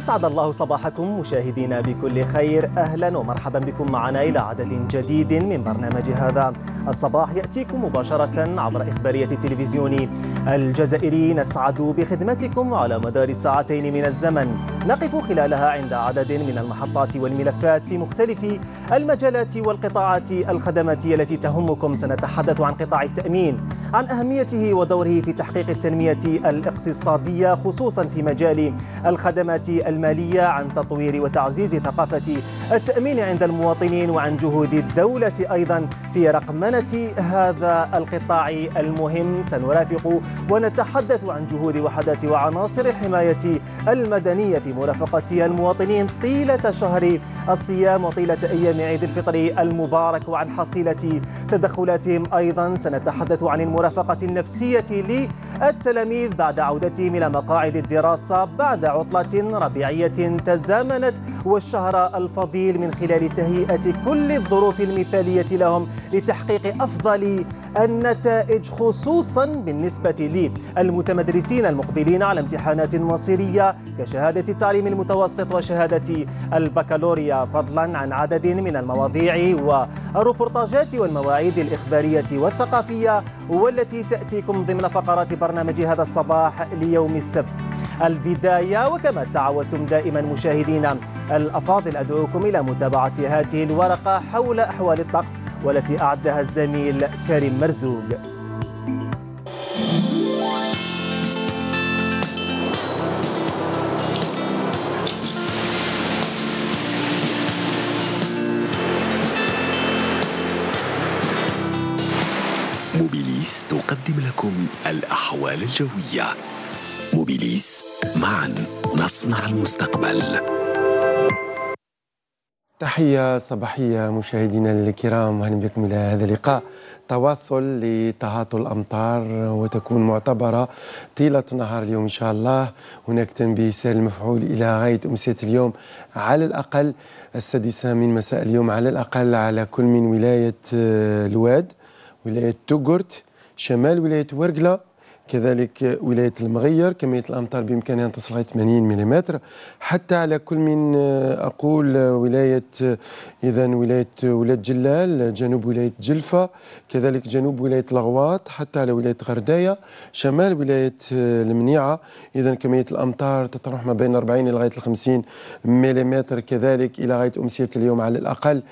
أسعد الله صباحكم مشاهدينا بكل خير أهلا ومرحبا بكم معنا إلى عدد جديد من برنامج هذا الصباح يأتيكم مباشرة عبر إخبارية التلفزيون الجزائري نسعد بخدمتكم على مدار ساعتين من الزمن نقف خلالها عند عدد من المحطات والملفات في مختلف المجالات والقطاعات الخدماتية التي تهمكم سنتحدث عن قطاع التأمين عن أهميته ودوره في تحقيق التنمية الاقتصادية خصوصا في مجال الخدمات المالية عن تطوير وتعزيز ثقافة التأمين عند المواطنين وعن جهود الدولة أيضا في رقمنة هذا القطاع المهم سنرافق ونتحدث عن جهود وحدات وعناصر الحماية المدنية في مرافقة المواطنين طيلة شهر الصيام وطيلة أيام عيد الفطر المبارك وعن حصيلة تدخلاتهم أيضا سنتحدث عن المرافقة النفسية للتلاميذ بعد عودتهم إلى مقاعد الدراسة بعد عطلة ربيعية طبيعية تزامنت والشهر الفضيل من خلال تهيئة كل الظروف المثالية لهم لتحقيق أفضل النتائج خصوصا بالنسبة للمتمدرسين المقبلين على امتحانات مصيرية كشهادة التعليم المتوسط وشهادة البكالوريا فضلا عن عدد من المواضيع والربورتاجات والمواعيد الإخبارية والثقافية والتي تأتيكم ضمن فقرات برنامج هذا الصباح ليوم السبت البداية وكما تعودتم دائما مشاهدينا الأفاضل أدعوكم إلى متابعة هذه الورقة حول أحوال الطقس والتي أعدها الزميل كريم مرزوق موبيليس تقدم لكم الأحوال الجوية موبيليس معا نصنع المستقبل تحية صباحية مشاهدينا الكرام أهلا بكم إلى هذا اللقاء تواصل لتهاطل الأمطار وتكون معتبرة طيلة نهار اليوم إن شاء الله هناك تنبيه سير المفعول إلى غاية أمسية اليوم على الأقل السادسة من مساء اليوم على الأقل على كل من ولاية الواد آه، ولاية توغرت شمال ولاية ورقلة كذلك ولاية المغير كمية الأمطار بإمكانها أن تصل إلى 80 ملم حتى على كل من آه، أقول آه، ولاية آه، إذا ولاية ولاد جلال جنوب ولاية جلفة كذلك جنوب ولاية الغواط حتى على ولاية غرداية شمال ولاية المنيعة إذا كمية الأمطار تتراوح ما بين 40 إلى غاية 50 ملم كذلك إلى غاية أمسية اليوم على الأقل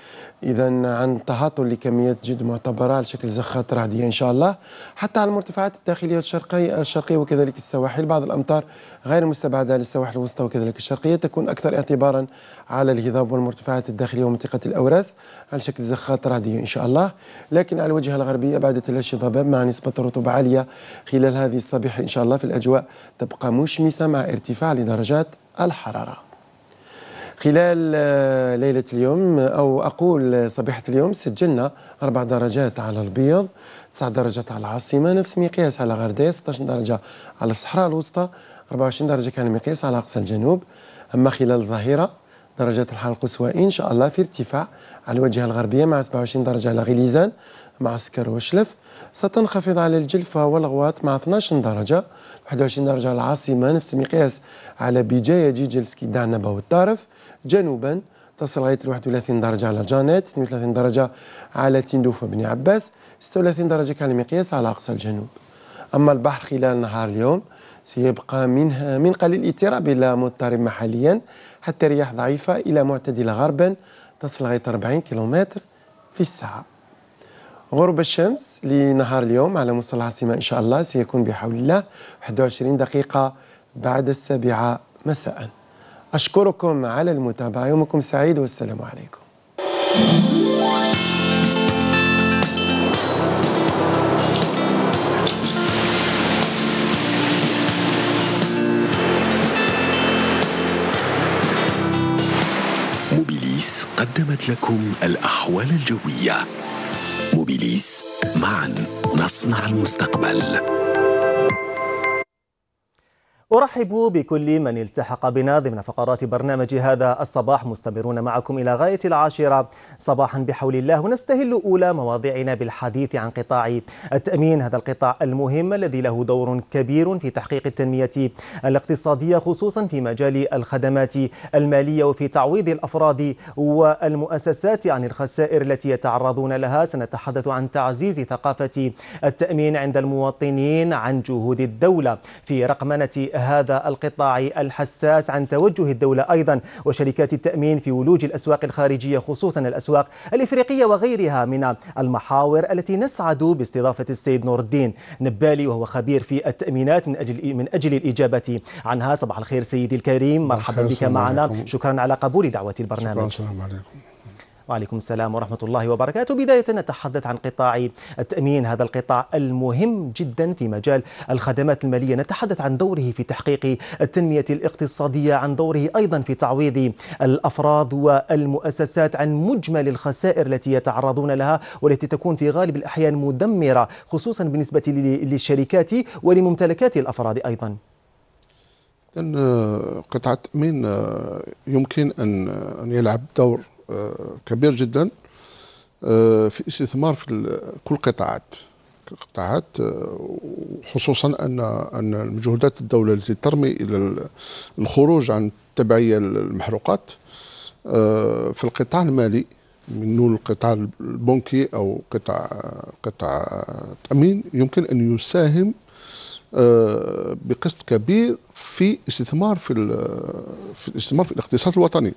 اذا عن تهاطل لكميات جد معتبره على شكل زخات رعديه ان شاء الله حتى على المرتفعات الداخليه الشرقيه الشرقيه وكذلك السواحل بعض الامطار غير مستبعده للسواحل الوسطى وكذلك الشرقيه تكون اكثر اعتبارا على الهضاب والمرتفعات الداخليه ومنطقه الاوراس على شكل زخات رعديه ان شاء الله لكن على الوجهه الغربيه بعد تلاشي ضباب مع نسبه رطوبه عاليه خلال هذه الصبيحه ان شاء الله في الاجواء تبقى مشمسه مع ارتفاع لدرجات الحراره خلال آه، ليلة اليوم آه، أو أقول آه، صبيحة اليوم سجلنا أربع درجات على البيض تسع درجات على العاصمة نفس مقياس على غرديس 16 درجة على الصحراء الوسطى 24 درجة كان مقياس على أقصى الجنوب أما خلال الظهيرة درجات الحرارة القصوى إن شاء الله في ارتفاع على الواجهة الغربية مع 27 درجة على غليزان مع سكر وشلف ستنخفض على الجلفة والغواط مع 12 درجة 21 درجة على العاصمة نفس المقياس على بجاية جيجلسكي دعنبا والطارف جنوبا تصل غاية 31 درجة على جانيت 32 درجة على تندوفة بن عباس 36 درجة كان المقياس على أقصى الجنوب أما البحر خلال نهار اليوم سيبقى منها من قليل الاضطراب إلى مضطرب محليا حتى رياح ضعيفة إلى معتدلة غربا تصل غاية 40 كيلومتر في الساعة غروب الشمس لنهار اليوم على مستوى العاصمة إن شاء الله سيكون بحول الله 21 دقيقة بعد السابعة مساء أشكركم على المتابعة يومكم سعيد والسلام عليكم قدمت لكم الأحوال الجوية موبيليس معا نصنع المستقبل أرحب بكل من التحق بنا ضمن فقرات برنامج هذا الصباح مستمرون معكم إلى غاية العاشرة صباحا بحول الله ونستهل أولى مواضيعنا بالحديث عن قطاع التأمين هذا القطاع المهم الذي له دور كبير في تحقيق التنمية الاقتصادية خصوصا في مجال الخدمات المالية وفي تعويض الأفراد والمؤسسات عن الخسائر التي يتعرضون لها سنتحدث عن تعزيز ثقافة التأمين عند المواطنين عن جهود الدولة في رقمنة هذا القطاع الحساس عن توجه الدولة أيضا وشركات التأمين في ولوج الأسواق الخارجية خصوصا الأسواق الأسواق الإفريقية وغيرها من المحاور التي نسعد باستضافة السيد نور الدين نبالي وهو خبير في التأمينات من أجل من أجل الإجابة عنها صباح الخير سيدي الكريم مرحبا بك معنا شكرا على قبول دعوة البرنامج شكرا عليكم وعليكم السلام ورحمة الله وبركاته بداية نتحدث عن قطاع التأمين هذا القطاع المهم جدا في مجال الخدمات المالية نتحدث عن دوره في تحقيق التنمية الاقتصادية عن دوره أيضا في تعويض الأفراد والمؤسسات عن مجمل الخسائر التي يتعرضون لها والتي تكون في غالب الأحيان مدمرة خصوصا بالنسبة للشركات ولممتلكات الأفراد أيضا قطاع التأمين آه، يمكن آه، أن يلعب دور آه، كبير جدا آه، في استثمار في كل القطاعات القطاعات آه، وخصوصا ان ان المجهودات الدوله التي ترمي الى الخروج عن التبعيه للمحروقات في القطاع المالي من القطاع البنكي او قطاع قطاع التامين يمكن ان يساهم بقسط كبير في استثمار في في الاستثمار في الاقتصاد الوطني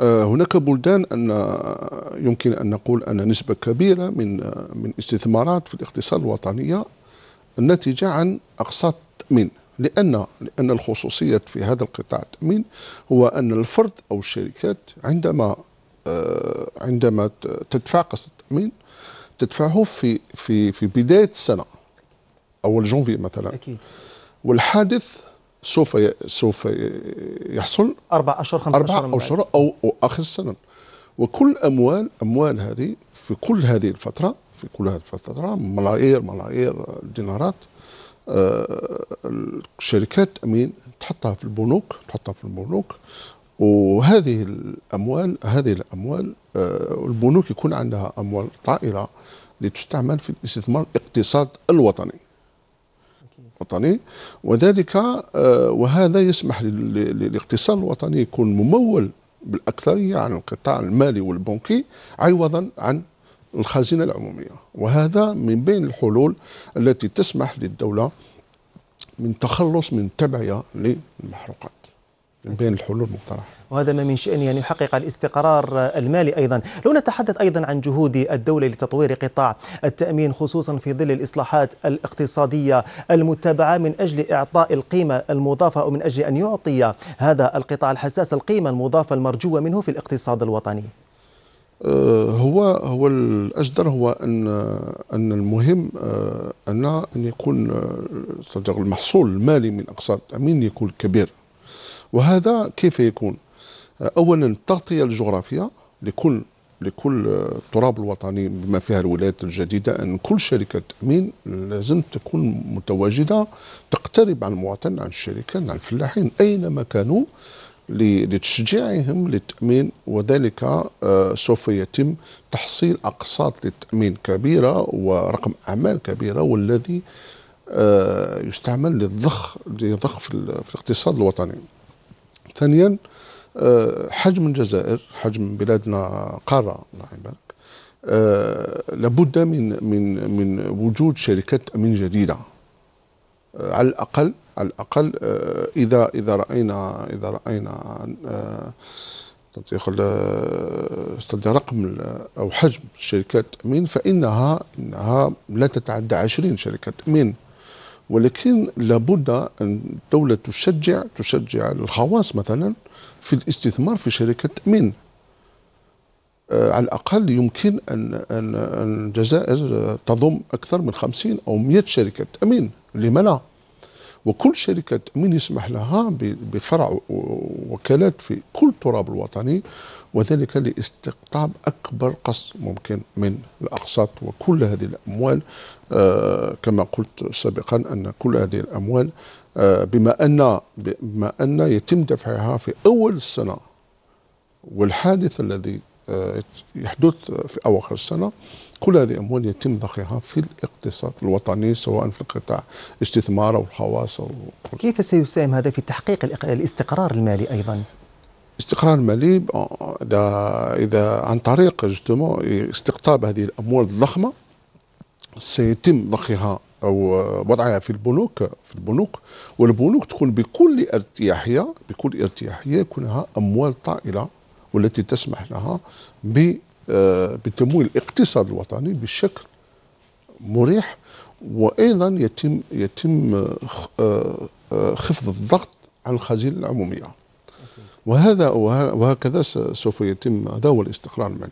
آه، هناك بلدان أن آه، يمكن أن نقول أن نسبة كبيرة من آه، من استثمارات في الاقتصاد الوطنية الناتجة عن أقساط التأمين لأن لأن الخصوصية في هذا القطاع التأمين هو أن الفرد أو الشركات عندما عندما تدفع قسط التأمين تدفعه في في في بداية السنة أول جونفي مثلا أكيد. والحادث سوف سوف يحصل أربع أشهر خمس أربع أشهر, أشهر أو, أو آخر السنة وكل أموال أموال هذه في كل هذه الفترة في كل هذه الفترة ملايير ملايير الدينارات آه، الشركات أمين تحطها في البنوك تحطها في البنوك وهذه الأموال هذه الأموال آه، البنوك يكون عندها أموال طائلة لتستعمل في الاستثمار الاقتصاد الوطني الوطني وذلك آه، وهذا يسمح للاقتصاد الوطني يكون ممول بالأكثرية عن القطاع المالي والبنكي عوضا عن الخزينة العمومية وهذا من بين الحلول التي تسمح للدولة من تخلص من تبعية للمحروقات بين الحلول المقترحه. وهذا ما من شأن يعني يحقق الاستقرار المالي أيضا لو نتحدث أيضا عن جهود الدولة لتطوير قطاع التأمين خصوصا في ظل الإصلاحات الاقتصادية المتبعة من أجل إعطاء القيمة المضافة أو من أجل أن يعطي هذا القطاع الحساس القيمة المضافة المرجوة منه في الاقتصاد الوطني آه، هو هو الاجدر هو ان ان المهم آه، ان ان يكون آه، المحصول المالي من اقساط التامين يكون كبير وهذا كيف يكون آه، اولا التغطيه الجغرافيه لكل لكل آه، التراب الوطني بما فيها الولايات الجديده ان كل شركه تامين لازم تكون متواجده تقترب عن المواطن عن الشركه عن الفلاحين اينما كانوا لتشجيعهم للتأمين وذلك آه، سوف يتم تحصيل أقساط للتأمين كبيرة ورقم أعمال كبيرة والذي يستعمل للضخ لضخ في الاقتصاد الوطني ثانيا آه، حجم الجزائر حجم بلادنا قارة آه، لابد من من من وجود شركة تأمين جديدة آه، على الأقل على الأقل إذا إذا رأينا إذا رأينا استاذ رقم أو حجم شركات تأمين فإنها إنها لا تتعدى 20 شركة تأمين ولكن لابد أن الدولة تشجع تشجع الخواص مثلا في الاستثمار في شركة تأمين آه، على الأقل يمكن أن أن أن الجزائر تضم أكثر من 50 أو 100 شركة تأمين لما لا وكل شركة تأمين يسمح لها بفرع وكالات في كل التراب الوطني وذلك لاستقطاب أكبر قسط ممكن من الأقساط وكل هذه الأموال آه، كما قلت سابقا أن كل هذه الأموال آه، بما أن بما أن يتم دفعها في أول السنة والحادث الذي آه، يحدث في أواخر السنة كل هذه الأموال يتم ضخها في الاقتصاد الوطني سواء في القطاع الاستثمار أو الخواص أو كيف سيساهم هذا في تحقيق الاستقرار المالي أيضا؟ استقرار مالي آه، اذا اذا عن طريق جوستومون استقطاب هذه الاموال الضخمه سيتم ضخها او وضعها في البنوك في البنوك والبنوك تكون بكل ارتياحيه بكل ارتياحيه يكونها اموال طائله والتي تسمح لها آه، بتمويل الاقتصاد الوطني بشكل مريح وايضا يتم يتم آه، خفض الضغط على الخزينه العموميه وهذا وهكذا سوف يتم هذا هو الاستقرار المالي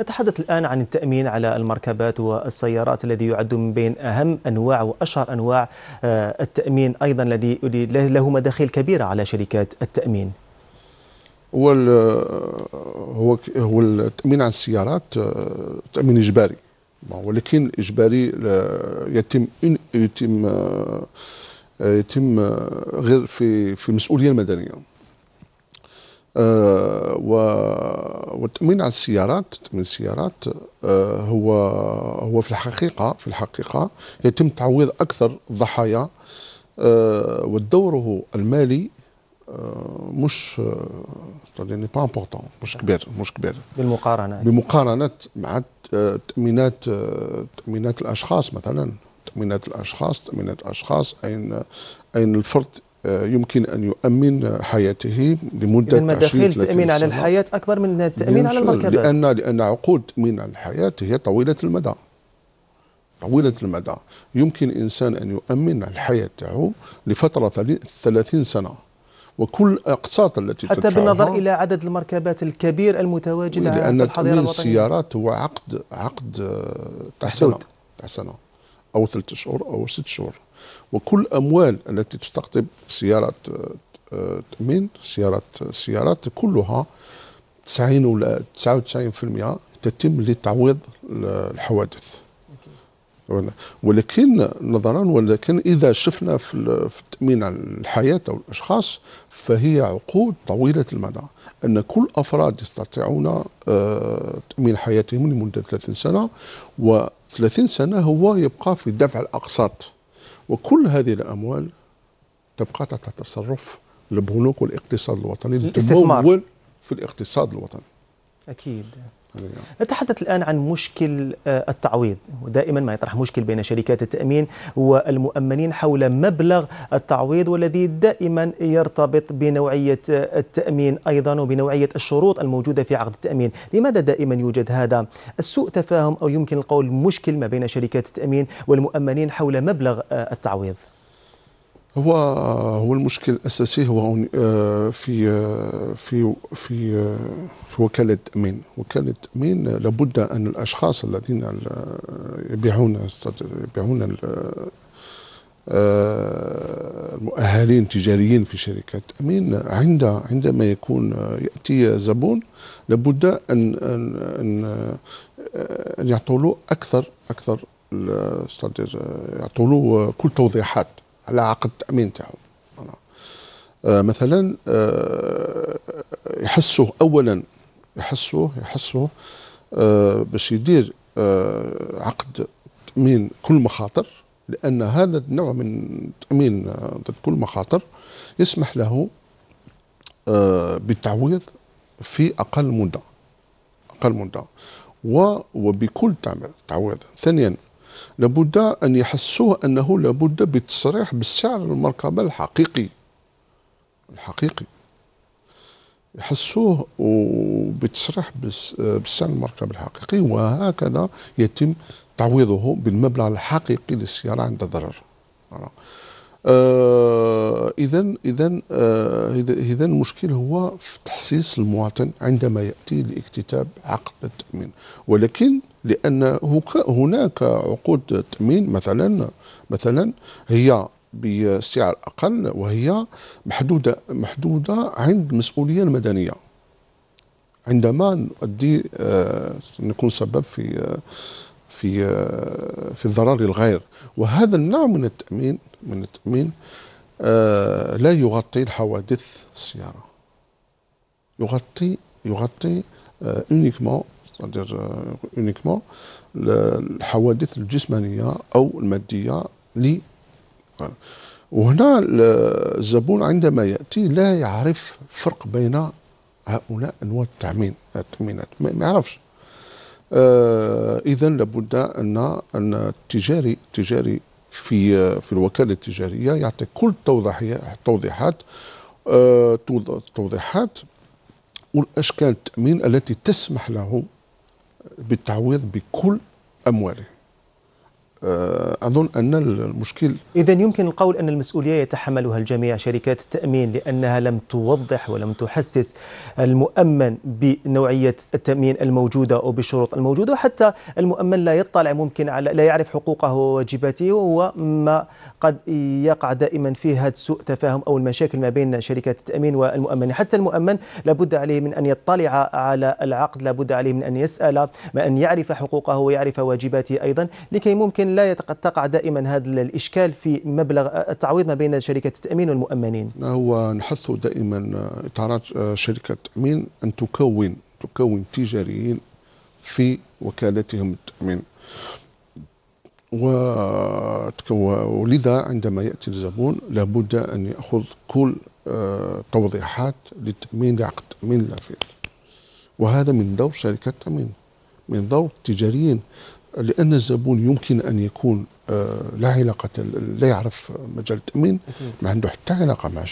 نتحدث الآن عن التأمين على المركبات والسيارات الذي يعد من بين أهم أنواع وأشهر أنواع آه، التأمين أيضا الذي له مداخيل كبيرة على شركات التأمين هو هو هو التامين على السيارات آه، تامين اجباري ولكن الاجباري يتم يتم آه، يتم غير في في المسؤوليه المدنيه آه، و والتأمين على السيارات تأمين السيارات آه هو هو في الحقيقة في الحقيقة يتم تعويض أكثر الضحايا آه ودوره المالي آه، مش آه، يعني با امبورطون مش كبير مش كبير بالمقارنه بمقارنه مع تامينات تامينات الاشخاص مثلا تامينات الاشخاص تامينات الاشخاص اين اين الفرد آه، يمكن أن يؤمن حياته لمدة المداخيل تأمين على الحياة أكبر من التأمين على المركبات لأن, لأن عقود من الحياة هي طويلة المدى طويلة المدى يمكن إنسان أن يؤمن الحياة تاعو لفترة 30 سنة وكل الاقساط التي حتى بالنظر الى عدد المركبات الكبير المتواجده لان تامين السيارات هو عقد عقد آه، تاع سنه سنه أو ثلاثة شهور أو ست شهور وكل أموال التي تستقطب سيارة آه، تأمين سيارة سيارات كلها 90 ولا 99% تتم لتعويض الحوادث ولكن نظرا ولكن اذا شفنا في التامين على الحياه او الاشخاص فهي عقود طويله المدى ان كل افراد يستطيعون آه، تامين حياتهم لمده 30 سنه و 30 سنة هو يبقى في دفع الأقساط وكل هذه الأموال تبقى تحت تصرف البنوك والاقتصاد الوطني تمول في الاقتصاد الوطني أكيد نعم. نتحدث الآن عن مشكل آه، التعويض ودائما ما يطرح مشكل بين شركات التأمين والمؤمنين حول مبلغ التعويض والذي دائما يرتبط بنوعية آه، التأمين أيضا وبنوعية الشروط الموجودة في عقد التأمين لماذا دائما يوجد هذا السوء تفاهم أو يمكن القول مشكل ما بين شركات التأمين والمؤمنين حول مبلغ آه، التعويض هو هو المشكل الاساسي هو آه، آه، في في في آه، في وكاله التامين، وكاله التامين لابد ان الاشخاص الذين يبيعون يبيعون المؤهلين تجاريين في شركه التامين عند عندما يكون ياتي زبون لابد ان ان ان, أن يعطوا له اكثر اكثر يعطوا له كل توضيحات على عقد التامين تاعهم آه، مثلا آه، يحسوا اولا يحسوا يحسوا آه، باش يدير عقد تامين كل مخاطر لان هذا النوع من تامين ضد كل مخاطر يسمح له بالتعويض في اقل مده اقل مده وبكل تعويض ثانيا لابد أن يحسوه أنه لابد بالتصريح بالسعر المركبة الحقيقي الحقيقي يحسوه بالتصريح بالسعر المركبة الحقيقي وهكذا يتم تعويضه بالمبلغ الحقيقي للسيارة عند ضرر آه، اذا آه، اذا اذا المشكل هو في تحسيس المواطن عندما ياتي لاكتتاب عقد التامين ولكن لان هناك عقود تامين مثلا مثلا هي بسعر اقل وهي محدوده محدوده عند المسؤوليه المدنيه عندما نؤدي آه نكون سبب في آه في آه في الضرر الغير وهذا النوع من التامين من التأمين آه، لا يغطي الحوادث السيارة يغطي يغطي اونيكمون آه، آه، الحوادث الجسمانية أو المادية لي وهنا الزبون عندما يأتي لا يعرف فرق بين هؤلاء أنواع التأمين التأمينات ما يعرفش آه اذا لابد ان ان التجاري التجاري في في الوكاله التجاريه يعطي كل التوضيحات التوضيحات آه، والاشكال التامين التي تسمح له بالتعويض بكل اموالهم آه، أظن أن المشكل إذا يمكن القول أن المسؤولية يتحملها الجميع شركات التأمين لأنها لم توضح ولم تحسس المؤمن بنوعية التأمين الموجودة أو بالشروط الموجودة وحتى المؤمن لا يطلع ممكن على لا يعرف حقوقه وواجباته وهو ما قد يقع دائما فيه هذا سوء تفاهم أو المشاكل ما بين شركات التأمين والمؤمن حتى المؤمن لابد عليه من أن يطلع على العقد لابد عليه من أن يسأل ما أن يعرف حقوقه ويعرف واجباته أيضا لكي ممكن لا قد تقع دائما هذا الإشكال في مبلغ التعويض ما بين شركة التأمين والمؤمنين هو نحث دائما آه، إطارات آه، شركة التأمين أن تكون تكون تجاريين في وكالتهم التأمين ولذا عندما يأتي الزبون لابد أن يأخذ كل آه، توضيحات للتأمين لعقد التأمين النافذ وهذا من دور شركة التأمين من دور التجاريين لأن الزبون يمكن أن يكون آه، لا علاقة لا يعرف مجال التأمين ما عنده حتى علاقة مع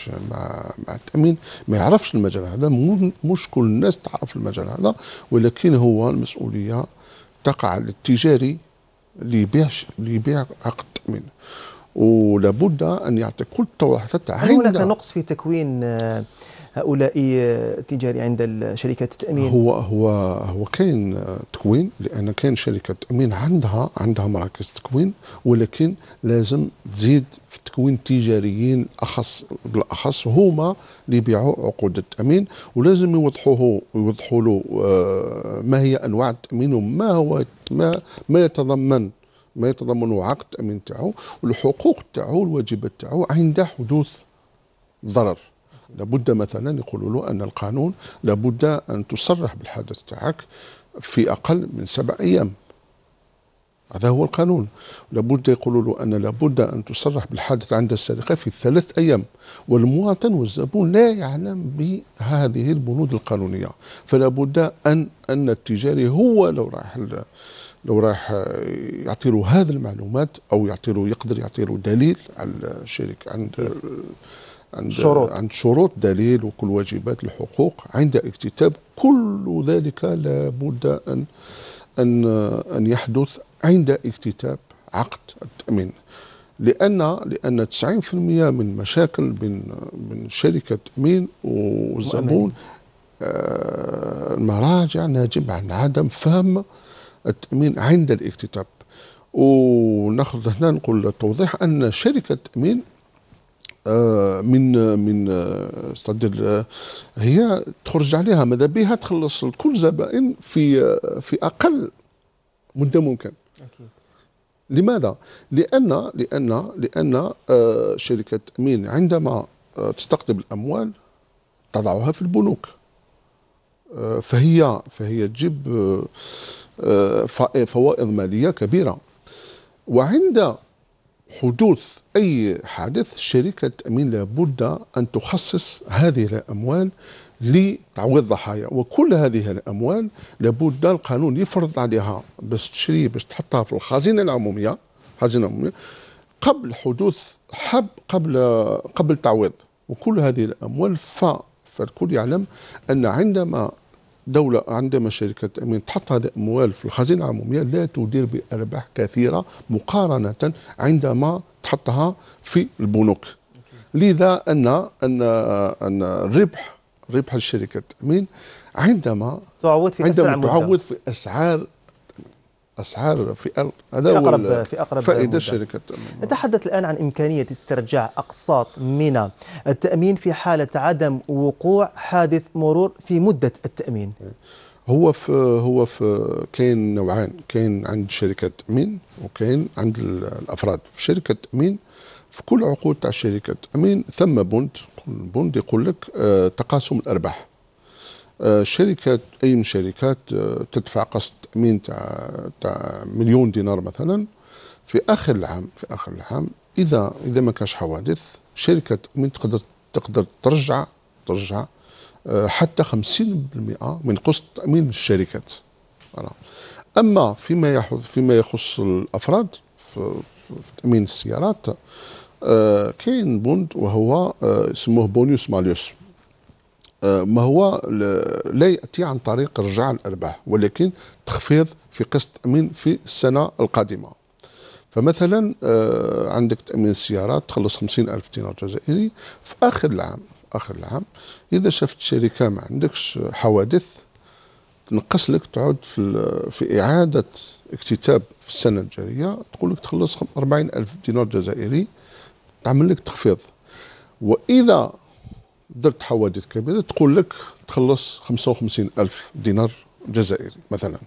مع التأمين ما يعرفش المجال هذا مش كل الناس تعرف المجال هذا ولكن هو المسؤولية تقع للتجاري اللي يبيع اللي يبيع عقد التأمين ولابد أن يعطي كل التوضيحات حتى هناك نقص في تكوين آه، هؤلاء التجاري عند شركات التامين هو هو هو كاين تكوين لان كاين شركه تامين عندها عندها مراكز تكوين ولكن لازم تزيد في التكوين التجاريين اخص بالاخص هما اللي يبيعوا عقود التامين ولازم يوضحوه يوضحوا له آه، ما هي انواع التامين وما هو ما ما يتضمن ما يتضمنه عقد التامين تاعو والحقوق تاعو الواجبات تاعو عند حدوث ضرر لابد مثلا يقولوا له أن القانون لابد أن تصرح بالحدث تاعك في أقل من سبع أيام هذا هو القانون لابد يقولوا له أن لابد أن تصرح بالحادث عند السرقة في ثلاث أيام والمواطن والزبون لا يعلم بهذه البنود القانونية فلابد أن أن التجاري هو لو راح لو راح يعطي له هذه المعلومات أو يعطي له يقدر يعطي له دليل على الشركة عند عند شروط عند شروط دليل وكل واجبات الحقوق عند اكتتاب كل ذلك لابد ان ان ان يحدث عند اكتتاب عقد التامين لان لان 90% من مشاكل من من شركه التامين والزبون آه المراجع ناجم عن عدم فهم التامين عند الاكتتاب وناخذ هنا نقول توضيح ان شركه التامين آه، من من استدل آه، آه، هي تخرج عليها ماذا بها تخلص كل زبائن في في اقل مده ممكن أكيد. لماذا لان لان لان شركه امين عندما تستقطب الاموال تضعها في البنوك فهي فهي تجيب فوائض ماليه كبيره وعند حدوث أي حادث شركة التأمين لابد أن تخصص هذه الأموال لتعويض الضحايا وكل هذه الأموال لابد القانون يفرض عليها باش تشري باش تحطها في الخزينة العمومية خزينة العمومية قبل حدوث حب قبل قبل تعويض وكل هذه الأموال فالكل يعلم أن عندما دولة عندما شركة تأمين تحط هذه الأموال في الخزينة العمومية لا تدير بأرباح كثيرة مقارنة عندما تحطها في البنوك لذا أن أن أن الربح ربح الشركة التأمين عندما تعوض في عندما في أسعار اسعار في هذا في اقرب في اقرب فائده الشركات أمم. نتحدث الان عن امكانيه استرجاع اقساط من التامين في حاله عدم وقوع حادث مرور في مده التامين هو في هو في كاين نوعان كاين عند شركه تامين وكاين عند الافراد في شركه تامين في كل عقود تاع شركه تامين ثم بند بند يقول لك آه، تقاسم الارباح شركه اي من الشركات آه، تدفع قسط تامين تاع تاع مليون دينار مثلا في اخر العام في اخر العام اذا اذا ما كاش حوادث شركه من تقدر تقدر ترجع ترجع آه، حتى 50% من قسط تامين الشركات اما فيما فيما يخص الافراد في, في, في تامين السيارات آه، كاين بوند وهو اسمه يسموه بونيوس ماليوس آه، ما هو لا يأتي عن طريق رجع الأرباح ولكن تخفيض في قسط التامين في السنة القادمة فمثلا آه، عندك تأمين السيارات تخلص 50000 ألف دينار جزائري في آخر العام في آخر العام إذا شفت الشركة ما عندكش حوادث تنقص لك تعود في, في إعادة اكتتاب في السنة الجارية تقول لك تخلص 40000 ألف دينار جزائري تعمل لك تخفيض وإذا درت حوادث كبيره تقول لك تخلص 55 ألف دينار جزائري مثلا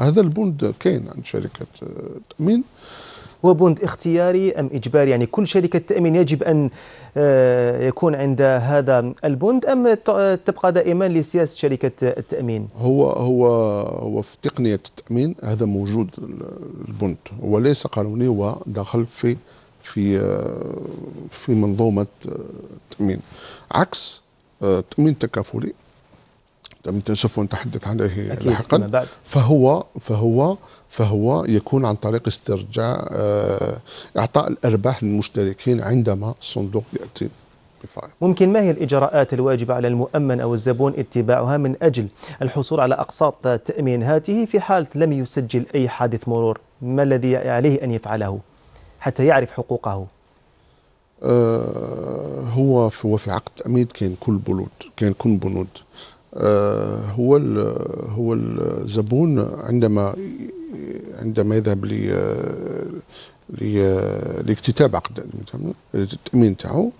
هذا البند كاين عند شركه التامين آه، وبند اختياري ام اجباري يعني كل شركه تامين يجب ان آه، يكون عند هذا البند ام آه، تبقى دائما لسياسه شركه التامين هو هو هو في تقنيه التامين هذا موجود البند وليس قانوني وداخل في في آه، في منظومه التامين آه، عكس التامين آه، تامين لم سوف نتحدث عليه لاحقا فهو فهو فهو يكون عن طريق استرجاع اعطاء الارباح للمشتركين عندما الصندوق ياتي بفعل. ممكن ما هي الاجراءات الواجبه على المؤمن او الزبون اتباعها من اجل الحصول على اقساط تامين هاته في حاله لم يسجل اي حادث مرور ما الذي عليه ان يفعله حتى يعرف حقوقه آه هو في, هو في عقد التأميد كاين كل بنود كاين كل بنود آه هو الـ هو الزبون عندما عندما يذهب ل آه، آه، لاكتتاب عقد التامين تاعو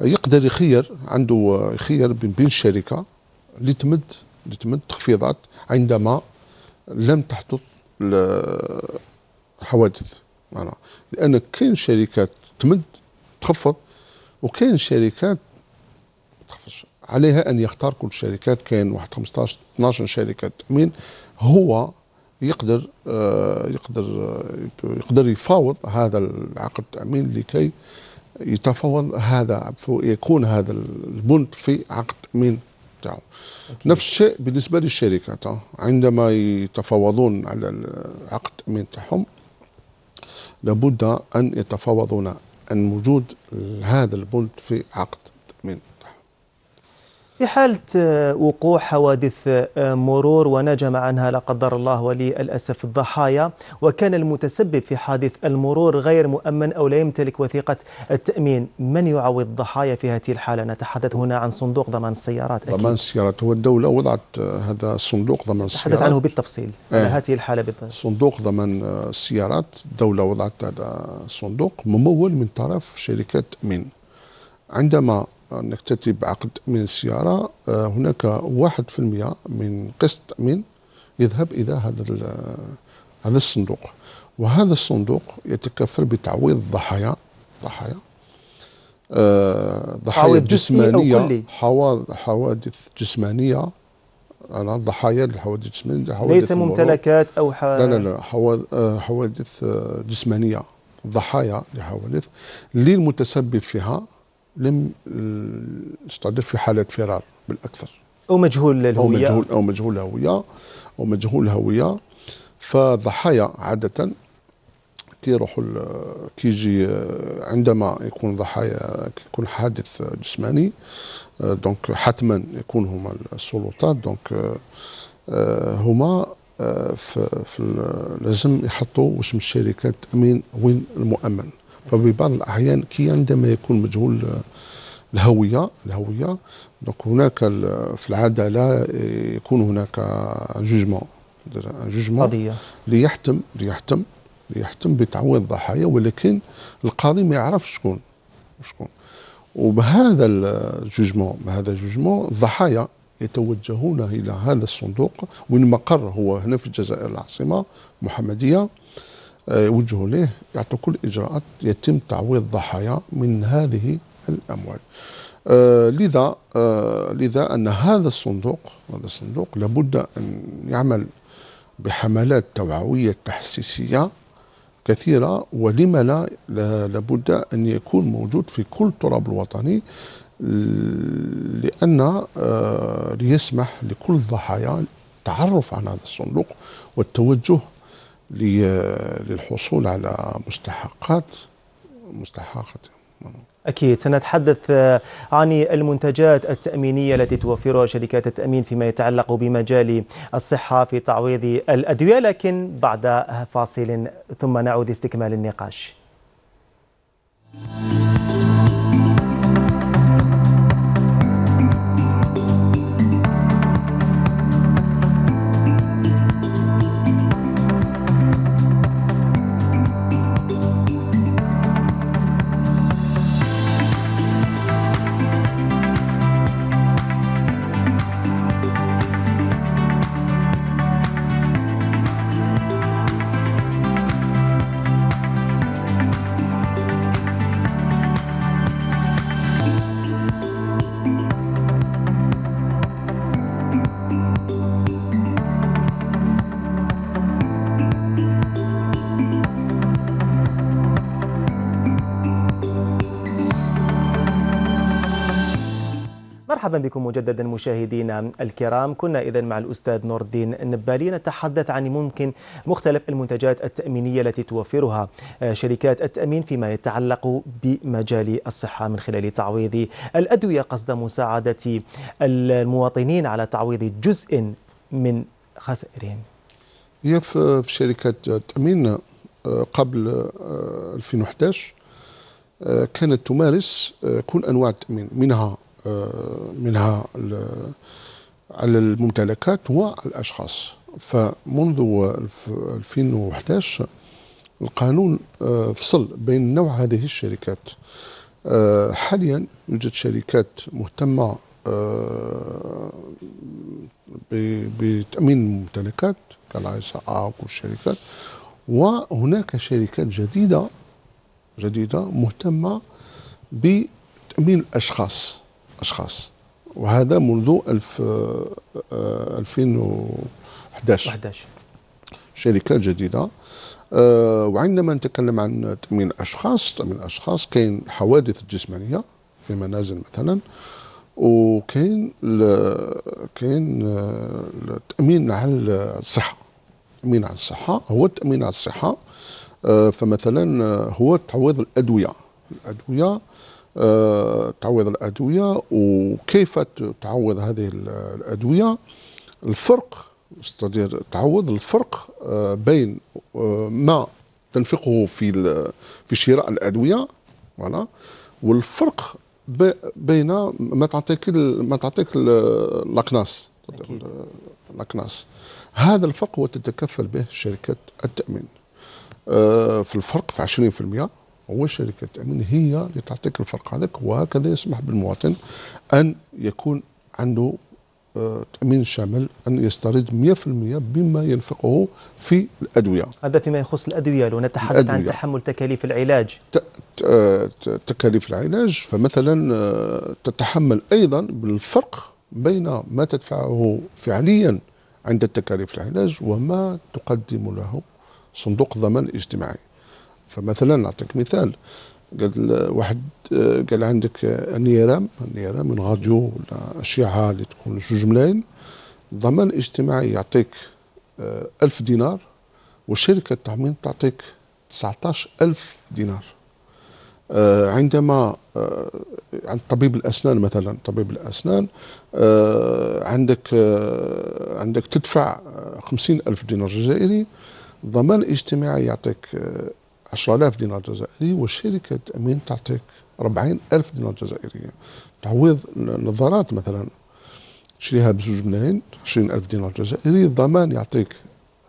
يقدر يخير عنده يخير بين الشركه اللي تمد اللي تمد تخفيضات عندما لم تحدث حوادث فوالا لان كاين شركات تمد تخفض وكاين شركات تخفضش عليها ان يختار كل الشركات كاين واحد 15 12 شركه تامين هو يقدر آه، يقدر آه، يقدر يفاوض هذا العقد التامين لكي يتفاوض هذا يكون هذا البند في عقد تامين تاعو نفس الشيء بالنسبه للشركات آه. عندما يتفاوضون على عقد التامين تاعهم لابد أن يتفاوضون أن وجود هذا البند في عقد من في حالة وقوع حوادث آه، مرور ونجم عنها لا قدر الله ولي الأسف الضحايا وكان المتسبب في حادث المرور غير مؤمن أو لا يمتلك وثيقة التأمين من يعوض الضحايا في هذه الحالة نتحدث هنا عن صندوق ضمان السيارات أكيد. ضمان السيارات هو الدولة وضعت آه، هذا الصندوق ضمان السيارات تحدث عنه بالتفصيل آه. هذه الحالة بالضبط صندوق ضمان آه، السيارات الدولة وضعت هذا الصندوق ممول من طرف شركات التأمين عندما آه، نكتتب عقد من السيارة آه، هناك 1% من قسط تأمين يذهب إلى هذا هذا الصندوق وهذا الصندوق يتكفل بتعويض الضحايا ضحايا ضحايا آه، جسمانية حوادث جسمانية على الضحايا الحوادث الجسمانية ليس ممتلكات أو لا لا لا حوادث جسمانية ضحايا لحوادث للمتسبب فيها لم آه، استعدت في حاله فرار بالاكثر او مجهول الهويه او مجهول او مجهول الهويه او مجهول الهويه فضحايا عاده كيروحوا كيجي آه، عندما يكون ضحايا يكون حادث جسماني آه، دونك حتما يكون هما السلطات دونك هما في, في لازم يحطوا واش من شركات التامين وين المؤمن فببعض الأحيان كي عندما يكون مجهول الهوية الهوية دونك هناك في العدالة آه، يكون هناك جوجمون جوجمون قضية ليحتم ليحتم ليحتم بتعويض الضحايا ولكن القاضي ما يعرف شكون شكون وبهذا الجوجمون بهذا الجوجمون الضحايا يتوجهون الى هذا الصندوق وين مقر هو هنا في الجزائر العاصمه محمديه آه، يوجهوا له يعطوا كل إجراءات يتم تعويض الضحايا من هذه الأموال آه، لذا آه، لذا أن هذا الصندوق هذا الصندوق لابد أن يعمل بحملات توعوية تحسيسية كثيرة ولما لا لابد أن يكون موجود في كل تراب الوطني لأن ليسمح لكل الضحايا التعرف عن هذا الصندوق والتوجه للحصول على مستحقات مستحقات أكيد سنتحدث آه، عن المنتجات التأمينية التي توفرها شركات التأمين فيما يتعلق بمجال الصحة في تعويض الأدوية لكن بعد فاصل ثم نعود استكمال النقاش. مرحبا بكم مجددا مشاهدينا الكرام كنا إذا مع الأستاذ نور الدين النبالي نتحدث عن ممكن مختلف المنتجات التأمينية التي توفرها شركات التأمين فيما يتعلق بمجال الصحة من خلال تعويض الأدوية قصد مساعدة المواطنين على تعويض جزء من خسائرهم هي في شركات التأمين آه، قبل 2011 آه، آه، كانت تمارس كل أنواع التأمين منها آه، منها على الممتلكات والأشخاص فمنذ 2011 القانون آه، فصل بين نوع هذه الشركات آه، حاليا يوجد شركات مهتمة بتأمين الممتلكات كالايس اك والشركات وهناك شركات جديدة جديدة مهتمة بتأمين الأشخاص أشخاص وهذا منذ 2011 11 آه، شركة جديدة آه، وعندما نتكلم عن تأمين الأشخاص تأمين الأشخاص كاين الحوادث الجسمانية في منازل مثلا وكاين كاين التأمين آه، على الصحة التأمين على الصحة هو التأمين على الصحة فمثلا هو تعويض الأدوية الأدوية تعويض الادويه وكيف تعوض هذه الادويه الفرق استدير تعوض الفرق آه، بين آه، ما تنفقه في في شراء الادويه فوالا والفرق بين ما تعطيك ما تعطيك لاكناس لاكناس هذا الفرق هو تتكفل به شركه التامين آه، في الفرق في 20% وشركة التأمين هي اللي تعطيك الفرق هذاك وهكذا يسمح بالمواطن أن يكون عنده آه، تأمين شامل أن يسترد 100% بما ينفقه في الأدوية هذا فيما يخص الأدوية لو نتحدث الأدوية. عن تحمل تكاليف العلاج آه، تكاليف العلاج فمثلا آه، تتحمل أيضا بالفرق بين ما تدفعه فعليا عند التكاليف العلاج وما تقدم له صندوق ضمان اجتماعي فمثلا نعطيك مثال قال واحد آه، قال عندك النيرام النيرام من راديو ولا أشعة اللي تكون جوج ملايين ضمان اجتماعي يعطيك آه، ألف دينار وشركة التأمين تعطيك 19000 ألف دينار آه، عندما عند طبيب الأسنان مثلا طبيب الأسنان عندك عندك تدفع خمسين ألف دينار جزائري ضمان اجتماعي يعطيك 10000 دينار جزائري وشركة أمين تعطيك 40000 دينار جزائري تعويض نظارات مثلا تشريها بزوج ملايين 20000 دينار جزائري الضمان يعطيك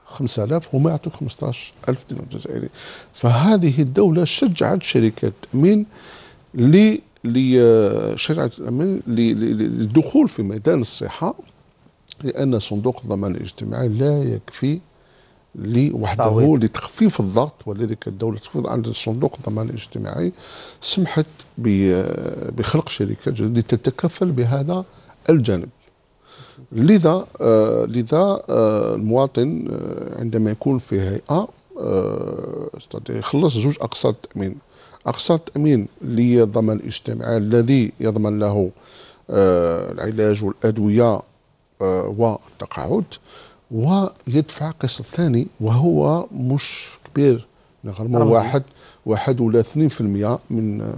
5000 هما يعطوك 15000 دينار جزائري فهذه الدولة شجعت شركة التامين ل لشرعة الامن للدخول في ميدان الصحة لأن صندوق الضمان الاجتماعي لا يكفي لوحده لتخفيف الضغط ولذلك الدولة تخفيض عند الصندوق الضمان الاجتماعي سمحت بخلق شركة لتتكفل بهذا الجانب لذا آه لذا آه المواطن آه، عندما يكون في هيئة آه يخلص زوج أقساط تأمين أقساط تأمين للضمان الاجتماعي الذي يضمن له آه، العلاج والأدوية آه، والتقاعد ويدفع قسط ثاني وهو مش كبير غالبا واحد واحد ولا 2% من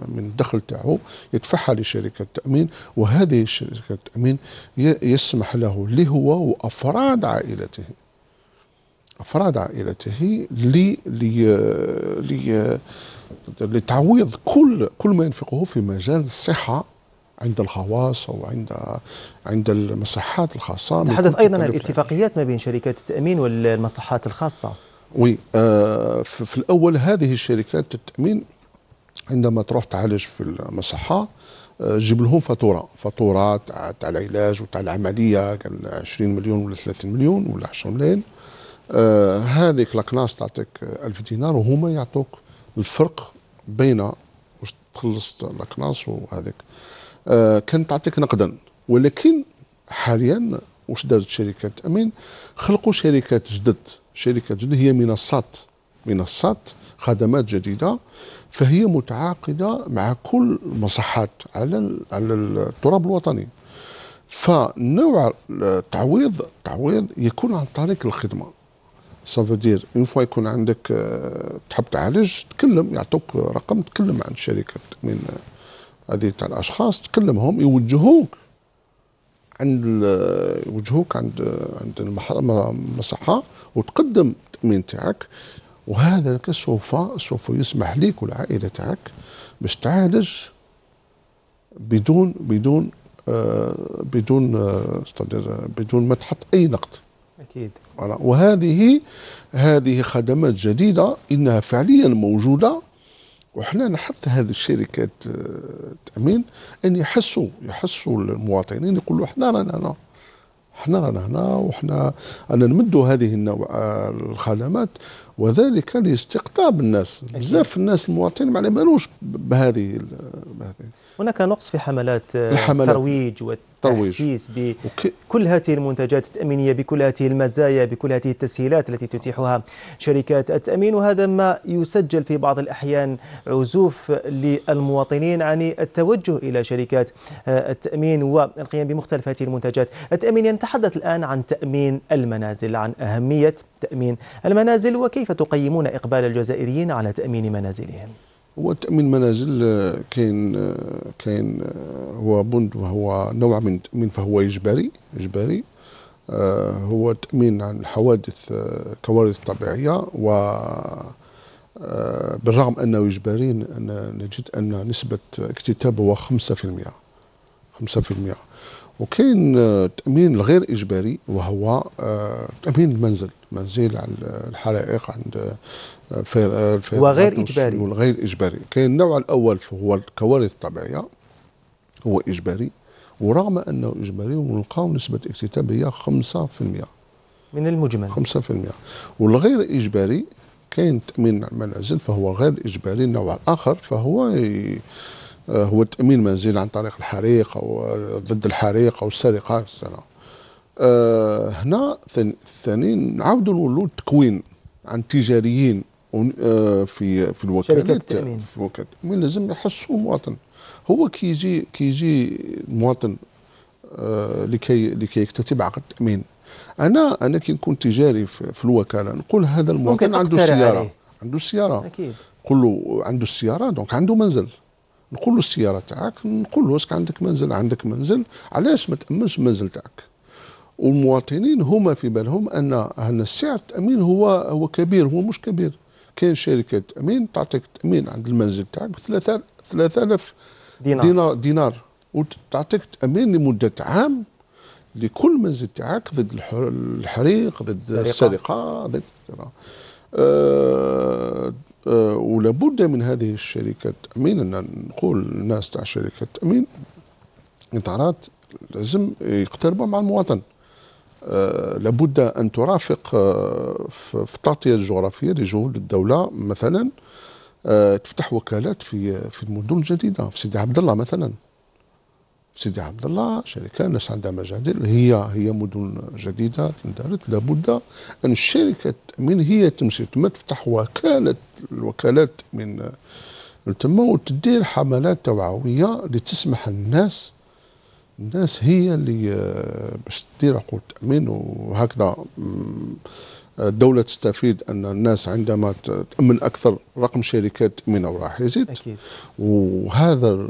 من الدخل تاعو يدفعها لشركه التامين وهذه شركه التامين يسمح له اللي هو وافراد عائلته افراد عائلته لي لي لتعويض كل كل ما ينفقه في مجال الصحه عند الخواص او عند عند المصحات الخاصه تحدث ايضا عن الاتفاقيات ما بين شركات التامين والمصحات الخاصه وي آه في الاول هذه الشركات التامين عندما تروح تعالج في المصحه آه، جيب لهم فاتوره فاتوره تاع العلاج وتاع العمليه كان 20 مليون ولا 30 مليون ولا 10 ملايين آه هذيك لاكناس تعطيك 1000 دينار وهما يعطوك الفرق بين واش تخلصت لاكناس وهذيك آه، كانت تعطيك نقدا ولكن حاليا واش دارت شركات امين خلقوا شركات جدد شركات جدد هي منصات منصات خدمات جديده فهي متعاقده مع كل المصحات على على التراب الوطني فنوع التعويض التعويض يكون عن طريق الخدمه سافو دير اون فوا يكون عندك آه، تحب تعالج تكلم يعطوك رقم تكلم عن شركه من آه، هذه تاع الاشخاص تكلمهم يوجهوك عند يوجهوك عند عند المصحه وتقدم التامين تاعك وهذا سوف سوف يسمح لك والعائله تاعك باش تعالج بدون بدون آه بدون آه بدون ما تحط اي نقد اكيد وهذه هذه خدمات جديده انها فعليا موجوده وحنا نحط هذه الشركات التامين آه، ان يحسوا يحسوا المواطنين يقولوا احنا رانا هنا احنا رانا هنا وحنا انا نمدوا هذه النوع آه، الخدمات وذلك لاستقطاب الناس بزاف الناس المواطنين ما على بالوش بهذه هناك نقص في حملات, آه، في حملات الترويج والت... ترويج تحسيس بكل هذه المنتجات التأمينية بكل هذه المزايا بكل هذه التسهيلات التي تتيحها شركات التأمين وهذا ما يسجل في بعض الأحيان عزوف للمواطنين عن التوجه إلى شركات آه، التأمين والقيام بمختلف هذه المنتجات التأمين نتحدث الآن عن تأمين المنازل عن أهمية تأمين المنازل وكيف تقيمون إقبال الجزائريين على تأمين منازلهم هو تامين المنازل آه، كاين آه، كاين آه، هو بند وهو نوع من التامين فهو اجباري اجباري هو تامين عن حوادث كوارث طبيعيه و بالرغم انه اجباري نجد ان نسبه اكتتابه هو 5% 5% وكاين التامين آه، الغير اجباري وهو آه، تامين المنزل منزل على الحرائق عند آه، وغير اجباري والغير اجباري كاين النوع الاول فهو الكوارث الطبيعيه هو اجباري ورغم انه اجباري ونلقاو نسبه اكتتاب هي 5% من المجمل 5% والغير اجباري كاين تامين المنازل فهو غير اجباري النوع الاخر فهو ي... آه، هو تامين منزل عن طريق الحريق او آه، ضد الحريق او السرقه أه هنا ثاني نعاودوا نولوا التكوين عن تجاريين آه، في في الوكالات يعني في الوكالات لازم يحسوا المواطن هو كيجي كيجي المواطن لكي لكي يكتتب عقد تامين انا انا كي نكون تجاري في الوكاله نقول هذا المواطن عنده سياره عليه. عنده سياره اكيد نقول له عنده السياره دونك عنده منزل نقول له السياره تاعك نقول له اسك عندك منزل عندك منزل علاش ما تامنش المنزل تاعك والمواطنين هما في بالهم ان ان السعر التامين هو هو كبير هو مش كبير كاين شركه تامين تعطيك تامين عند المنزل تاعك ب 3000 دينار دينار, دينار وتعطيك تامين لمده عام لكل منزل تاعك ضد الحريق ضد السرقه ضد آه، آه، ولابد من هذه الشركة أمين نقول الناس تاع شركة أمين إطارات لازم يقتربوا مع المواطن آه لابد أن ترافق آه في التغطية الجغرافية لجهود الدولة مثلا آه تفتح وكالات في في المدن الجديدة في سيدي عبد الله مثلا سيدي عبد الله شركه الناس عندها مجادل هي هي مدن جديده اندارت لابد ان الشركه التامين هي تمشي تما تفتح وكاله الوكالات من تما وتدير حملات توعويه لتسمح الناس الناس هي اللي آه، باش تدير عقود التامين وهكذا الدولة تستفيد أن الناس عندما تأمن أكثر رقم شركات تأمينه وراح يزيد أكيد. وهذا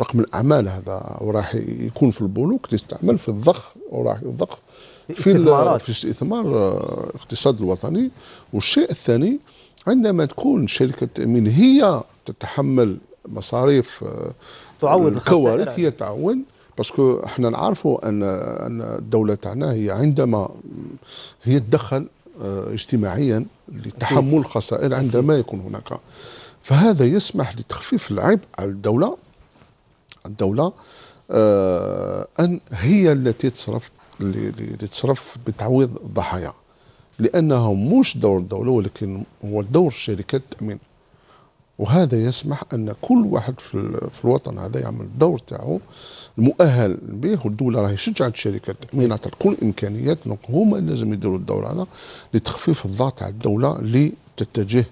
رقم الأعمال هذا وراح يكون في البنوك تستعمل في الضخ وراح يضخ في الاستثمارات. في استثمار آه، الاقتصاد الوطني والشيء الثاني عندما تكون شركة التأمين هي تتحمل مصاريف آه، تعوض الكوارث هي تعاون باسكو احنا نعرفوا ان ان الدوله تاعنا هي عندما هي تدخل آه، اجتماعيا لتحمل الخسائر عندما يكون هناك فهذا يسمح لتخفيف العبء على الدولة الدولة آه، أن هي التي تصرف اللي تصرف بتعويض الضحايا لأنه مش دور الدولة ولكن هو دور شركة التأمين وهذا يسمح أن كل واحد في الوطن هذا يعمل الدور تاعو المؤهل به والدوله راهي شجعت الشركات تعميلات كل الامكانيات دونك هما لازم يديروا الدور هذا لتخفيف الضغط على الدوله لتتجه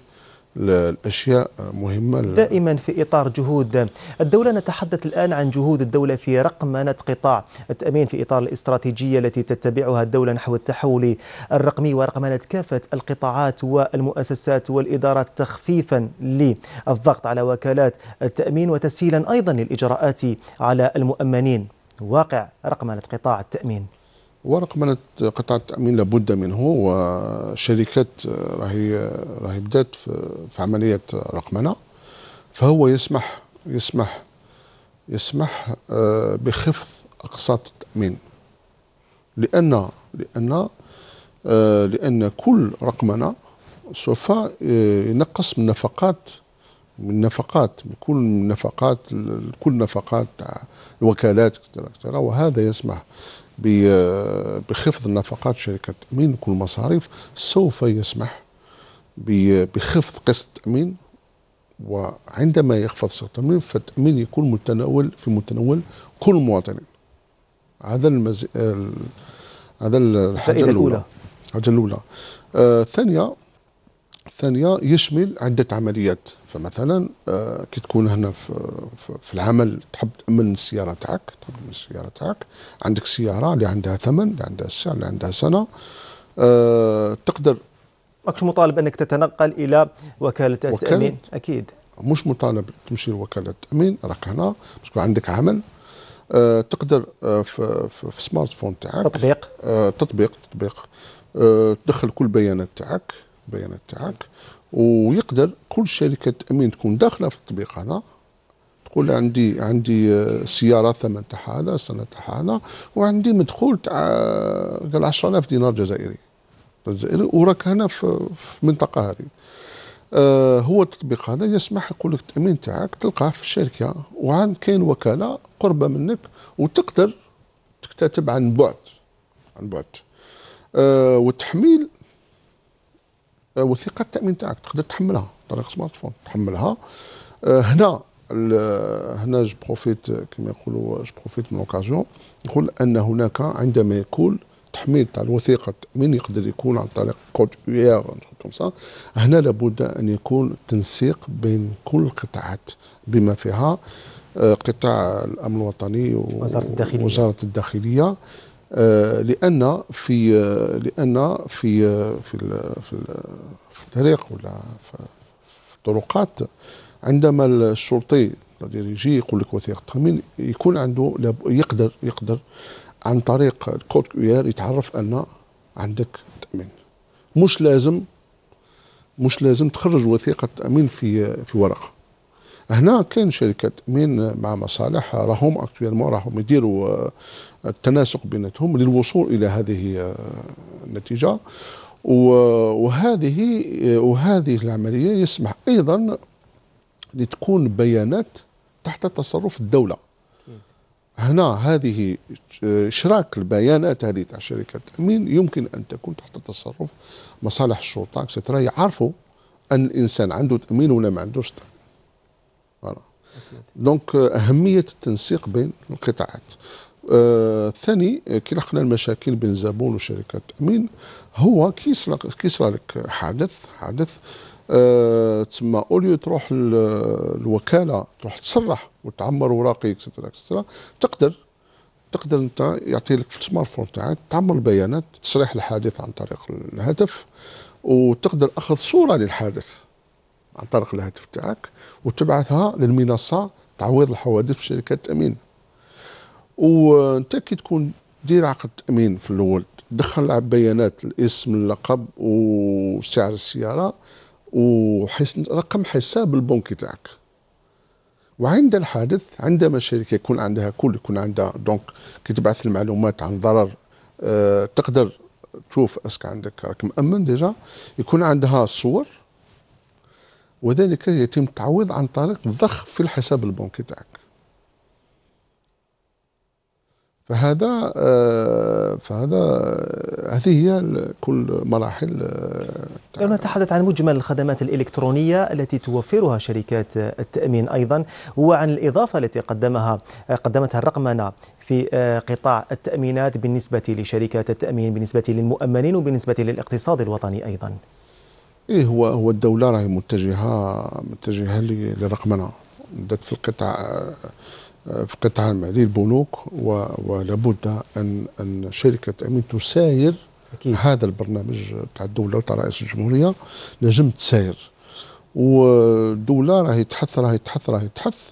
الأشياء مهمة دائما في إطار جهود الدولة نتحدث الآن عن جهود الدولة في رقمنة قطاع التأمين في إطار الاستراتيجية التي تتبعها الدولة نحو التحول الرقمي ورقمنة كافة القطاعات والمؤسسات والإدارات تخفيفا للضغط على وكالات التأمين وتسهيلا أيضا للإجراءات على المؤمنين واقع رقمنة قطاع التأمين ورقمنة قطاع التأمين لابد منه وشركات راهي راهي بدات في عملية رقمنة فهو يسمح يسمح يسمح آه، بخفض أقساط التأمين لأن لأن آه، لأن كل رقمنة سوف آه، ينقص من نفقات من نفقات من كل نفقات كل نفقات الوكالات وهذا يسمح بخفض نفقات شركة التأمين مصاريف سوف يسمح بخفض قسط التأمين وعندما يخفض سعر التأمين فالتأمين يكون متناول في متناول كل المواطنين هذا المز... هذا الحاجة الأولى الحاجة الأولى الثانية آه الثانية يشمل عدة عمليات فمثلا آه، كي تكون هنا في, في العمل تحب تأمن السيارة تاعك تحب تأمن السيارة تاعك عندك سيارة اللي عندها ثمن اللي عندها سعر اللي عندها سنة آه، تقدر ماكش مطالب أنك تتنقل إلى وكالة التأمين أكيد مش مطالب تمشي لوكالة التأمين راك هنا باسكو عندك عمل آه، تقدر في, في, في سمارت فون تاعك تطبيق تطبيق تطبيق تدخل كل البيانات تاعك البيانات تاعك ويقدر كل شركه تامين تكون داخله في التطبيق هذا تقول عندي عندي آه، سياره ثمن تاعها هذا السنه تاعها هذا وعندي مدخول تاع قال 10000 دينار جزائري جزائري وراك هنا في, في منطقه هذه آه، هو التطبيق هذا يسمح يقول لك التامين تاعك تلقاه في الشركه وعن كاين وكاله قربه منك وتقدر تكتتب عن بعد عن بعد آه والتحميل وثيقه التامين تاعك تقدر تحملها طريق سمارت فون تحملها آه، هنا هنا جو بروفيت كما يقولوا جو بروفيت من لوكازيون نقول ان هناك عندما يكون التحميل تاع الوثيقه التامين يقدر يكون عن طريق كود يو كوم سا هنا لابد ان يكون تنسيق بين كل القطاعات بما فيها آه، قطاع الامن الوطني ووزاره الداخليه, وزارة الداخلية آه، لان في آه، لان في آه، في في, الطريق ولا في, الطرقات عندما الشرطي الذي يجي يقول لك وثيقه التامين يكون عنده يقدر يقدر عن طريق الكود كيو يتعرف ان عندك تامين مش لازم مش لازم تخرج وثيقه تامين في في ورقه هنا كاين شركه تامين مع مصالح راهم اكتويلمون راهم يديروا التناسق بيناتهم للوصول الى هذه آه، النتيجه وهذه آه، وهذه العمليه يسمح ايضا لتكون بيانات تحت تصرف الدوله هنا هذه اشراك آه، البيانات هذه تاع شركه التامين يمكن ان تكون تحت تصرف مصالح الشرطه اكسترا يعرفوا ان الانسان عنده تامين ولا ما عندوش تامين فوالا دونك اهميه التنسيق بين القطاعات آه ثاني آه، كي لحقنا المشاكل بين زبون وشركه التامين هو كي يصرى لك حادث حادث آه تما اوليو تروح الوكاله تروح تصرح وتعمر اوراقي اكسترا اكسترا تقدر تقدر انت يعطي لك في السمارت فون تاعك تعمر بيانات تصريح الحادث عن طريق الهاتف وتقدر اخذ صوره للحادث عن طريق الهاتف تاعك وتبعثها للمنصه تعويض الحوادث في شركه التامين وانت كي تكون دير عقد تامين في الاول تدخل على بيانات الاسم اللقب وسعر السياره وحس رقم حساب البنكي تاعك وعند الحادث عندما الشركه يكون عندها كل يكون عندها دونك كي تبعث المعلومات عن ضرر أه تقدر تشوف اسك عندك راك مامن ديجا يكون عندها الصور وذلك يتم التعويض عن طريق ضخ في الحساب البنكي تاعك فهذا آه، فهذا هذه هي كل مراحل آه، لو نتحدث عن مجمل الخدمات الإلكترونية التي توفرها شركات التأمين أيضا وعن الإضافة التي قدمها آه، قدمتها الرقمنة في قطاع التأمينات بالنسبة لشركات التأمين بالنسبة للمؤمنين وبالنسبة للاقتصاد الوطني أيضا إيه هو هو الدولة راهي متجهة متجهة للرقمنة بدات في القطاع في قطاع المالي البنوك ولابد ان ان شركه امين تساير أكيد. هذا البرنامج تاع الدوله وتاع رئيس الجمهوريه نجم تساير والدوله راهي تحث راهي تحث راهي تحث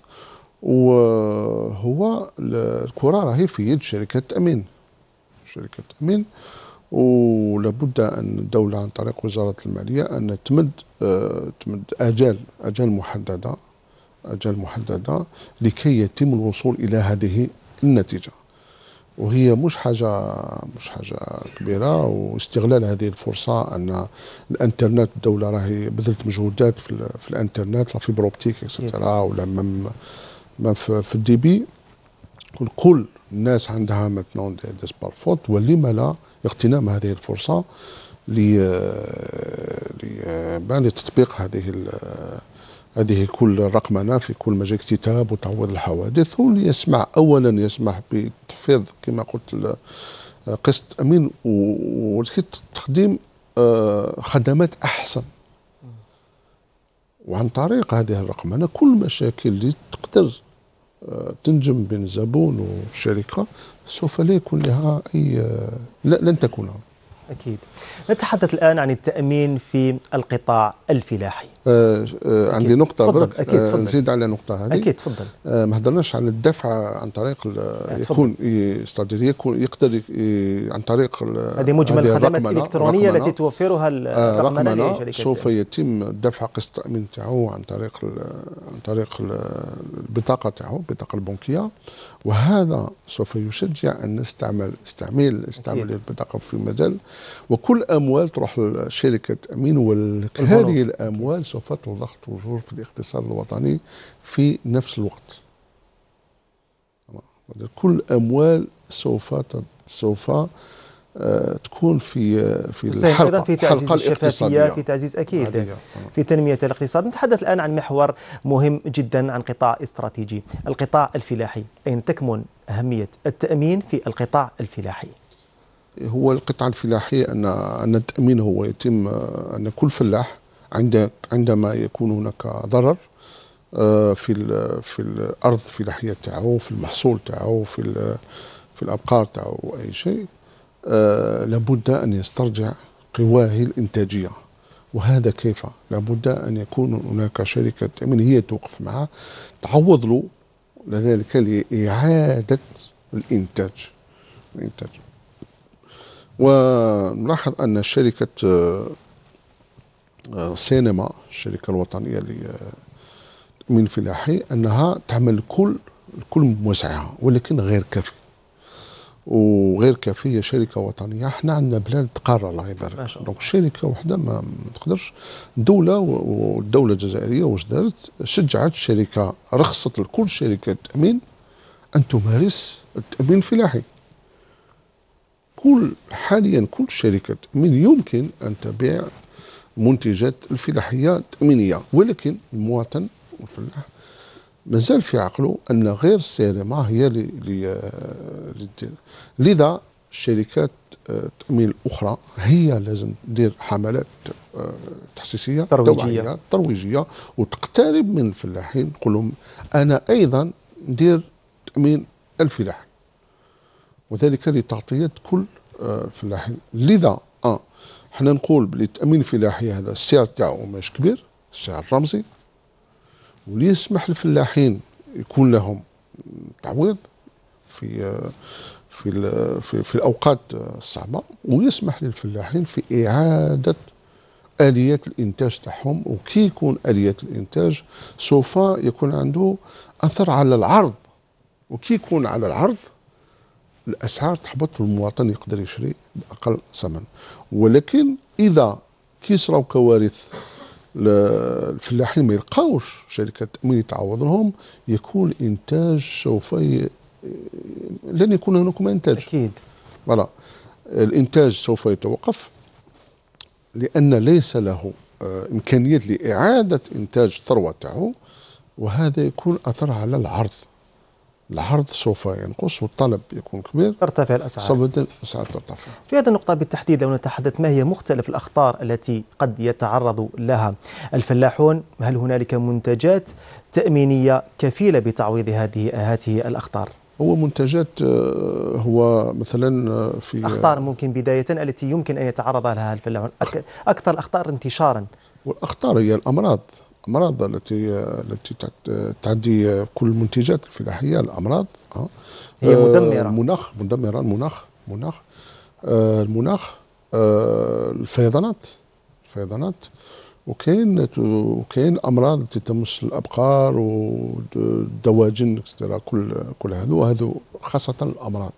وهو الكره راهي في يد شركه امين شركه امين ولابد ان الدوله عن طريق وزاره الماليه ان تمد آه، تمد اجال اجال محدده أجال محددة لكي يتم الوصول إلى هذه النتيجة وهي مش حاجة مش حاجة كبيرة واستغلال هذه الفرصة أن الانترنت الدولة راهي بذلت مجهودات في, في الانترنت لا فيبر اوبتيك اكسترا ولا ما في, في الدي بي كل الناس عندها ماتنون دي, دي سبار فوت ولما لا اغتنام هذه الفرصه ل لتطبيق هذه هذه كل رقمنا في كل ما جاء اكتتاب وتعويض الحوادث هو اللي يسمع أولا يسمح بتحفيظ كما قلت قسط أمين وتقديم آه، خدمات أحسن وعن طريق هذه الرقمنة كل المشاكل اللي تقدر آه، تنجم بين زبون وشركة سوف لا يكون لها أي آه، لن تكون أكيد نتحدث الآن عن التأمين في القطاع الفلاحي آه آه عندي نقطة تفضل. برك أكيد تفضل. آه، نزيد على نقطة هذه أكيد تفضل آه ما هدرناش على الدفع عن طريق آه، يكون استراتيجي يكون يقدر عن طريق هذه مجمل الخدمات الإلكترونية التي توفرها آه، الرقمنة الرقمنة سوف يتم دفع قسط التأمين تاعو عن طريق عن طريق البطاقة تاعو البطاقة البنكية وهذا سوف يشجع ان نستعمل استعمال استعمال البطاقة في مجال وكل أموال تروح لشركة أمين وهذه الأموال سوف تضخ تجور في الاقتصاد الوطني في نفس الوقت كل أموال سوف سوف آه، تكون في آه، في الحلقه في تعزيز الحلقة الشفافيه في تعزيز اكيد في تنميه الاقتصاد نتحدث الان عن محور مهم جدا عن قطاع استراتيجي القطاع الفلاحي اين تكمن اهميه التامين في القطاع الفلاحي هو القطاع الفلاحي ان ان التامين هو يتم ان كل فلاح عند عندما يكون هناك ضرر آه، في في الارض الفلاحيه تاعو في المحصول تاعو في في الابقار تاعو اي شيء آه، لابد أن يسترجع قواه الإنتاجية وهذا كيف لابد أن يكون هناك شركة من هي توقف معه تعوض له لذلك لإعادة الإنتاج الإنتاج ونلاحظ أن شركة آه، سينما الشركة الوطنية من فلاحي أنها تعمل كل كل موسعها ولكن غير كافي وغير كافيه شركه وطنيه احنا عندنا بلاد قاره الله يبارك دونك شركه وحده ما تقدرش دوله والدوله الجزائريه واش دارت شجعت شركه رخصت لكل شركه تامين ان تمارس التامين الفلاحي كل حاليا كل شركه من يمكن ان تبيع منتجات الفلاحيه التامينيه ولكن المواطن والفلاح مازال في عقله أن غير السينما هي اللي لذا الشركات التأمين آه، الأخرى هي لازم تدير حملات آه، تحسيسية ترويجية ترويجية وتقترب من الفلاحين تقول لهم أنا أيضا ندير تأمين الفلاح وذلك لتغطية كل الفلاحين آه، لذا احنا حنا نقول بلي التامين الفلاحي هذا السعر تاعو ماش كبير السعر رمزي وليسمح للفلاحين يكون لهم تعويض في في في, في الاوقات الصعبه ويسمح للفلاحين في اعاده اليات الانتاج تاعهم وكي يكون اليات الانتاج سوف يكون عنده اثر على العرض وكي يكون على العرض الاسعار تحبط والمواطن يقدر يشري باقل ثمن ولكن اذا كي كوارث الفلاحين ما يلقاوش شركه تأمين يتعوض لهم يكون الانتاج سوف ي... لن يكون هناك انتاج اكيد فوالا الانتاج سوف يتوقف لان ليس له آه، امكانيه لاعاده انتاج الثروه تاعو وهذا يكون اثر على العرض العرض سوف ينقص والطلب يكون كبير ترتفع الاسعار سوف الاسعار ترتفع في هذه النقطه بالتحديد لو نتحدث ما هي مختلف الاخطار التي قد يتعرض لها الفلاحون هل هنالك منتجات تامينيه كفيله بتعويض هذه هذه الاخطار هو منتجات آه، هو مثلا آه، في اخطار ممكن بدايه التي يمكن ان يتعرض لها الفلاحون اكثر الاخطار انتشارا والاخطار هي الامراض الأمراض التي التي تعدي كل المنتجات الفلاحية الأمراض آه. هي آه، مدمرة مناخ مدمرة آه، المناخ مناخ المناخ الفيضانات الفيضانات وكاين وكاين امراض تتمس الابقار والدواجن اكسترا كل كل هذو هذو خاصه الامراض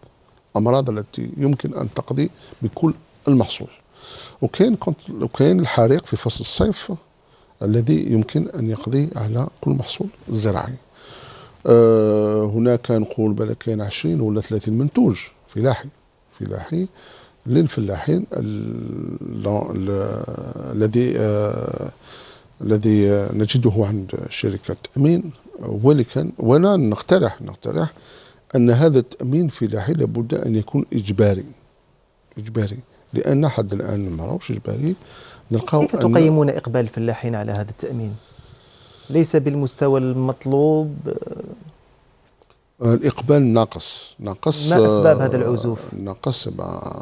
الامراض التي يمكن ان تقضي بكل المحصول وكاين وكاين الحريق في فصل الصيف الذي يمكن أن يقضي على كل محصول زراعي آه، هناك نقول بلا كاين 20 ولا 30 منتوج فلاحي فلاحي للفلاحين الذي آه، الذي نجده عند شركة التأمين ولكن وأنا نقترح نقترح أن هذا التأمين الفلاحي لابد أن يكون إجباري إجباري لأن حد الآن ما راهوش إجباري نلقاو كيف تقيمون إقبال الفلاحين على هذا التأمين؟ ليس بالمستوى المطلوب آه، الإقبال ناقص ناقص ما أسباب هذا العزوف؟ آه، ناقص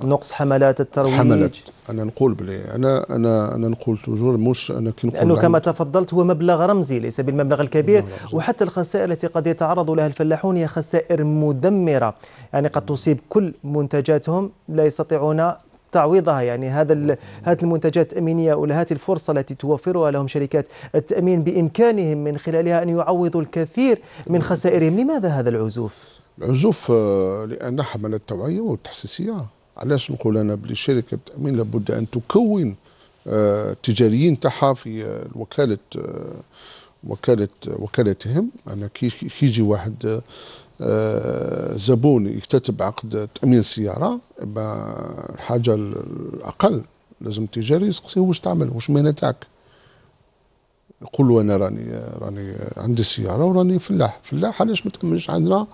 نقص حملات الترويج حملات أنا نقول بلي أنا أنا أنا نقول توجور مش أنا كي نقول لأنه كما تفضلت هو مبلغ رمزي ليس بالمبلغ الكبير وحتى الخسائر التي قد يتعرض لها الفلاحون هي خسائر مدمرة يعني قد تصيب كل منتجاتهم لا يستطيعون تعويضها يعني هذا هذه المنتجات التأمينية ولا هذه الفرصة التي توفرها لهم شركات التأمين بإمكانهم من خلالها أن يعوضوا الكثير من خسائرهم لماذا هذا العزوف؟ العزوف آه، لأن حمل التوعية والتحسيسية علاش نقول أنا بلي شركة التأمين لابد أن تكون التجاريين آه، تاعها في آه، وكاله وكالة وكالتهم أنا كي يجي واحد آه، زبون يكتتب عقد تامين السياره الحاجه الاقل لازم التجاري يسقسيه واش تعمل واش المهنه تاعك يقول له انا راني راني عندي سياره وراني فلاح فلاح علاش ما تكملش عندنا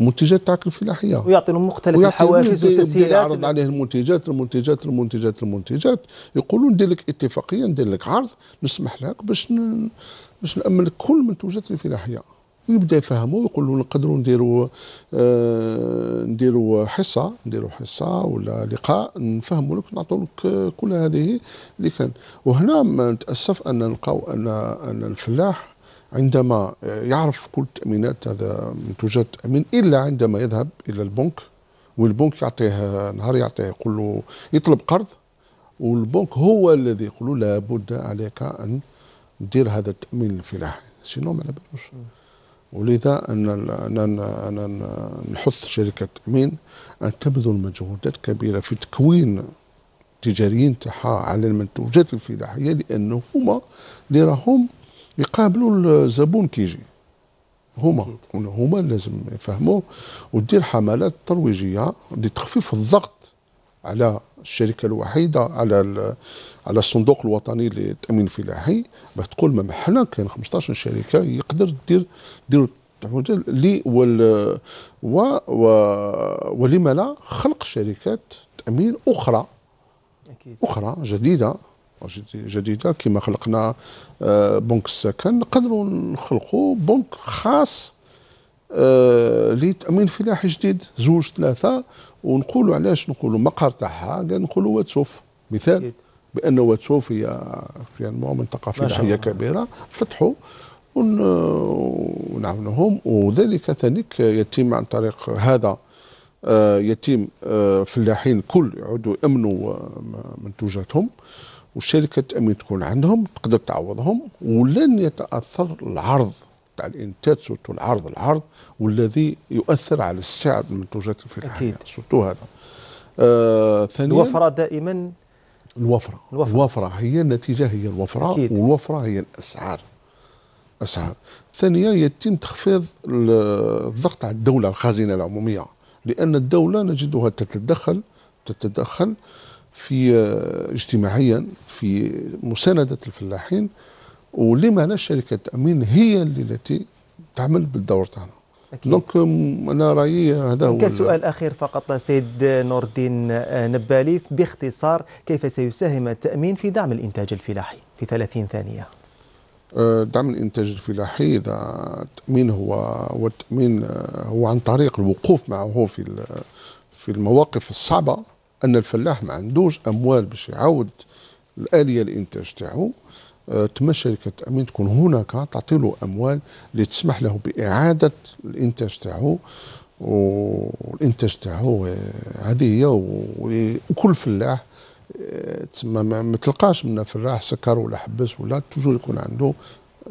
المنتجات تاعك الفلاحيه ويعطي لهم مختلف الحوافز والتسهيلات يعرض عليه المنتجات المنتجات المنتجات المنتجات يقولوا ندير لك اتفاقيه ندير لك عرض نسمح لك باش باش نامن لك كل منتوجات الفلاحيه ويبدا يفهموا ويقول له نقدروا نديروا آه نديروا حصه نديروا حصه ولا لقاء نفهموا لك نعطوا لك كل هذه اللي كان وهنا نتاسف ان نلقاو ان ان الفلاح عندما يعرف كل التامينات هذا منتوجات التامين الا عندما يذهب الى البنك والبنك يعطيه نهار يعطيه يقول له يطلب قرض والبنك هو الذي يقول له لابد عليك ان دير هذا التامين الفلاحي سينو ما على بالوش ولذا ان ان ان نحث شركة أمين أن تبذل مجهودات كبيرة في تكوين تجاريين تاعها على المنتوجات الفلاحية لأنه هما اللي راهم يقابلوا الزبون كيجي هما هما لازم يفهموا ودير حملات ترويجية لتخفيف الضغط على الشركه الوحيده على على الصندوق الوطني للتامين الفلاحي تقول ما محنا كاين 15 شركه يقدر دير دير لي وال و و ولما لا خلق شركات تامين اخرى أكيد. اخرى جديده جديده كما خلقنا آه، بنك السكن نقدروا نخلقوا بنك خاص آه، لتامين فلاحي جديد زوج ثلاثه ونقولوا علاش نقولوا مقر تاعها قال نقولوا واتسوف مثال بان واتسوف هي يعني منطقه فلاحيه كبيره فتحوا ونعاونوهم وذلك ثاني يتم عن طريق هذا آه، يتم آه، فلاحين كل يعودوا يامنوا آه، منتوجاتهم والشركه تامين تكون عندهم تقدر تعوضهم ولن يتاثر العرض على الانتاج العرض العرض والذي يؤثر على السعر المنتوجات في الحياه هذا آه ثانيا الوفره دائما الوفره الوفره, الوفرة هي النتيجه هي الوفره أكيد. والوفره هي الاسعار اسعار ثانيا يتم تخفيض الضغط على الدوله الخزينه العموميه لان الدوله نجدها تتدخل تتدخل في آه، اجتماعيا في مسانده الفلاحين ولما لا شركه التامين هي اللي التي تعمل بالدور تاعنا دونك euh, انا رايي هذا هو كسؤال اخير فقط سيد نور الدين آه، نبالي باختصار كيف سيساهم التامين في دعم الانتاج الفلاحي في 30 ثانيه آه، دعم الانتاج الفلاحي اذا التامين هو والتامين آه، هو عن طريق الوقوف معه في في المواقف الصعبه ان الفلاح ما عندوش اموال باش يعاود الاليه الانتاج تاعو تما شركه التامين تكون هناك تعطي له اموال اللي تسمح له باعاده الانتاج تاعو والانتاج تاعو هذه هي وكل فلاح تسمى ما تلقاش من فلاح سكر ولا حبس ولا توجور يكون عنده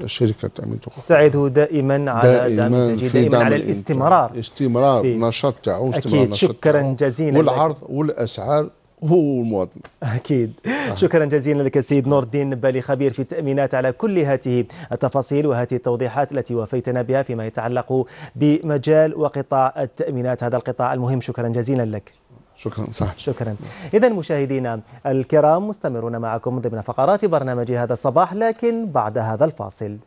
شركه تامين تقف تساعده دائما على دائما, في دائما على الاستمرار استمرار النشاط تاعو استمرار شكرا جزيلا والعرض والاسعار هو المواطن أكيد أه. شكرا جزيلا لك سيد نور الدين بالي خبير في التأمينات على كل هذه التفاصيل وهذه التوضيحات التي وفيتنا بها فيما يتعلق بمجال وقطاع التأمينات هذا القطاع المهم شكرا جزيلا لك شكرا صح شكرا إذا مشاهدينا الكرام مستمرون معكم ضمن فقرات برنامج هذا الصباح لكن بعد هذا الفاصل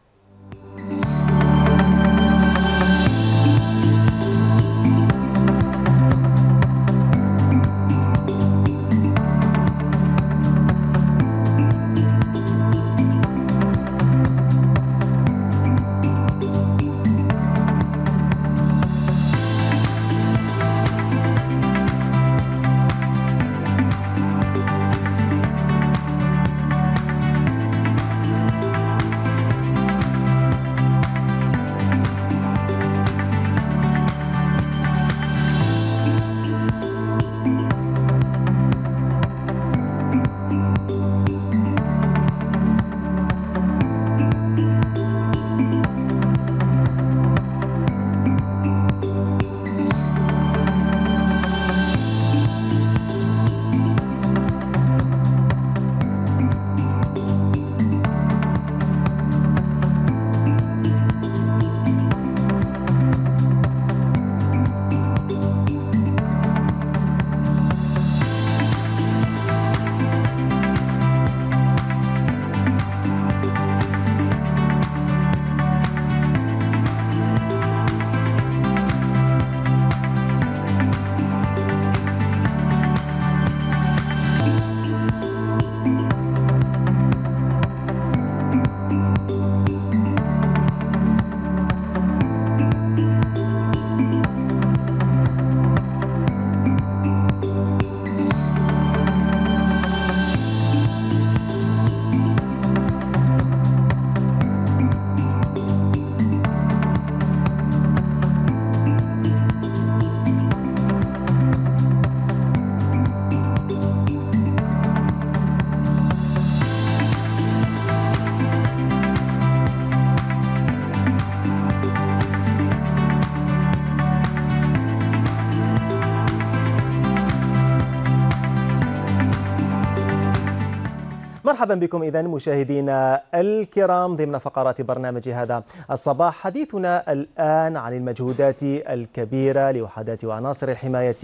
مرحبا بكم إذا مشاهدينا الكرام ضمن فقرات برنامج هذا الصباح حديثنا الآن عن المجهودات الكبيرة لوحدات وعناصر الحماية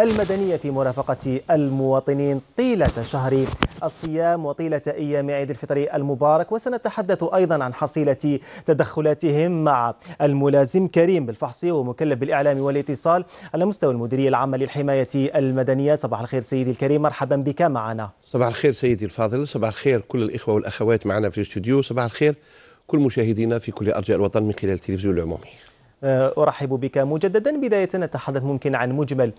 المدنية في مرافقة المواطنين طيلة شهر الصيام وطيلة أيام عيد الفطر المبارك وسنتحدث أيضا عن حصيلة تدخلاتهم مع الملازم كريم بالفحص ومكلف بالإعلام والاتصال على مستوى المديرية العامة للحماية المدنية صباح الخير سيدي الكريم مرحبا بك معنا صباح الخير سيدي الفاضل صباح الخير الخير كل الإخوة والأخوات معنا في الاستوديو صباح الخير كل مشاهدينا في كل أرجاء الوطن من خلال التلفزيون العمومي آه، أرحب بك مجددا بداية نتحدث ممكن عن مجمل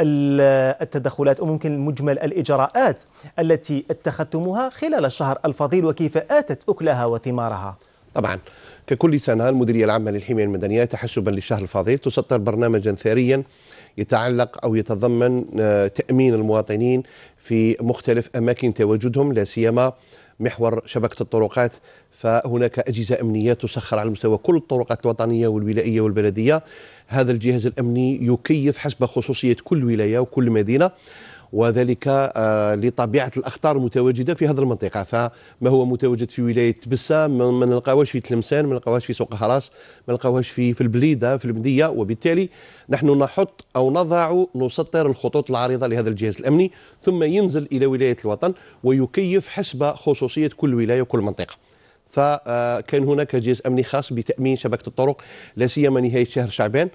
التدخلات أو ممكن مجمل الإجراءات التي اتخذتموها خلال الشهر الفضيل وكيف آتت أكلها وثمارها طبعا ككل سنة المديرية العامة للحماية المدنية تحسبا للشهر الفضيل تسطر برنامجا ثريا يتعلق أو يتضمن آه، تأمين المواطنين في مختلف أماكن تواجدهم لا سيما محور شبكة الطرقات فهناك أجهزة أمنية تسخر على مستوى كل الطرقات الوطنية والولائية والبلدية هذا الجهاز الأمني يكيف حسب خصوصية كل ولاية وكل مدينة وذلك آه، لطبيعه الاخطار المتواجده في هذه المنطقه فما هو متواجد في ولايه تبسه ما نلقاوش في تلمسان ما نلقاوش في سوق هراس ما نلقاوش في في البليده في المديه وبالتالي نحن نحط او نضع نسطر الخطوط العريضه لهذا الجهاز الامني ثم ينزل الى ولايه الوطن ويكيف حسب خصوصيه كل ولايه وكل منطقه فكان آه، هناك جهاز امني خاص بتامين شبكه الطرق لا سيما نهايه شهر شعبان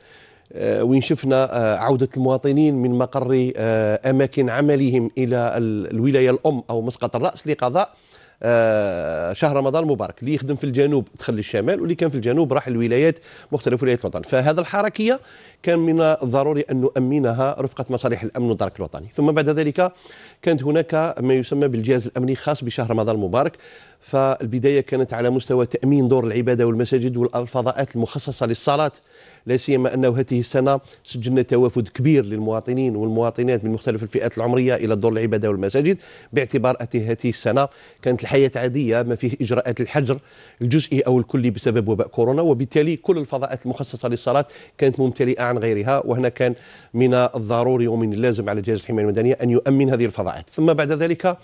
آه، وين شفنا آه، عودة المواطنين من مقر آه، أماكن عملهم إلى الولاية الأم أو مسقط الرأس لقضاء شهر رمضان المبارك اللي يخدم في الجنوب دخل للشمال واللي كان في الجنوب راح الولايات مختلف ولايات الوطن فهذا الحركية كان من الضروري أن نؤمنها رفقة مصالح الأمن والدرك الوطني ثم بعد ذلك كانت هناك ما يسمى بالجهاز الأمني خاص بشهر رمضان المبارك فالبداية كانت على مستوى تأمين دور العبادة والمساجد والفضاءات المخصصة للصلاة لا سيما أنه هذه السنة سجلنا توافد كبير للمواطنين والمواطنات من مختلف الفئات العمرية إلى دور العبادة والمساجد باعتبار هذه السنة كانت الحياة عادية ما فيه إجراءات الحجر الجزئي أو الكلي بسبب وباء كورونا وبالتالي كل الفضاءات المخصصة للصلاة كانت ممتلئة عن غيرها وهنا كان من الضروري ومن اللازم على جهاز الحماية المدنية أن يؤمن هذه الفضاءات ثم بعد ذلك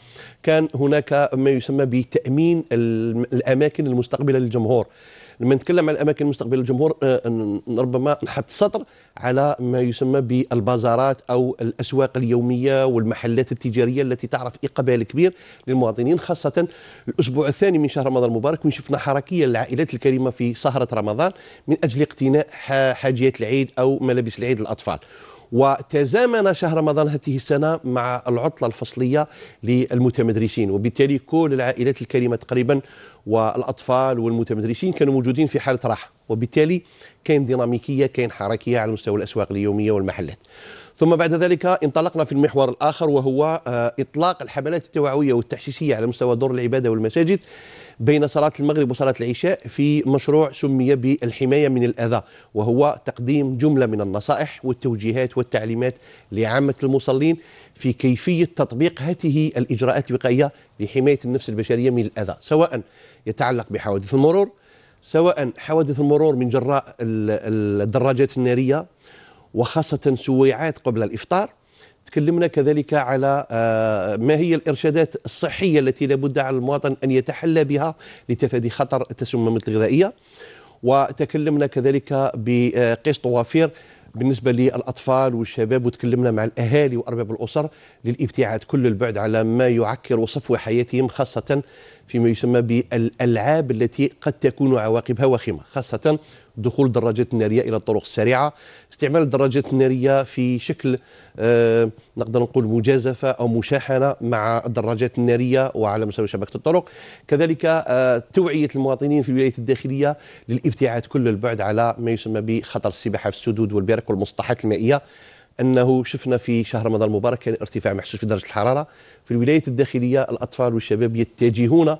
كان هناك ما يسمى بتأمين تبيين الاماكن المستقبله للجمهور لما نتكلم عن الاماكن المستقبله للجمهور آه، آه، ربما نحط سطر على ما يسمى بالبازارات او الاسواق اليوميه والمحلات التجاريه التي تعرف اقبال كبير للمواطنين خاصه الاسبوع الثاني من شهر رمضان المبارك وين شفنا حركيه للعائلات الكريمه في سهره رمضان من اجل اقتناء حاجيات العيد او ملابس العيد للاطفال وتزامن شهر رمضان هذه السنة مع العطلة الفصلية للمتمدرسين وبالتالي كل العائلات الكريمة تقريبا والأطفال والمتمدرسين كانوا موجودين في حالة راحة وبالتالي كاين ديناميكية كاين حركية على مستوى الأسواق اليومية والمحلات ثم بعد ذلك انطلقنا في المحور الآخر وهو آه، إطلاق الحملات التوعوية والتحسيسية على مستوى دور العبادة والمساجد بين صلاة المغرب وصلاة العشاء في مشروع سمي بالحماية من الأذى وهو تقديم جملة من النصائح والتوجيهات والتعليمات لعامة المصلين في كيفية تطبيق هذه الإجراءات الوقائية لحماية النفس البشرية من الأذى سواء يتعلق بحوادث المرور سواء حوادث المرور من جراء الدراجات النارية وخاصة سويعات قبل الإفطار تكلمنا كذلك على آه، ما هي الإرشادات الصحية التي لابد على المواطن أن يتحلى بها لتفادي خطر التسممات الغذائية وتكلمنا كذلك بقيس طوافير بالنسبه للاطفال والشباب وتكلمنا مع الاهالي وارباب الاسر للابتعاد كل البعد على ما يعكر صفو حياتهم خاصه فيما يسمى بالألعاب التي قد تكون عواقبها وخيمة خاصة دخول الدراجات النارية إلى الطرق السريعة استعمال الدراجات النارية في شكل آه نقدر نقول مجازفة أو مشاحنة مع الدراجات النارية وعلى مستوى شبكة الطرق كذلك آه توعية المواطنين في الولايات الداخلية للابتعاد كل البعد على ما يسمى بخطر السباحة في السدود والبرك والمسطحات المائية انه شفنا في شهر رمضان المبارك كان يعني ارتفاع محسوس في درجه الحراره في الولايات الداخليه الاطفال والشباب يتجهون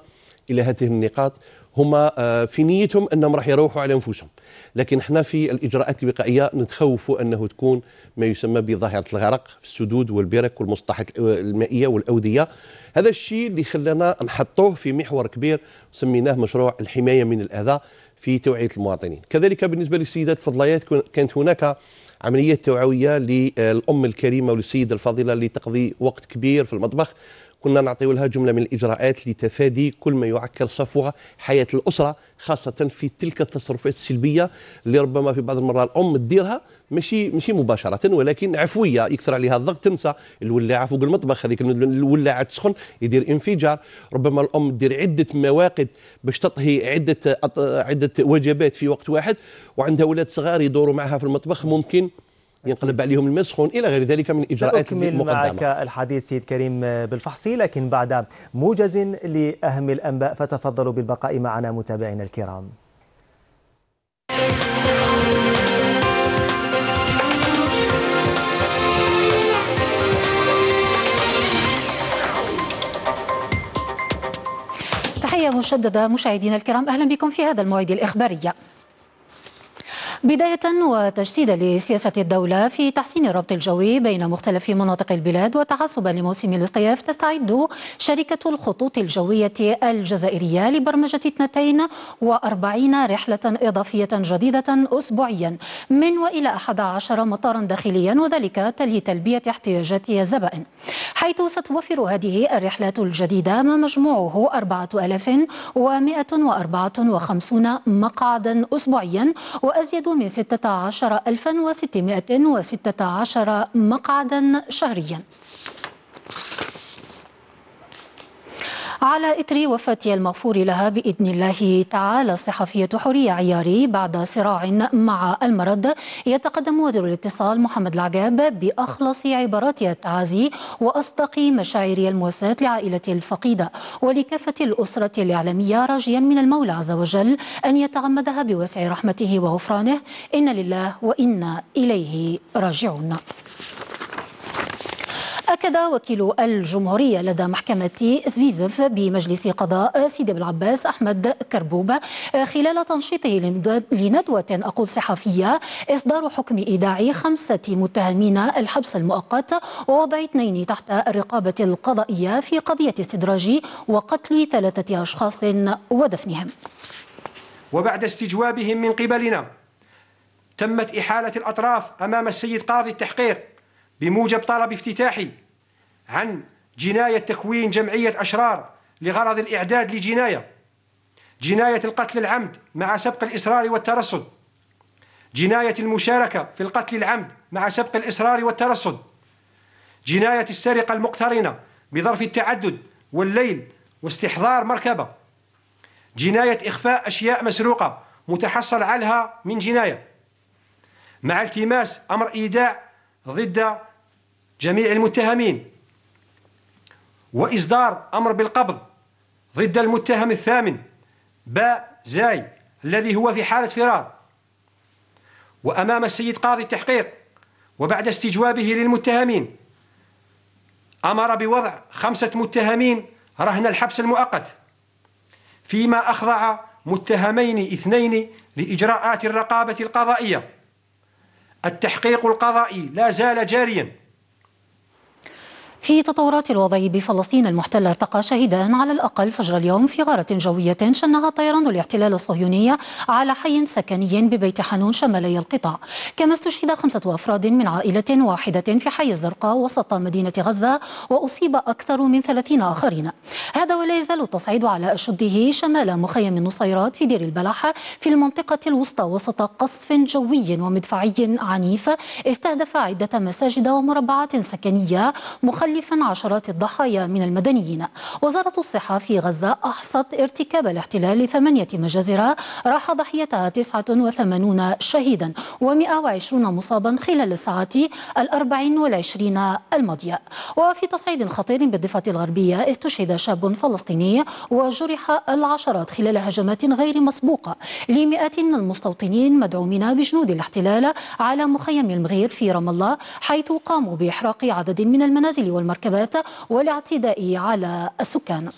الى هذه النقاط هما آه، في نيتهم انهم راح يروحوا على انفسهم لكن احنا في الاجراءات الوقائيه نتخوفوا انه تكون ما يسمى بظاهره الغرق في السدود والبرك والمسطحات المائيه والاوديه هذا الشيء اللي خلانا نحطوه في محور كبير سميناه مشروع الحمايه من الاذى في توعيه المواطنين كذلك بالنسبه للسيدات الفضليات كانت هناك عملية توعوية للأم الكريمة وللسيدة الفاضلة اللي تقضي وقت كبير في المطبخ كنا نعطيو لها جمله من الاجراءات لتفادي كل ما يعكر صفوه حياه الاسره خاصه في تلك التصرفات السلبيه اللي ربما في بعض المرات الام تديرها ماشي ماشي مباشره ولكن عفويه يكثر عليها الضغط تنسى الولاعه فوق المطبخ هذيك الولاعه تسخن يدير انفجار ربما الام تدير عده مواقد باش تطهي عده عده وجبات في وقت واحد وعندها ولاد صغار يدوروا معها في المطبخ ممكن ينقلب عليهم الماء سخون الى غير ذلك من اجراءات المقدمه معك الحديث سيد كريم بالفحصي لكن بعد موجز لاهم الانباء فتفضلوا بالبقاء معنا متابعينا الكرام تحية مشددة مشاهدينا الكرام أهلا بكم في هذا الموعد الإخبارية بداية وتجسيدا لسياسة الدولة في تحسين الربط الجوي بين مختلف مناطق البلاد وتعصبا لموسم الاصطياف تستعد شركة الخطوط الجوية الجزائرية لبرمجة 42 رحلة إضافية جديدة أسبوعيا من وإلى 11 مطارا داخليا وذلك تلي تلبية احتياجات الزبائن حيث ستوفر هذه الرحلات الجديدة ما مجموعه 4154 مقعدا أسبوعيا وأزيد من 16616 مقعدا شهريا على إثر وفاة المغفور لها بإذن الله تعالى الصحفية حورية عياري بعد صراع مع المرض يتقدم وزير الاتصال محمد العجاب بأخلص عبارات التعازي وأصدق مشاعر المواساة لعائلة الفقيدة ولكافة الأسرة الإعلامية راجيا من المولى عز وجل أن يتغمدها بوسع رحمته وغفرانه إن لله وإنا إليه راجعون أكد وكيل الجمهورية لدى محكمة سفيزف بمجلس قضاء سيدي بالعباس أحمد كربوب خلال تنشيطه لندوة أقول صحفية إصدار حكم إيداع خمسة متهمين الحبس المؤقت ووضع اثنين تحت الرقابة القضائية في قضية استدراج وقتل ثلاثة أشخاص ودفنهم وبعد استجوابهم من قبلنا تمت إحالة الأطراف أمام السيد قاضي التحقيق بموجب طلب افتتاحي عن جناية تكوين جمعية أشرار لغرض الإعداد لجناية جناية القتل العمد مع سبق الإصرار والترصد جناية المشاركة في القتل العمد مع سبق الإصرار والترصد جناية السرقة المقترنة بظرف التعدد والليل واستحضار مركبة جناية إخفاء أشياء مسروقة متحصل عليها من جناية مع التماس أمر إيداع ضد جميع المتهمين وإصدار أمر بالقبض ضد المتهم الثامن باء زاي الذي هو في حالة فرار وأمام السيد قاضي التحقيق وبعد استجوابه للمتهمين أمر بوضع خمسة متهمين رهن الحبس المؤقت فيما أخضع متهمين اثنين لإجراءات الرقابة القضائية التحقيق القضائي لا زال جارياً في تطورات الوضع بفلسطين المحتلة ارتقى شهيدان على الأقل فجر اليوم في غارة جوية شنها طيران الاحتلال الصهيوني على حي سكني ببيت حنون شمالي القطاع كما استشهد خمسة أفراد من عائلة واحدة في حي الزرقاء وسط مدينة غزة وأصيب أكثر من ثلاثين آخرين هذا ولا يزال التصعيد على أشده شمال مخيم النصيرات في دير البلح في المنطقة الوسطى وسط قصف جوي ومدفعي عنيف استهدف عدة مساجد ومربعات سكنية مخلية مكلفا عشرات الضحايا من المدنيين وزارة الصحة في غزة أحصت ارتكاب الاحتلال ثمانية مجازر راح ضحيتها 89 شهيدا و120 مصابا خلال الساعات الأربع والعشرين الماضية وفي تصعيد خطير بالضفة الغربية استشهد شاب فلسطيني وجرح العشرات خلال هجمات غير مسبوقة لمئات من المستوطنين مدعومين بجنود الاحتلال على مخيم المغير في رام الله حيث قاموا بإحراق عدد من المنازل والمركبات والاعتداء على السكان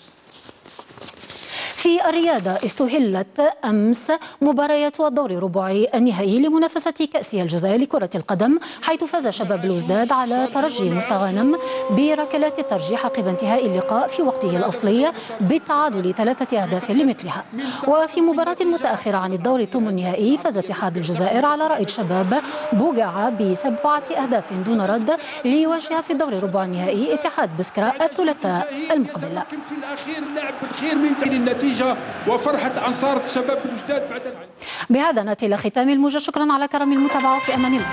في الرياضة استهلت أمس مباريات الدور ربع النهائي لمنافسة كأس الجزائر لكرة القدم حيث فاز شباب الوزداد على ترجي مستغانم بركلات الترجيح عقب انتهاء اللقاء في وقته الأصلي بالتعادل ثلاثة أهداف لمثلها وفي مباراة متأخرة عن الدور ثم النهائي فاز اتحاد الجزائر على رائد شباب بوقعة بسبعة أهداف دون رد ليواجه في الدور الربع النهائي اتحاد بسكرة الثلاثاء المقبل النتيجة وفرحة أنصار الشباب الجداد بعد العلم بهذا نأتي إلى ختام الموجة شكرا على كرم المتابعة في أمان الله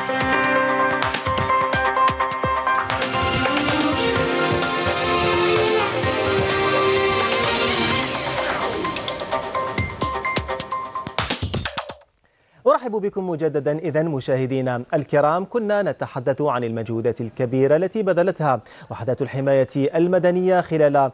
أرحب بكم مجددا إذا مشاهدينا الكرام كنا نتحدث عن المجهودات الكبيرة التي بذلتها وحدات الحماية المدنية خلال آه،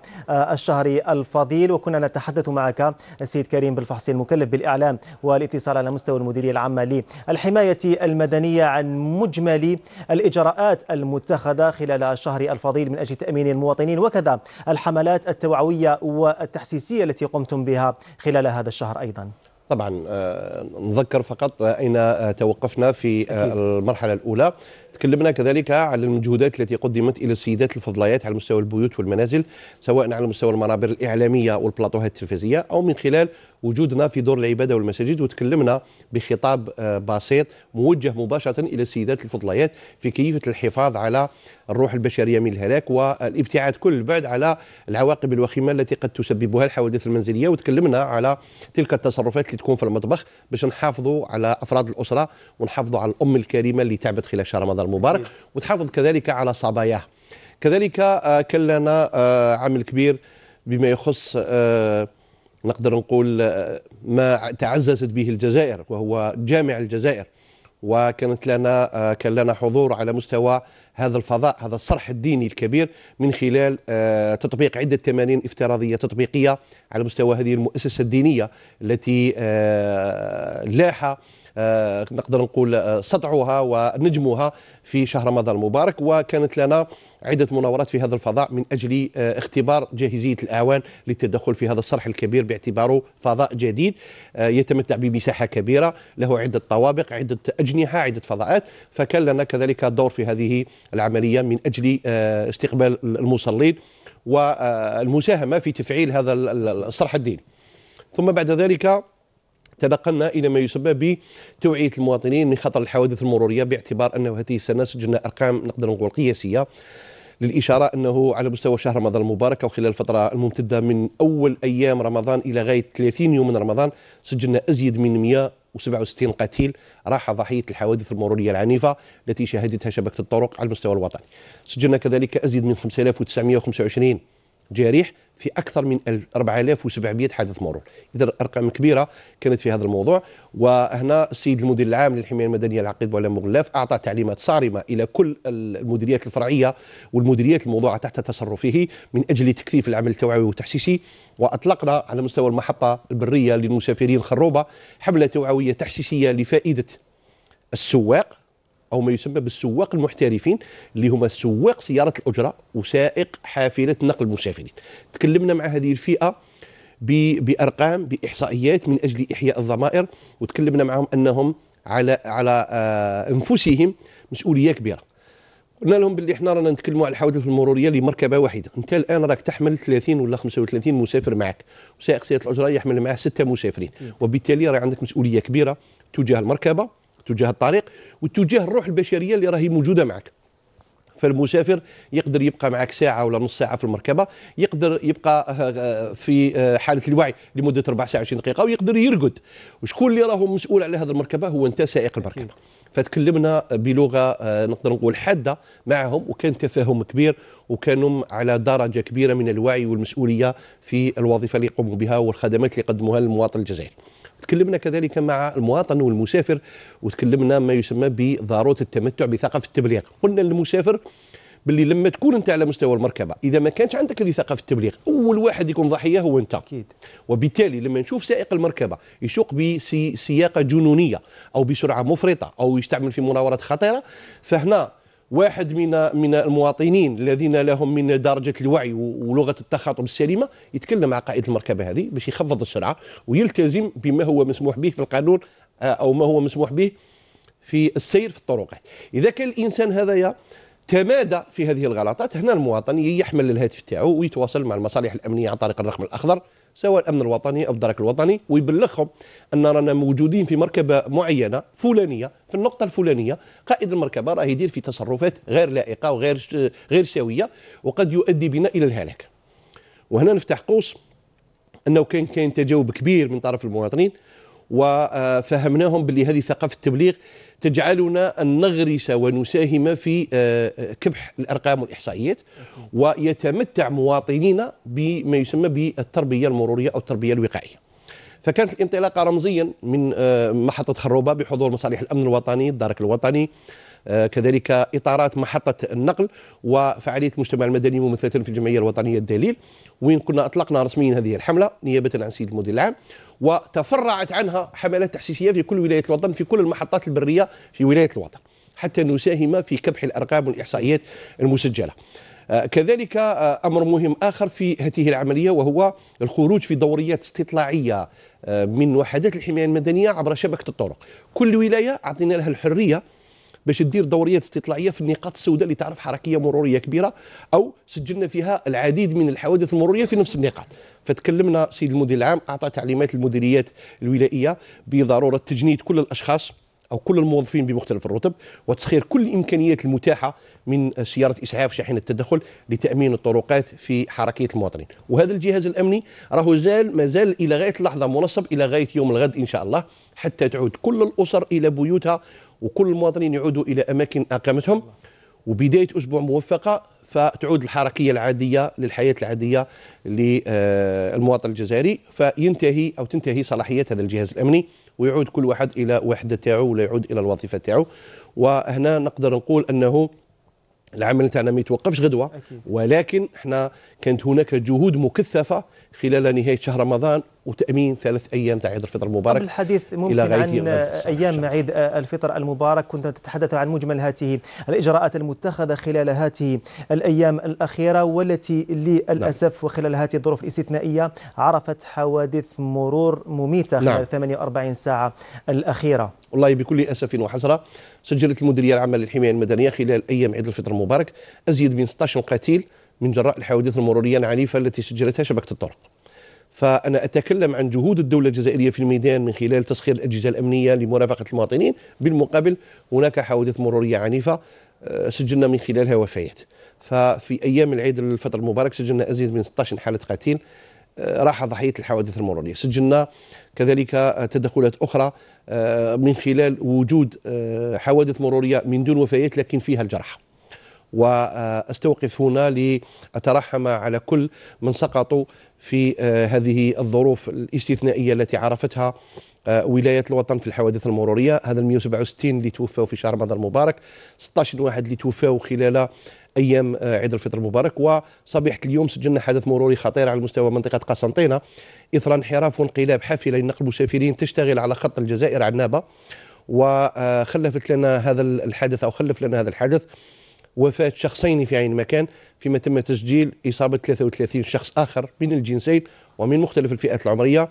الشهر الفضيل وكنا نتحدث معك السيد كريم بالفحص المكلف بالإعلام والاتصال على مستوى المديرية العامة للحماية المدنية عن مجمل الإجراءات المتخذة خلال الشهر الفضيل من أجل تأمين المواطنين وكذا الحملات التوعوية والتحسيسية التي قمتم بها خلال هذا الشهر أيضا طبعا آه، نذكر فقط آه، أين آه، توقفنا في المرحلة الأولى تكلمنا كذلك على المجهودات التي قدمت الى السيدات الفضلايات على مستوى البيوت والمنازل سواء على مستوى المنابر الاعلاميه والبلاطوهات التلفزيونيه او من خلال وجودنا في دور العباده والمساجد وتكلمنا بخطاب آه، بسيط موجه مباشره الى السيدات الفضلايات في كيفيه الحفاظ على الروح البشريه من الهلاك والابتعاد كل البعد على العواقب الوخيمه التي قد تسببها الحوادث المنزليه وتكلمنا على تلك التصرفات اللي تكون في المطبخ باش نحافظوا على افراد الاسره ونحافظوا على الام الكريمه اللي تعبت خلال شهر رمضان المبارك وتحافظ كذلك على صباياه كذلك آه، كلنا آه، عمل كبير بما يخص آه، نقدر نقول ما تعززت به الجزائر وهو جامع الجزائر وكانت لنا كان لنا حضور على مستوى هذا الفضاء هذا الصرح الديني الكبير من خلال تطبيق عده تمارين افتراضيه تطبيقيه على مستوى هذه المؤسسه الدينيه التي لاح آه، نقدر نقول آه، سطعها ونجمها في شهر رمضان المبارك وكانت لنا عدة مناورات في هذا الفضاء من أجل آه، اختبار جاهزية الأعوان للتدخل في هذا الصرح الكبير باعتباره فضاء جديد يتمتع بمساحة كبيرة له عدة طوابق عدة أجنحة عدة فضاءات فكان لنا كذلك دور في هذه العملية من أجل استقبال المصلين والمساهمة في تفعيل هذا الصرح الديني ثم بعد ذلك تنقلنا الى ما يسمى بتوعيه المواطنين من خطر الحوادث المروريه باعتبار انه هذه السنه سجلنا ارقام نقدر نقول قياسيه للإشارة أنه على مستوى شهر رمضان المبارك وخلال الفترة الممتدة من أول أيام رمضان إلى غاية 30 يوم من رمضان سجلنا أزيد من 167 قتيل راح ضحية الحوادث المرورية العنيفة التي شهدتها شبكة الطرق على المستوى الوطني سجلنا كذلك أزيد من 5925 جريح في اكثر من 4700 حادث مرور اذا ارقام كبيره كانت في هذا الموضوع وهنا السيد المدير العام للحمايه المدنيه العقيد وعلام مغلاف اعطى تعليمات صارمه الى كل المديريات الفرعيه والمديريات الموضوعه تحت تصرفه من اجل تكثيف العمل التوعوي والتحسيسي واطلقنا على مستوى المحطه البريه للمسافرين الخروبه حمله توعويه تحسيسيه لفائده السواق او ما يسمى بالسواق المحترفين اللي هما سواق سياره الاجره وسائق حافله نقل المسافرين تكلمنا مع هذه الفئه بارقام باحصائيات من اجل احياء الضمائر وتكلمنا معهم انهم على على آه، انفسهم مسؤوليه كبيره قلنا لهم باللي احنا رانا نتكلموا على الحوادث المروريه لمركبه واحده انت الان راك تحمل 30 ولا 35 مسافر معك وسائق سياره الاجره يحمل معه سته مسافرين وبالتالي راه عندك مسؤوليه كبيره تجاه المركبه تجاه الطريق وتجاه الروح البشريه اللي راهي موجوده معك فالمسافر يقدر يبقى معك ساعة ولا نص ساعة في المركبة يقدر يبقى آه، آه، في آه، حالة الوعي لمدة ساعة 20 دقيقة ويقدر يرقد وشكون اللي راهو مسؤول على هذه المركبة هو أنت سائق المركبة فتكلمنا بلغة نقدر نقول حادة معهم وكان تفاهم كبير وكانوا على درجة كبيرة من الوعي والمسؤولية في الوظيفة اللي يقوموا بها والخدمات اللي يقدموها للمواطن الجزائري تكلمنا كذلك مع المواطن والمسافر وتكلمنا ما يسمى بضروره التمتع بثقافه التبليغ قلنا للمسافر باللي لما تكون انت على مستوى المركبه اذا ما كانش عندك هذه ثقافه التبليغ اول واحد يكون ضحيه هو انت اكيد وبالتالي لما نشوف سائق المركبه يسوق بسياقه جنونيه او بسرعه مفرطه او يستعمل في مناورات خطيره فهنا واحد من من المواطنين الذين لهم من درجه الوعي ولغه التخاطب السليمه يتكلم مع قائد المركبه هذه باش يخفض السرعه ويلتزم بما هو مسموح به في القانون آه، او ما هو مسموح به في السير في الطرقات اذا كان الانسان هذايا تمادى في هذه الغلطات هنا المواطن يحمل الهاتف تاعو ويتواصل مع المصالح الامنيه عن طريق الرقم الاخضر سواء الامن الوطني او الدرك الوطني ويبلغهم ان رانا موجودين في مركبه معينه فلانيه في النقطه الفلانيه قائد المركبه راه يدير في تصرفات غير لائقه وغير غير سويه وقد يؤدي بنا الى الهلاك وهنا نفتح قوس انه كان كاين تجاوب كبير من طرف المواطنين وفهمناهم باللي هذه ثقافة التبليغ تجعلنا أن نغرس ونساهم في آه، كبح الأرقام والإحصائيات ويتمتع مواطنينا بما يسمى بالتربية المرورية أو التربية الوقائية فكانت الانطلاقة رمزيا من آه، محطة خروبة بحضور مصالح الأمن الوطني الدرك الوطني آه، كذلك اطارات محطه النقل وفعاليه المجتمع المدني ممثله في الجمعيه الوطنيه الدليل وين كنا اطلقنا رسميا هذه الحمله نيابه عن سيد المدير العام وتفرعت عنها حملات تحسيسيه في كل ولايه الوطن في كل المحطات البريه في ولايه الوطن حتى نساهم في كبح الارقام والاحصائيات المسجله. آه، كذلك آه، امر مهم اخر في هذه العمليه وهو الخروج في دوريات استطلاعيه من وحدات الحمايه المدنيه عبر شبكه الطرق. كل ولايه اعطينا لها الحريه باش تدير دوريات استطلاعيه في النقاط السوداء اللي تعرف حركيه مروريه كبيره او سجلنا فيها العديد من الحوادث المروريه في نفس النقاط فتكلمنا سيد المدير العام اعطى تعليمات المديريات الولائيه بضروره تجنيد كل الاشخاص او كل الموظفين بمختلف الرتب وتسخير كل الامكانيات المتاحه من سياره اسعاف شاحنه التدخل لتامين الطرقات في حركيه المواطنين وهذا الجهاز الامني راهو زال مازال الى غايه اللحظه منصب الى غايه يوم الغد ان شاء الله حتى تعود كل الاسر الى بيوتها وكل المواطنين يعودوا الى اماكن اقامتهم وبدايه اسبوع موفقه فتعود الحركيه العاديه للحياه العاديه للمواطن الجزائري فينتهي او تنتهي صلاحيه هذا الجهاز الامني ويعود كل واحد الى وحده تاعو ولا يعود الى الوظيفه تاعو وهنا نقدر نقول انه العمل تاعنا ما يتوقفش غدوه أكيد. ولكن احنا كانت هناك جهود مكثفه خلال نهايه شهر رمضان وتامين ثلاث ايام تاع عيد الفطر المبارك قبل الحديث ممكن إلى عن ايام عيد الفطر المبارك كنت تتحدث عن مجمل هذه الاجراءات المتخذه خلال هذه الايام الاخيره والتي للاسف نعم. وخلال هذه الظروف الاستثنائيه عرفت حوادث مرور مميته خلال نعم. 48 ساعه الاخيره والله بكل اسف وحسره سجلت المديريه العامه للحمايه المدنيه خلال ايام عيد الفطر المبارك ازيد من 16 قتيل من جراء الحوادث المروريه العنيفه التي سجلتها شبكه الطرق. فانا اتكلم عن جهود الدوله الجزائريه في الميدان من خلال تسخير الاجهزه الامنيه لمرافقه المواطنين، بالمقابل هناك حوادث مروريه عنيفه آه، سجلنا من خلالها وفيات. ففي ايام العيد الفطر المبارك سجلنا ازيد من 16 حاله قتيل راح ضحيه الحوادث المروريه، سجلنا كذلك تدخلات اخرى آه، من خلال وجود آه، حوادث مروريه من دون وفيات لكن فيها الجرحى. واستوقف هنا لاترحم على كل من سقطوا في آه، هذه الظروف الاستثنائيه التي عرفتها ولايه الوطن في الحوادث المروريه، هذا ال 167 اللي توفوا في شهر رمضان المبارك، 16 واحد اللي توفوا خلال ايام آه، عيد الفطر المبارك وصبيحه اليوم سجلنا حدث مروري خطير على مستوى منطقه قسنطينه اثر انحراف وانقلاب حافله لنقل مسافرين تشتغل على خط الجزائر عنابه وخلفت آه، لنا هذا الحدث او خلف لنا هذا الحدث وفاة شخصين في عين مكان فيما تم تسجيل إصابة 33 شخص آخر من الجنسين ومن مختلف الفئات العمرية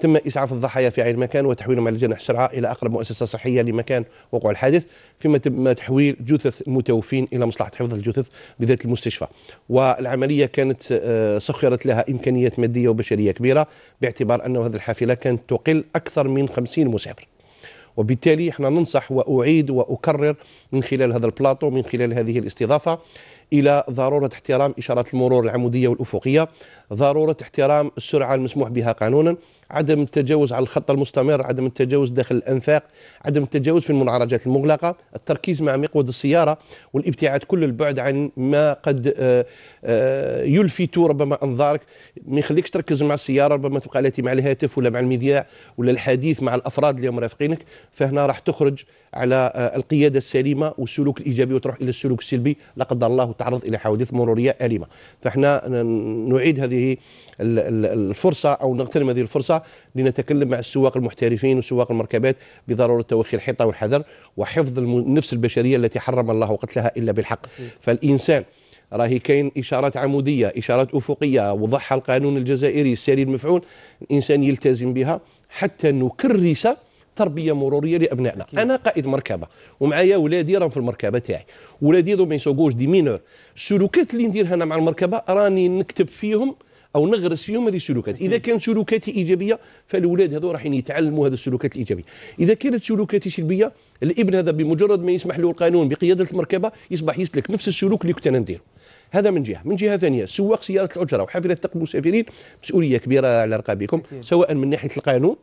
تم إسعاف الضحايا في عين المكان وتحويلهم على جناح السرعة إلى أقرب مؤسسة صحية لمكان وقوع الحادث فيما تم تحويل جثث المتوفين إلى مصلحة حفظ الجثث بذات المستشفى والعملية كانت آه، سخرت لها إمكانيات مادية وبشرية كبيرة باعتبار أن هذه الحافلة كانت تقل أكثر من 50 مسافر وبالتالي احنا ننصح واعيد واكرر من خلال هذا البلاطو من خلال هذه الاستضافه الى ضروره احترام اشارات المرور العموديه والافقيه ضرورة احترام السرعة المسموح بها قانونا عدم التجاوز على الخط المستمر عدم التجاوز داخل الأنفاق عدم التجاوز في المنعرجات المغلقة التركيز مع مقود السيارة والابتعاد كل البعد عن ما قد آه، آه، يلفت ربما أنظارك ما يخليكش تركز مع السيارة ربما تبقى التي مع الهاتف ولا مع المذياع ولا الحديث مع الأفراد اللي مرافقينك فهنا راح تخرج على آه، القيادة السليمة والسلوك الإيجابي وتروح إلى السلوك السلبي لا قدر الله تعرض إلى حوادث مرورية أليمة فاحنا نعيد هذه هذه الفرصه او نغتنم هذه الفرصه لنتكلم مع السواق المحترفين وسواق المركبات بضروره توخي الحيطه والحذر وحفظ النفس البشريه التي حرم الله قتلها الا بالحق فالانسان راهي كاين اشارات عموديه اشارات افقيه وضحى القانون الجزائري الساري المفعول الانسان يلتزم بها حتى نكرس تربيه مروريه لابنائنا انا قائد مركبه ومعايا ولادي راهم في المركبه تاعي ولادي دو ما دي مينور السلوكات اللي نديرها انا مع المركبه راني نكتب فيهم او نغرس فيهم هذه السلوكات اذا كانت سلوكاتي ايجابيه فالاولاد هذو راح يتعلموا هذه السلوكات الايجابيه اذا كانت سلوكاتي سلبيه الابن هذا بمجرد ما يسمح له القانون بقياده المركبه يصبح يسلك نفس السلوك اللي كنت انا نديره هذا من جهه من جهه ثانيه سواق سياره الاجره وحافله تقبل المسافرين مسؤوليه كبيره على رقابكم سواء من ناحيه القانون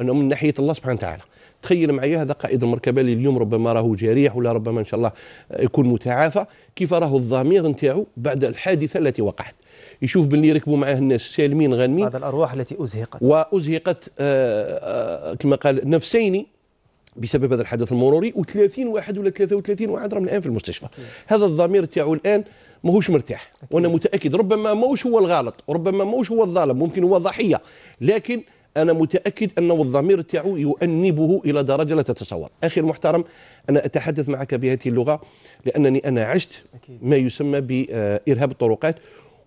او من ناحيه الله سبحانه وتعالى تخيل معايا هذا قائد المركبه اللي اليوم ربما راهو جريح ولا ربما ان شاء الله يكون متعافى كيف راهو الضمير نتاعو بعد الحادثه التي وقعت يشوف باللي ركبوا معاه الناس سالمين غانمين هذا الارواح التي ازهقت وازهقت آه، آه، كما قال نفسين بسبب هذا الحدث المروري و30 واحد ولا 33 واحد راهم الان في المستشفى أكيد. هذا الضمير تاعو الان ماهوش مرتاح أكيد. وانا متاكد ربما ماهوش هو الغلط وربما ماهوش هو الظالم ممكن هو ضحيه لكن انا متاكد انه الضمير تاعو يؤنبه الى درجه لا تتصور اخي المحترم انا اتحدث معك بهذه اللغه لانني انا عشت أكيد. ما يسمى بارهاب الطرقات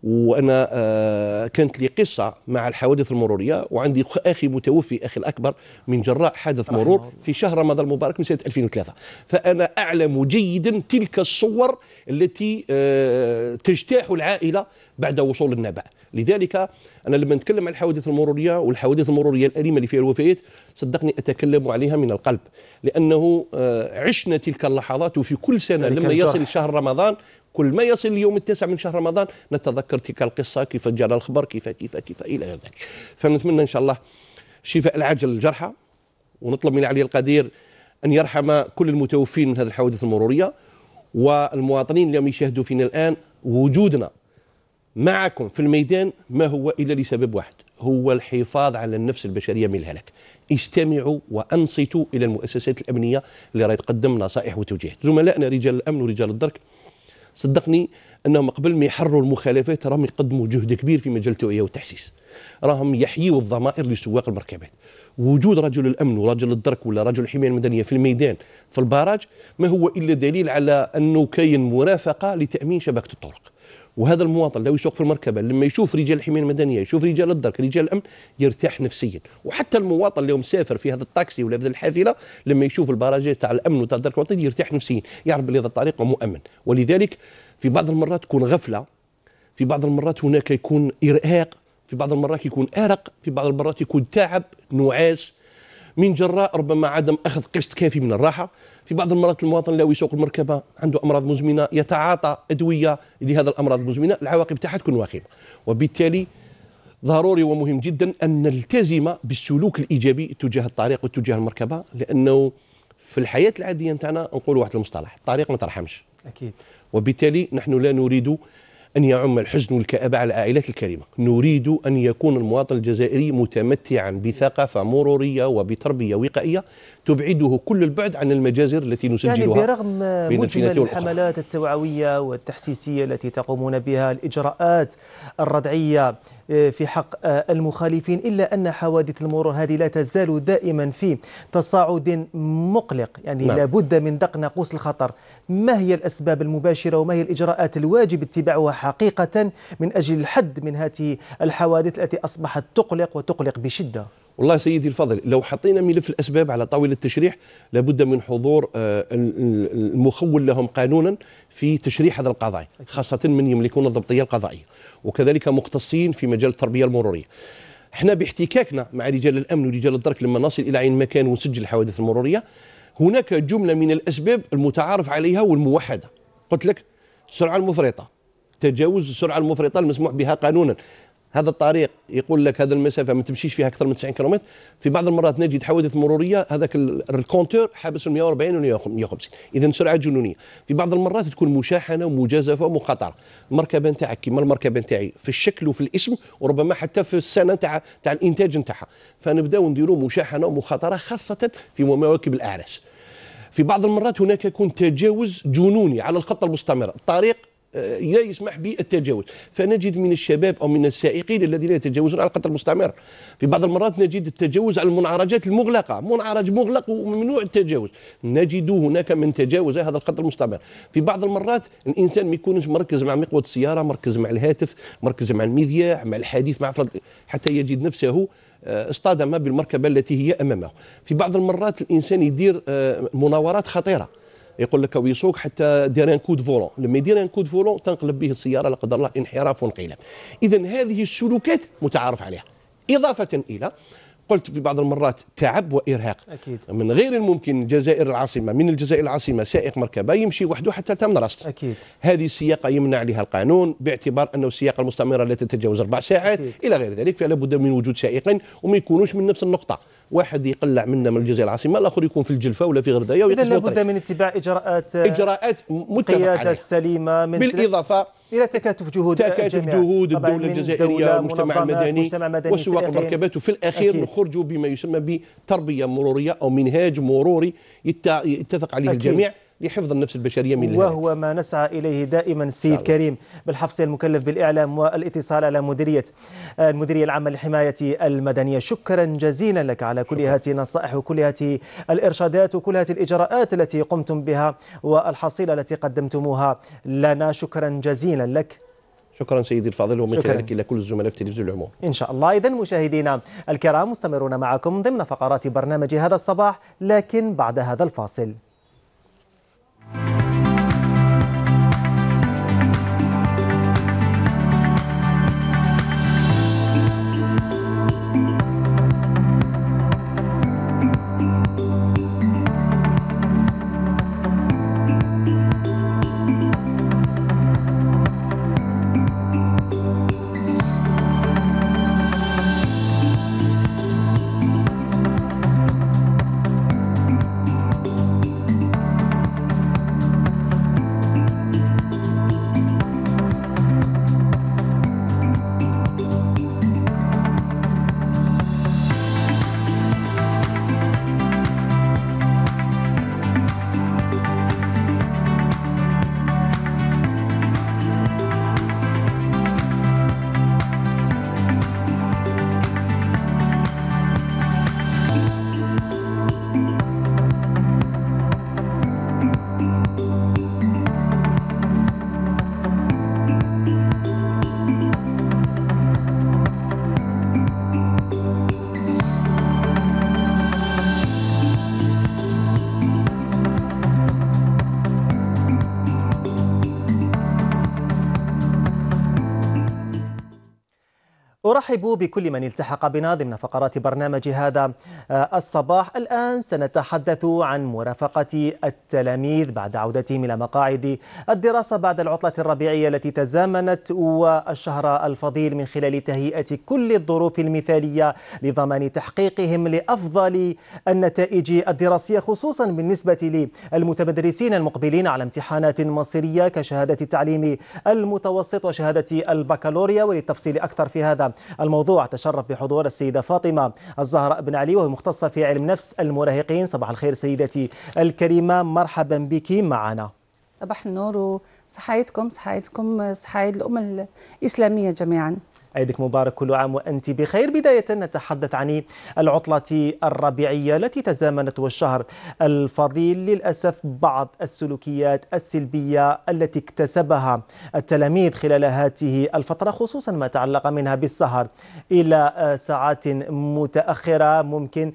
وانا آه، كانت لي قصه مع الحوادث المروريه وعندي اخي متوفي اخي الاكبر من جراء حادث مرور في شهر رمضان المبارك من سنه 2003 فانا اعلم جيدا تلك الصور التي آه، تجتاح العائله بعد وصول النبأ لذلك انا لما نتكلم عن الحوادث المروريه والحوادث المروريه الاليمه اللي فيها الوفيات صدقني اتكلم عليها من القلب لانه آه، عشنا تلك اللحظات وفي كل سنه يعني لما يصل شهر رمضان كل ما يصل اليوم التاسع من شهر رمضان نتذكر تلك القصة كيف جرى الخبر كيف كيف كيف إلى غير ذلك فنتمنى إن شاء الله شفاء العاجل للجرحى ونطلب من علي القدير أن يرحم كل المتوفين من هذه الحوادث المرورية والمواطنين اللي يشاهدوا فينا الآن وجودنا معكم في الميدان ما هو إلا لسبب واحد هو الحفاظ على النفس البشرية من الهلاك استمعوا وأنصتوا إلى المؤسسات الأمنية اللي راهي تقدم نصائح وتوجيهات زملائنا رجال الأمن ورجال الدرك صدقني انهم قبل ما يحرروا المخالفات راهم يقدموا جهد كبير في مجال التوعيه والتحسيس راهم يحيوا الضمائر لسواق المركبات وجود رجل الامن ورجل الدرك ولا رجل الحمايه المدنيه في الميدان في البراج ما هو الا دليل على انه كاين مرافقه لتامين شبكه الطرق وهذا المواطن لو يسوق في المركبه لما يشوف رجال الحمايه المدنيه يشوف رجال الدرك رجال الامن يرتاح نفسيا وحتى المواطن اللي هو مسافر في هذا التاكسي ولا في هذه الحافله لما يشوف البراجات تاع الامن وتاع الدرك الوطني يرتاح نفسيا يعرف بلي هذا الطريق مؤمن ولذلك في بعض المرات تكون غفله في بعض المرات هناك يكون ارهاق في بعض المرات يكون ارق في بعض المرات يكون تعب نعاس من جراء ربما عدم اخذ قسط كافي من الراحه في بعض المرات المواطن لا يسوق المركبه عنده امراض مزمنه يتعاطى ادويه لهذا الامراض المزمنه العواقب تاعها تكون وخيمه وبالتالي ضروري ومهم جدا ان نلتزم بالسلوك الايجابي تجاه الطريق وتجاه المركبه لانه في الحياه العاديه نتاعنا نقول واحد المصطلح الطريق ما ترحمش اكيد وبالتالي نحن لا نريد أن يعم الحزن والكآبة على العائلات الكريمة نريد أن يكون المواطن الجزائري متمتعا بثقافة مرورية وبتربية وقائية تبعده كل البعد عن المجازر التي يعني نسجلها يعني برغم مجمل الحملات التوعوية والتحسيسية التي تقومون بها الإجراءات الردعية آه، في حق آه، المخالفين إلا أن حوادث المرور هذه لا تزال دائما في تصاعد مقلق يعني نعم. لا لابد من دق ناقوس الخطر ما هي الأسباب المباشرة وما هي الإجراءات الواجب اتباعها حقيقة من أجل الحد من هذه الحوادث التي أصبحت تقلق وتقلق بشدة والله سيدي الفضل لو حطينا ملف الاسباب على طاوله التشريح لابد من حضور آه، المخول لهم قانونا في تشريح هذا القضايا خاصه من يملكون الضبطيه القضائيه وكذلك مختصين في مجال التربيه المروريه احنا باحتكاكنا مع رجال الامن ورجال الدرك لما نصل الى عين مكان ونسجل الحوادث المروريه هناك جمله من الاسباب المتعارف عليها والموحده قلت لك السرعه المفرطه تجاوز السرعه المفرطه المسموح بها قانونا هذا الطريق يقول لك هذا المسافه ما تمشيش فيها اكثر من 90 كيلومتر في بعض المرات نجد حوادث مروريه هذاك الكونتور حابس 140 و 150 اذا سرعه جنونيه في بعض المرات تكون مشاحنه ومجازفه ومقاطعه المركبه نتاعك كيما المركبه نتاعي في الشكل وفي الاسم وربما حتى في السنه نتاع تاع الانتاج نتاعها فنبداو نديروا مشاحنه ومخاطره خاصه في مواكب الاعراس في بعض المرات هناك يكون تجاوز جنوني على الخط المستمر الطريق آه، لا يسمح بالتجاوز فنجد من الشباب أو من السائقين الذين يتجاوزون على القطر المستمر في بعض المرات نجد التجاوز على المنعرجات المغلقة منعرج مغلق وممنوع التجاوز نجد هناك من تجاوز هذا القطر المستمر في بعض المرات الإنسان ما يكونش مركز مع مقود السيارة مركز مع الهاتف مركز مع المذياع مع الحديث مع فرد حتى يجد نفسه آه، اصطدم بالمركبة التي هي أمامه في بعض المرات الإنسان يدير آه، مناورات خطيرة يقول لك ويسوق حتى دير ان كود فولون لما يدير ان كود فولون تنقلب به السياره لا قدر الله انحراف وانقلاب اذا هذه السلوكات متعارف عليها اضافه الى قلت في بعض المرات تعب وارهاق أكيد. من غير الممكن الجزائر العاصمه من الجزائر العاصمه سائق مركبه يمشي وحده حتى تم راست أكيد. هذه السياقه يمنع عليها القانون باعتبار انه السياقه المستمره لا تتجاوز اربع ساعات أكيد. الى غير ذلك فلا بد من وجود سائقين وما يكونوش من نفس النقطه واحد يقلع منا من الجزائر العاصمه الاخر يكون في الجلفه ولا في غردايه اذا لابد من اتباع اجراءات آه، اجراءات قياده سليمه من بالاضافه الى تكاتف جهود تكاتف جهود الدوله الجزائريه والمجتمع المدني, المدني والسواق المركبات وفي الاخير نخرج بما يسمى بتربيه مروريه او منهاج مروري يتفق عليه أكيد. الجميع لحفظ النفس البشرية من الهلاك وهو ما نسعى إليه دائما سيد نعم. كريم بالحفصي المكلف بالإعلام والإتصال على مديرية المديرية العامة للحماية المدنية شكرا جزيلا لك على كل هذه النصائح وكل هذه الإرشادات وكل هذه الإجراءات التي قمتم بها والحصيلة التي قدمتموها لنا شكرا جزيلا لك شكرا سيدي الفاضل ومن كذلك الى كل الزملاء في تلفزيون العموم. ان شاء الله اذا مشاهدينا الكرام مستمرون معكم ضمن فقرات برنامج هذا الصباح لكن بعد هذا الفاصل. Thank you نرحب بكل من التحق بنا ضمن فقرات برنامج هذا آه، الصباح الآن سنتحدث عن مرافقة التلاميذ بعد عودتهم إلى مقاعد الدراسة بعد العطلة الربيعية التي تزامنت والشهر الفضيل من خلال تهيئة كل الظروف المثالية لضمان تحقيقهم لأفضل النتائج الدراسية خصوصا بالنسبة للمتمدرسين المقبلين على امتحانات مصيرية كشهادة التعليم المتوسط وشهادة البكالوريا وللتفصيل أكثر في هذا الموضوع تشرف بحضور السيدة فاطمة الزهراء بن علي وهي مختصة في علم نفس المراهقين صباح الخير سيدتي الكريمة مرحبا بك معنا صباح النور وصحايتكم صحايتكم صحايد الأمة الإسلامية جميعاً عيدك مبارك كل عام وأنت بخير بداية نتحدث عن العطلة الربيعية التي تزامنت والشهر الفضيل للأسف بعض السلوكيات السلبية التي اكتسبها التلاميذ خلال هذه الفترة خصوصا ما تعلق منها بالسهر إلى ساعات متأخرة ممكن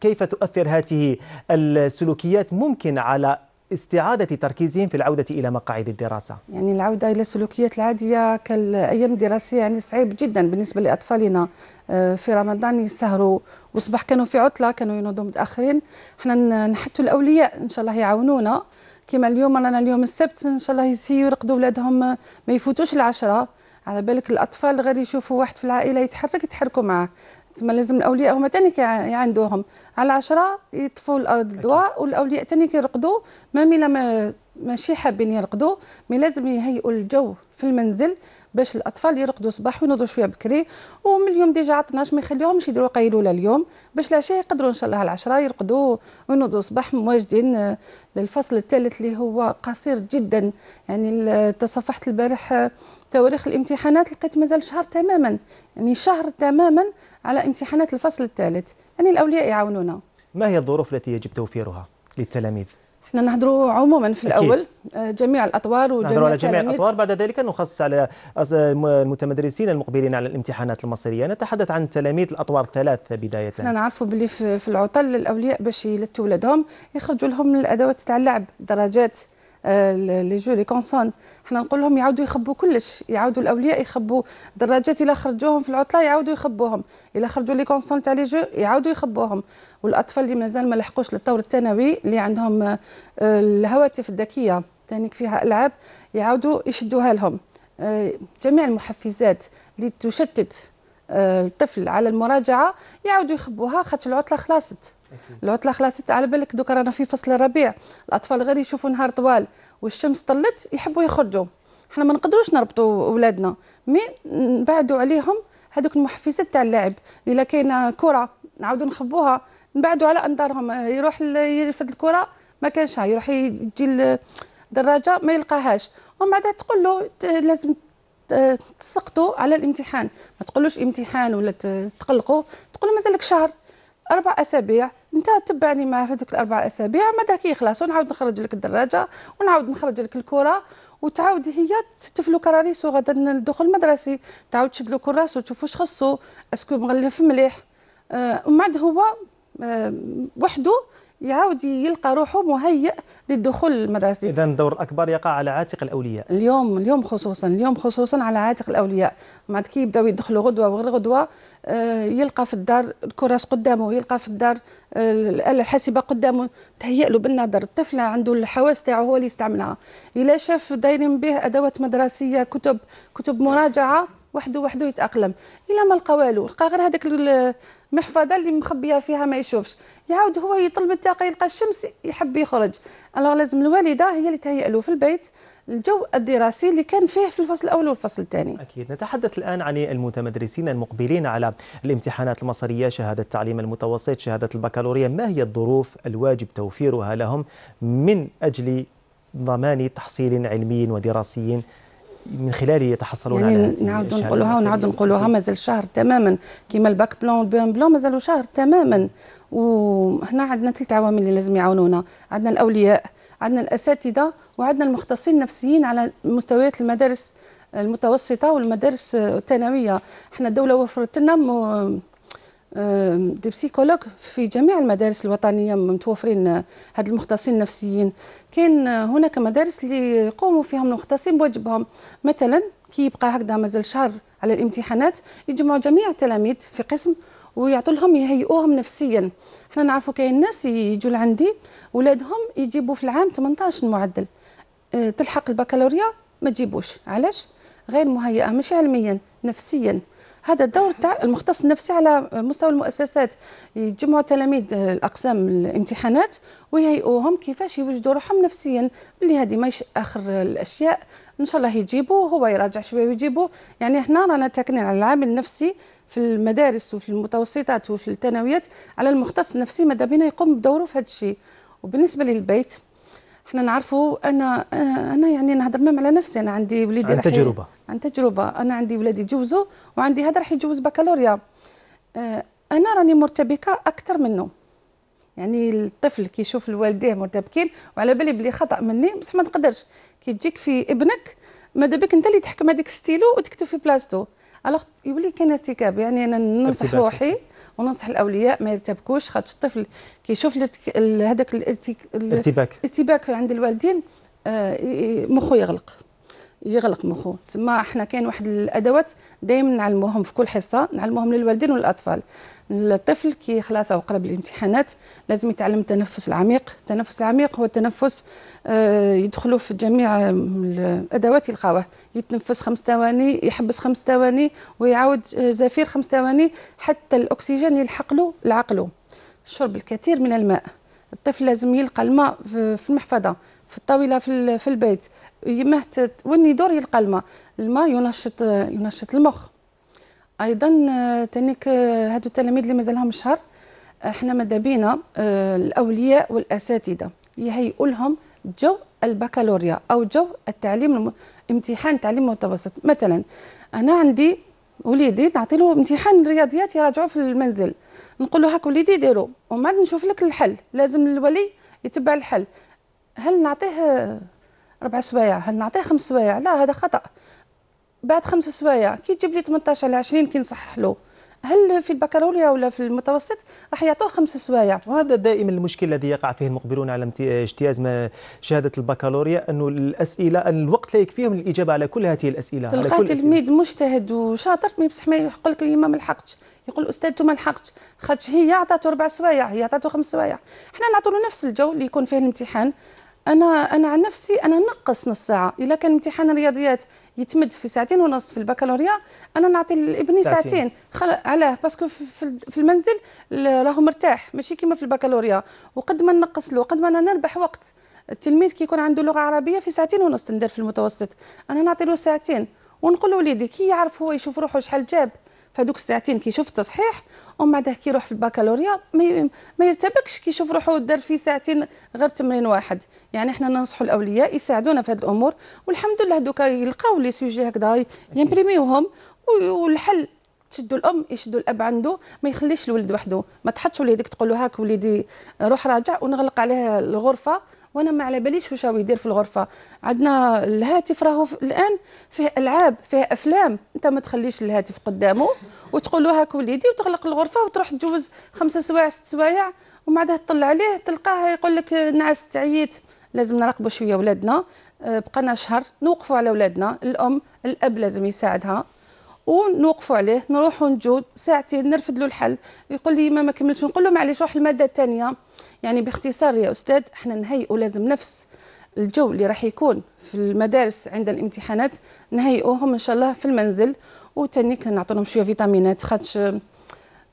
كيف تؤثر هذه السلوكيات ممكن على استعادة تركيزهم في العودة إلى مقاعد الدراسة يعني العودة إلى السلوكيات العادية كالأيام الدراسية يعني صعيب جدا بالنسبة لأطفالنا آه، في رمضان يسهروا وصبح كانوا في عطلة كانوا ينوضوا متأخرين احنا نحتوا الأولياء إن شاء الله يعاونونا كما اليوم رانا اليوم السبت إن شاء الله يسيو يرقدوا ولادهم آه، ما يفوتوش العشرة على بالك الاطفال غير يشوفوا واحد في العائله يتحرك يتحركوا معاه تسمى لازم الاولياء هما تاني عندوهم على عشرة يطفوا الضوء والاولياء تاني كيرقدوا ما ميلا ما ماشي حابين يرقدوا مي لازم يهيئوا الجو في المنزل باش الاطفال يرقدوا صباح وينوضوا شويه بكري ومن اليوم ديجا عطناش ما يخليهمش يديروا قيلوله اليوم باش العشاء يقدروا ان شاء الله على العشرة يرقدوا وينوضوا صباح مواجدين آه، للفصل الثالث اللي هو قصير جدا يعني تصفحت البارح آه، تواريخ الامتحانات لقيت مازال شهر تماما يعني شهر تماما على امتحانات الفصل الثالث يعني الاولياء يعاونونا ما هي الظروف التي يجب توفيرها للتلاميذ احنا نهضروا عموما في الاول أكيد. آه، جميع الاطوار وجميع على جميع الاطوار بعد ذلك نخصص على المتمدرسين المقبلين على الامتحانات المصيريه نتحدث عن تلاميذ الاطوار الثلاث بدايه احنا نعرفوا باللي في العطل الاولياء باش يلتوا ولادهم يخرجوا لهم الادوات تاع اللعب درجات لي جو لي كونسون حنا نقول لهم يعاودوا يخبوا كلش يعاودوا الاولياء يخبوا دراجات الا خرجوهم في العطله يعاودوا يخبوهم الا خرجوا لي كونسون تاع لي جو يعاودوا يخبوهم والاطفال اللي مازال ما لحقوش للطور الثانوي اللي عندهم آه، الهواتف الذكيه تانيك فيها العاب يعاودوا يشدوها لهم آه، جميع المحفزات اللي تشتت آه، الطفل على المراجعه يعاودوا يخبوها خاطر العطله خلاصت العطله خلاص على بالك دوك رانا في فصل الربيع الاطفال غير يشوفوا نهار طوال والشمس طلت يحبوا يخرجوا حنا ما نقدروش نربطوا اولادنا مي نبعدوا عليهم هذوك المحفزات تاع اللعب الا كاينه كره نعاودوا نخبوها نبعدوا على اندارهم يروح يرفد الكره ما كانش يروح يجي الدراجه ما يلقاهاش ومن بعد تقول له لازم تسقطوا على الامتحان ما تقولوش امتحان ولا تقلقوا تقول له مازالك شهر اربع اسابيع انت تبعني مع هذوك الاربع اسابيع داك يخلص ونعاود نخرج لك الدراجه ونعاود نخرج لك الكره وتعاود هي تتفلو كراريسو غدا الدخول المدرسي تعاود تشد له كراسو تشوف واش خصو اسكو مغلف مليح آه، ومن بعد هو آه، وحده يعاود يلقى روحه مهيئ للدخول المدرسي اذا الدور الاكبر يقع على عاتق الاولياء اليوم اليوم خصوصا اليوم خصوصا على عاتق الاولياء بعد كي يبداو يدخلوا غدوه وغير غدوه آه، يلقى في الدار الكراس قدامه يلقى في الدار الاله الحاسبه قدامه تهيئ له بالنظر الطفل عنده الحواس تاعو هو اللي يستعملها الا شاف دايرين به ادوات مدرسيه كتب كتب مراجعه وحده وحده يتاقلم الا ما لقى والو لقى غير هذاك محفظه اللي مخبيه فيها ما يشوفش يعاود هو يطلب الطاقه يلقى الشمس يحب يخرج الوغ لازم الوالده هي اللي تهيئ له في البيت الجو الدراسي اللي كان فيه في الفصل الاول والفصل الثاني. اكيد نتحدث الان عن المتمدرسين المقبلين على الامتحانات المصريه شهاده التعليم المتوسط شهاده البكالوريا ما هي الظروف الواجب توفيرها لهم من اجل ضمان تحصيل علمي ودراسي من خلاله يتحصلون يعني على نعاود نقولوها ونعاود نقولوها مازال شهر تماما كيما الباك بلون والبيان بلون مازالوا شهر تماما وهنا عندنا ثلاث عوامل اللي لازم يعاونونا عندنا الاولياء عندنا الاساتذه وعندنا المختصين النفسيين على مستويات المدارس المتوسطه والمدارس الثانويه احنا الدوله وفرت لنا دي بسيكولوج في جميع المدارس الوطنيه متوفرين آه، هاد المختصين النفسيين كاين آه، هناك مدارس اللي يقوموا فيهم المختصين بواجبهم مثلا كي يبقى هكذا مازال شهر على الامتحانات يجمعوا جميع التلاميذ في قسم ويعطوا لهم يهيئوهم نفسيا حنا نعرفوا كاين ناس يجوا لعندي ولادهم يجيبوا في العام 18 معدل آه، تلحق البكالوريا ما تجيبوش علاش غير مهيئه مش علميا نفسيا هذا الدور تاع المختص النفسي على مستوى المؤسسات يجمعوا تلاميذ الاقسام الامتحانات ويهيئوهم كيفاش يوجدوا روحهم نفسيا بلي هذه ماهيش اخر الاشياء ان شاء الله يجيبوا هو يراجع شويه ويجيبوا يعني احنا رانا تاكلين على العامل النفسي في المدارس وفي المتوسطات وفي الثانويات على المختص النفسي ماذا بينا يقوم بدوره في هذا الشيء وبالنسبه للبيت احنا نعرفوا انا انا يعني نهضر مام على نفسي انا عندي وليدي عن تجربه عن تجربه انا عندي ولادي جوزوا وعندي هذا راح يجوز بكالوريا آه، انا راني مرتبكه اكثر منه يعني الطفل كي يشوف الوالديه مرتبكين وعلى بالي بلي خطا مني بصح ما نقدرش كي تجيك في ابنك ماذا بك انت اللي تحكم هذاك ستيلو وتكتب في بلاصتو الوغ يولي كاين ارتكاب يعني انا ننصح روحي وننصح الاولياء ما يرتبكوش خاطر الطفل كيشوف هذاك الارتباك الارتباك عند الوالدين آه، مخه يغلق يغلق مخه تسمى احنا كاين واحد الادوات دائما نعلموهم في كل حصه نعلموهم للوالدين والاطفال الطفل كي خلاص او قرب الامتحانات لازم يتعلم التنفس العميق التنفس العميق هو التنفس آه، يدخلوا في جميع الادوات يلقاوه يتنفس خمس ثواني يحبس خمس ثواني ويعاود آه، زفير خمس ثواني حتى الاكسجين يلحق له لعقله شرب الكثير من الماء الطفل لازم يلقى الماء في المحفظه في الطاوله في البيت يمهت وين يدور يلقى الماء الماء ينشط آه، ينشط المخ ايضا آه، تنيك هادو آه، التلاميذ اللي مازالهم شهر احنا آه، ماذا بينا الاولياء والاساتذه يهيئوا لهم جو البكالوريا او جو التعليم امتحان تعليم متوسط مثلا انا عندي وليدي نعطي له امتحان رياضيات يراجعوه في المنزل نقول له هاك وليدي ديرو ومن بعد نشوف لك الحل لازم الولي يتبع الحل هل نعطيه ربع سوايع هل نعطيه خمس سوايع لا هذا خطا بعد خمس سوايع كي تجيب لي 18 على 20 كي نصحح له هل في البكالوريا ولا في المتوسط راح يعطوه خمس سوايع وهذا دائما المشكل الذي يقع فيه المقبلون على اجتياز ما شهاده البكالوريا انه الاسئله أن الوقت لا يكفيهم للاجابه على كل هذه الاسئله تلقى تلميذ مجتهد وشاطر ما يمسح ما يقول لك ما ملحقتش يقول الاستاذ ما لحقتش خاطش هي عطاته اربع سوايع هي عطاته خمس سوايع حنا نعطوا له نفس الجو اللي يكون فيه الامتحان انا انا عن نفسي انا نقص نص ساعه الا كان امتحان رياضيات يتمد في ساعتين ونص في البكالوريا انا نعطي لابني ساعتين, ساعتين. خل... علاه باسكو في المنزل راهو مرتاح ماشي كيما في البكالوريا وقد ما نقص له قد ما انا نربح وقت التلميذ كي يكون عنده لغه عربيه في ساعتين ونص تندر في المتوسط انا نعطي له ساعتين ونقول لوليدي كي يعرف هو يشوف روحه شحال جاب فهذوك الساعتين كيشوف التصحيح ومن بعد كيروح في الباكالوريا ما يرتبكش كيشوف روحه دار في ساعتين غير تمرين واحد يعني احنا ننصحوا الاولياء يساعدونا في هذه الامور والحمد لله دوكا يلقاو لي سوجي هكذا يمبريميوهم والحل تشدوا الام يشدوا الاب عنده ما يخليش الولد وحده ما تحطش وليدك تقول له هاك وليدي روح راجع ونغلق عليه الغرفه وانا ما على باليش واش هو يدير في الغرفه عندنا الهاتف راهو الان فيه العاب فيه افلام انت ما تخليش الهاتف قدامه وتقول له هاك وليدي وتغلق الغرفه وتروح تجوز خمسة سوايع ست سوايع ومن بعدها تطلع عليه تلقاه يقول لك نعست عييت لازم نراقبوا شويه ولادنا آه، بقنا شهر نوقفوا على ولادنا الام الاب لازم يساعدها ونوقفوا عليه نروحوا نجود ساعتين نرفد له الحل يقول لي ما ما كملتش نقول له معليش روح الماده الثانيه يعني باختصار يا أستاذ احنا نهيئوا لازم نفس الجو اللي راح يكون في المدارس عند الامتحانات نهيئوهم إن شاء الله في المنزل وتنيك لهم شوية فيتامينات خاطش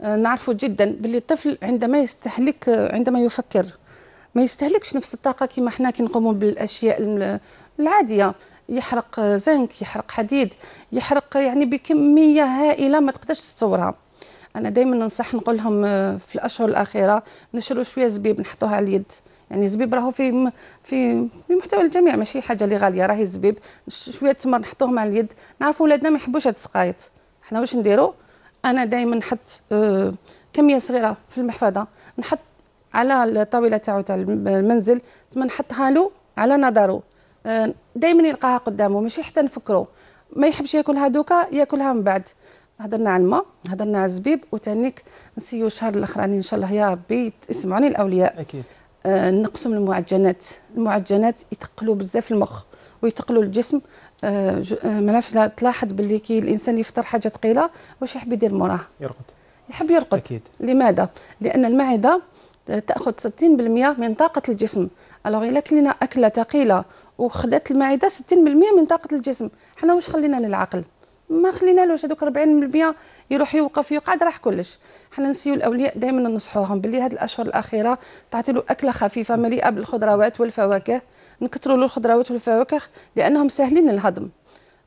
آه، نعرفوا جدا باللي الطفل عندما يستهلك آه، عندما يفكر ما يستهلكش نفس الطاقه كما حنا كنقوموا بالاشياء العاديه يحرق آه، زنك يحرق حديد يحرق يعني بكميه هائله ما تقدرش تصورها انا دائما ننصح نقول لهم آه، في الاشهر الاخيره نشروا شويه زبيب نحطوها على اليد يعني الزبيب راهو في في في محتوى الجميع ماشي حاجه اللي غاليه راهي الزبيب شويه تمر نحطوهم على اليد نعرفوا ولادنا ما يحبوش هاد السقايط حنا واش نديروا انا دائما نحط آه، كميه صغيره في المحفظه نحط على الطاوله تاعو تاع المنزل ثم نحطها له على نظره آه، دائما يلقاها قدامه ماشي حتى نفكروا ما يحبش ياكل هذوك ياكلها من بعد هضرنا على الماء هضرنا على الزبيب وتانيك نسيو الشهر الاخراني ان شاء الله يا ربي يسمعوني الاولياء اكيد آه نقسم المعجنات المعجنات يتقلوا بزاف المخ ويتقلوا الجسم آه آه تلاحظ باللي كي الانسان يفطر حاجه ثقيله واش يحب يدير موراه يرقد يحب يرقد أكيد. لماذا لان المعده تاخذ 60% من طاقه الجسم الوغ الا كلينا اكله ثقيله وخدات المعده 60% من طاقه الجسم حنا واش خلينا للعقل ما خلينالوش هذوك 40 يروح يوقف يقعد راح كلش حنا نسيو الاولياء دائما ننصحوهم باللي هذه الاشهر الاخيره تعطي له اكله خفيفه مليئه بالخضروات والفواكه نكثروا له الخضروات والفواكه لانهم سهلين الهضم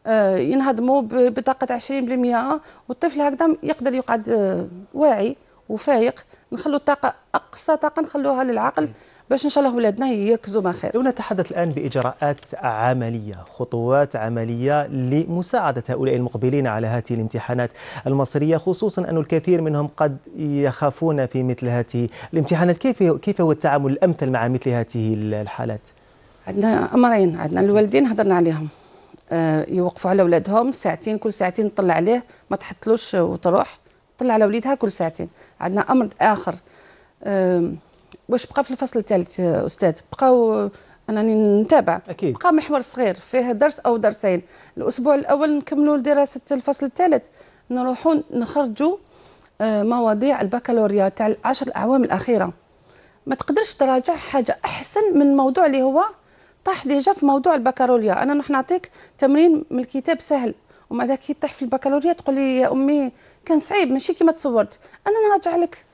آه ينهضموا بطاقه 20% والطفل هكذا يقدر يقعد آه واعي وفايق نخلو الطاقه اقصى طاقه نخلوها للعقل باش ان شاء الله ولادنا يركزوا ما خير لو نتحدث الان باجراءات عمليه خطوات عمليه لمساعده هؤلاء المقبلين على هذه الامتحانات المصريه خصوصا ان الكثير منهم قد يخافون في مثل هذه الامتحانات كيف كيف هو التعامل الامثل مع مثل هذه الحالات عندنا امرين عندنا الوالدين هضرنا عليهم آه، يوقفوا على ولادهم ساعتين كل ساعتين تطلع عليه ما تحطلوش وتروح طلع على وليدها كل ساعتين عندنا امر اخر واش بقى في الفصل الثالث استاذ بقاو آه، انني نتابع أكيد. بقى محور صغير فيه درس او درسين الاسبوع الاول نكملوا دراسه الفصل الثالث نروحوا نخرجوا آه، مواضيع البكالوريا تاع العشر الاعوام الاخيره ما تقدرش تراجع حاجه احسن من موضوع اللي هو طاح ديجا في موضوع البكالوريا انا راح نعطيك تمرين من الكتاب سهل ومع ذلك كي طيح في البكالوريا تقول لي يا امي كان صعيب ماشي كيما تصورت انا نراجع لك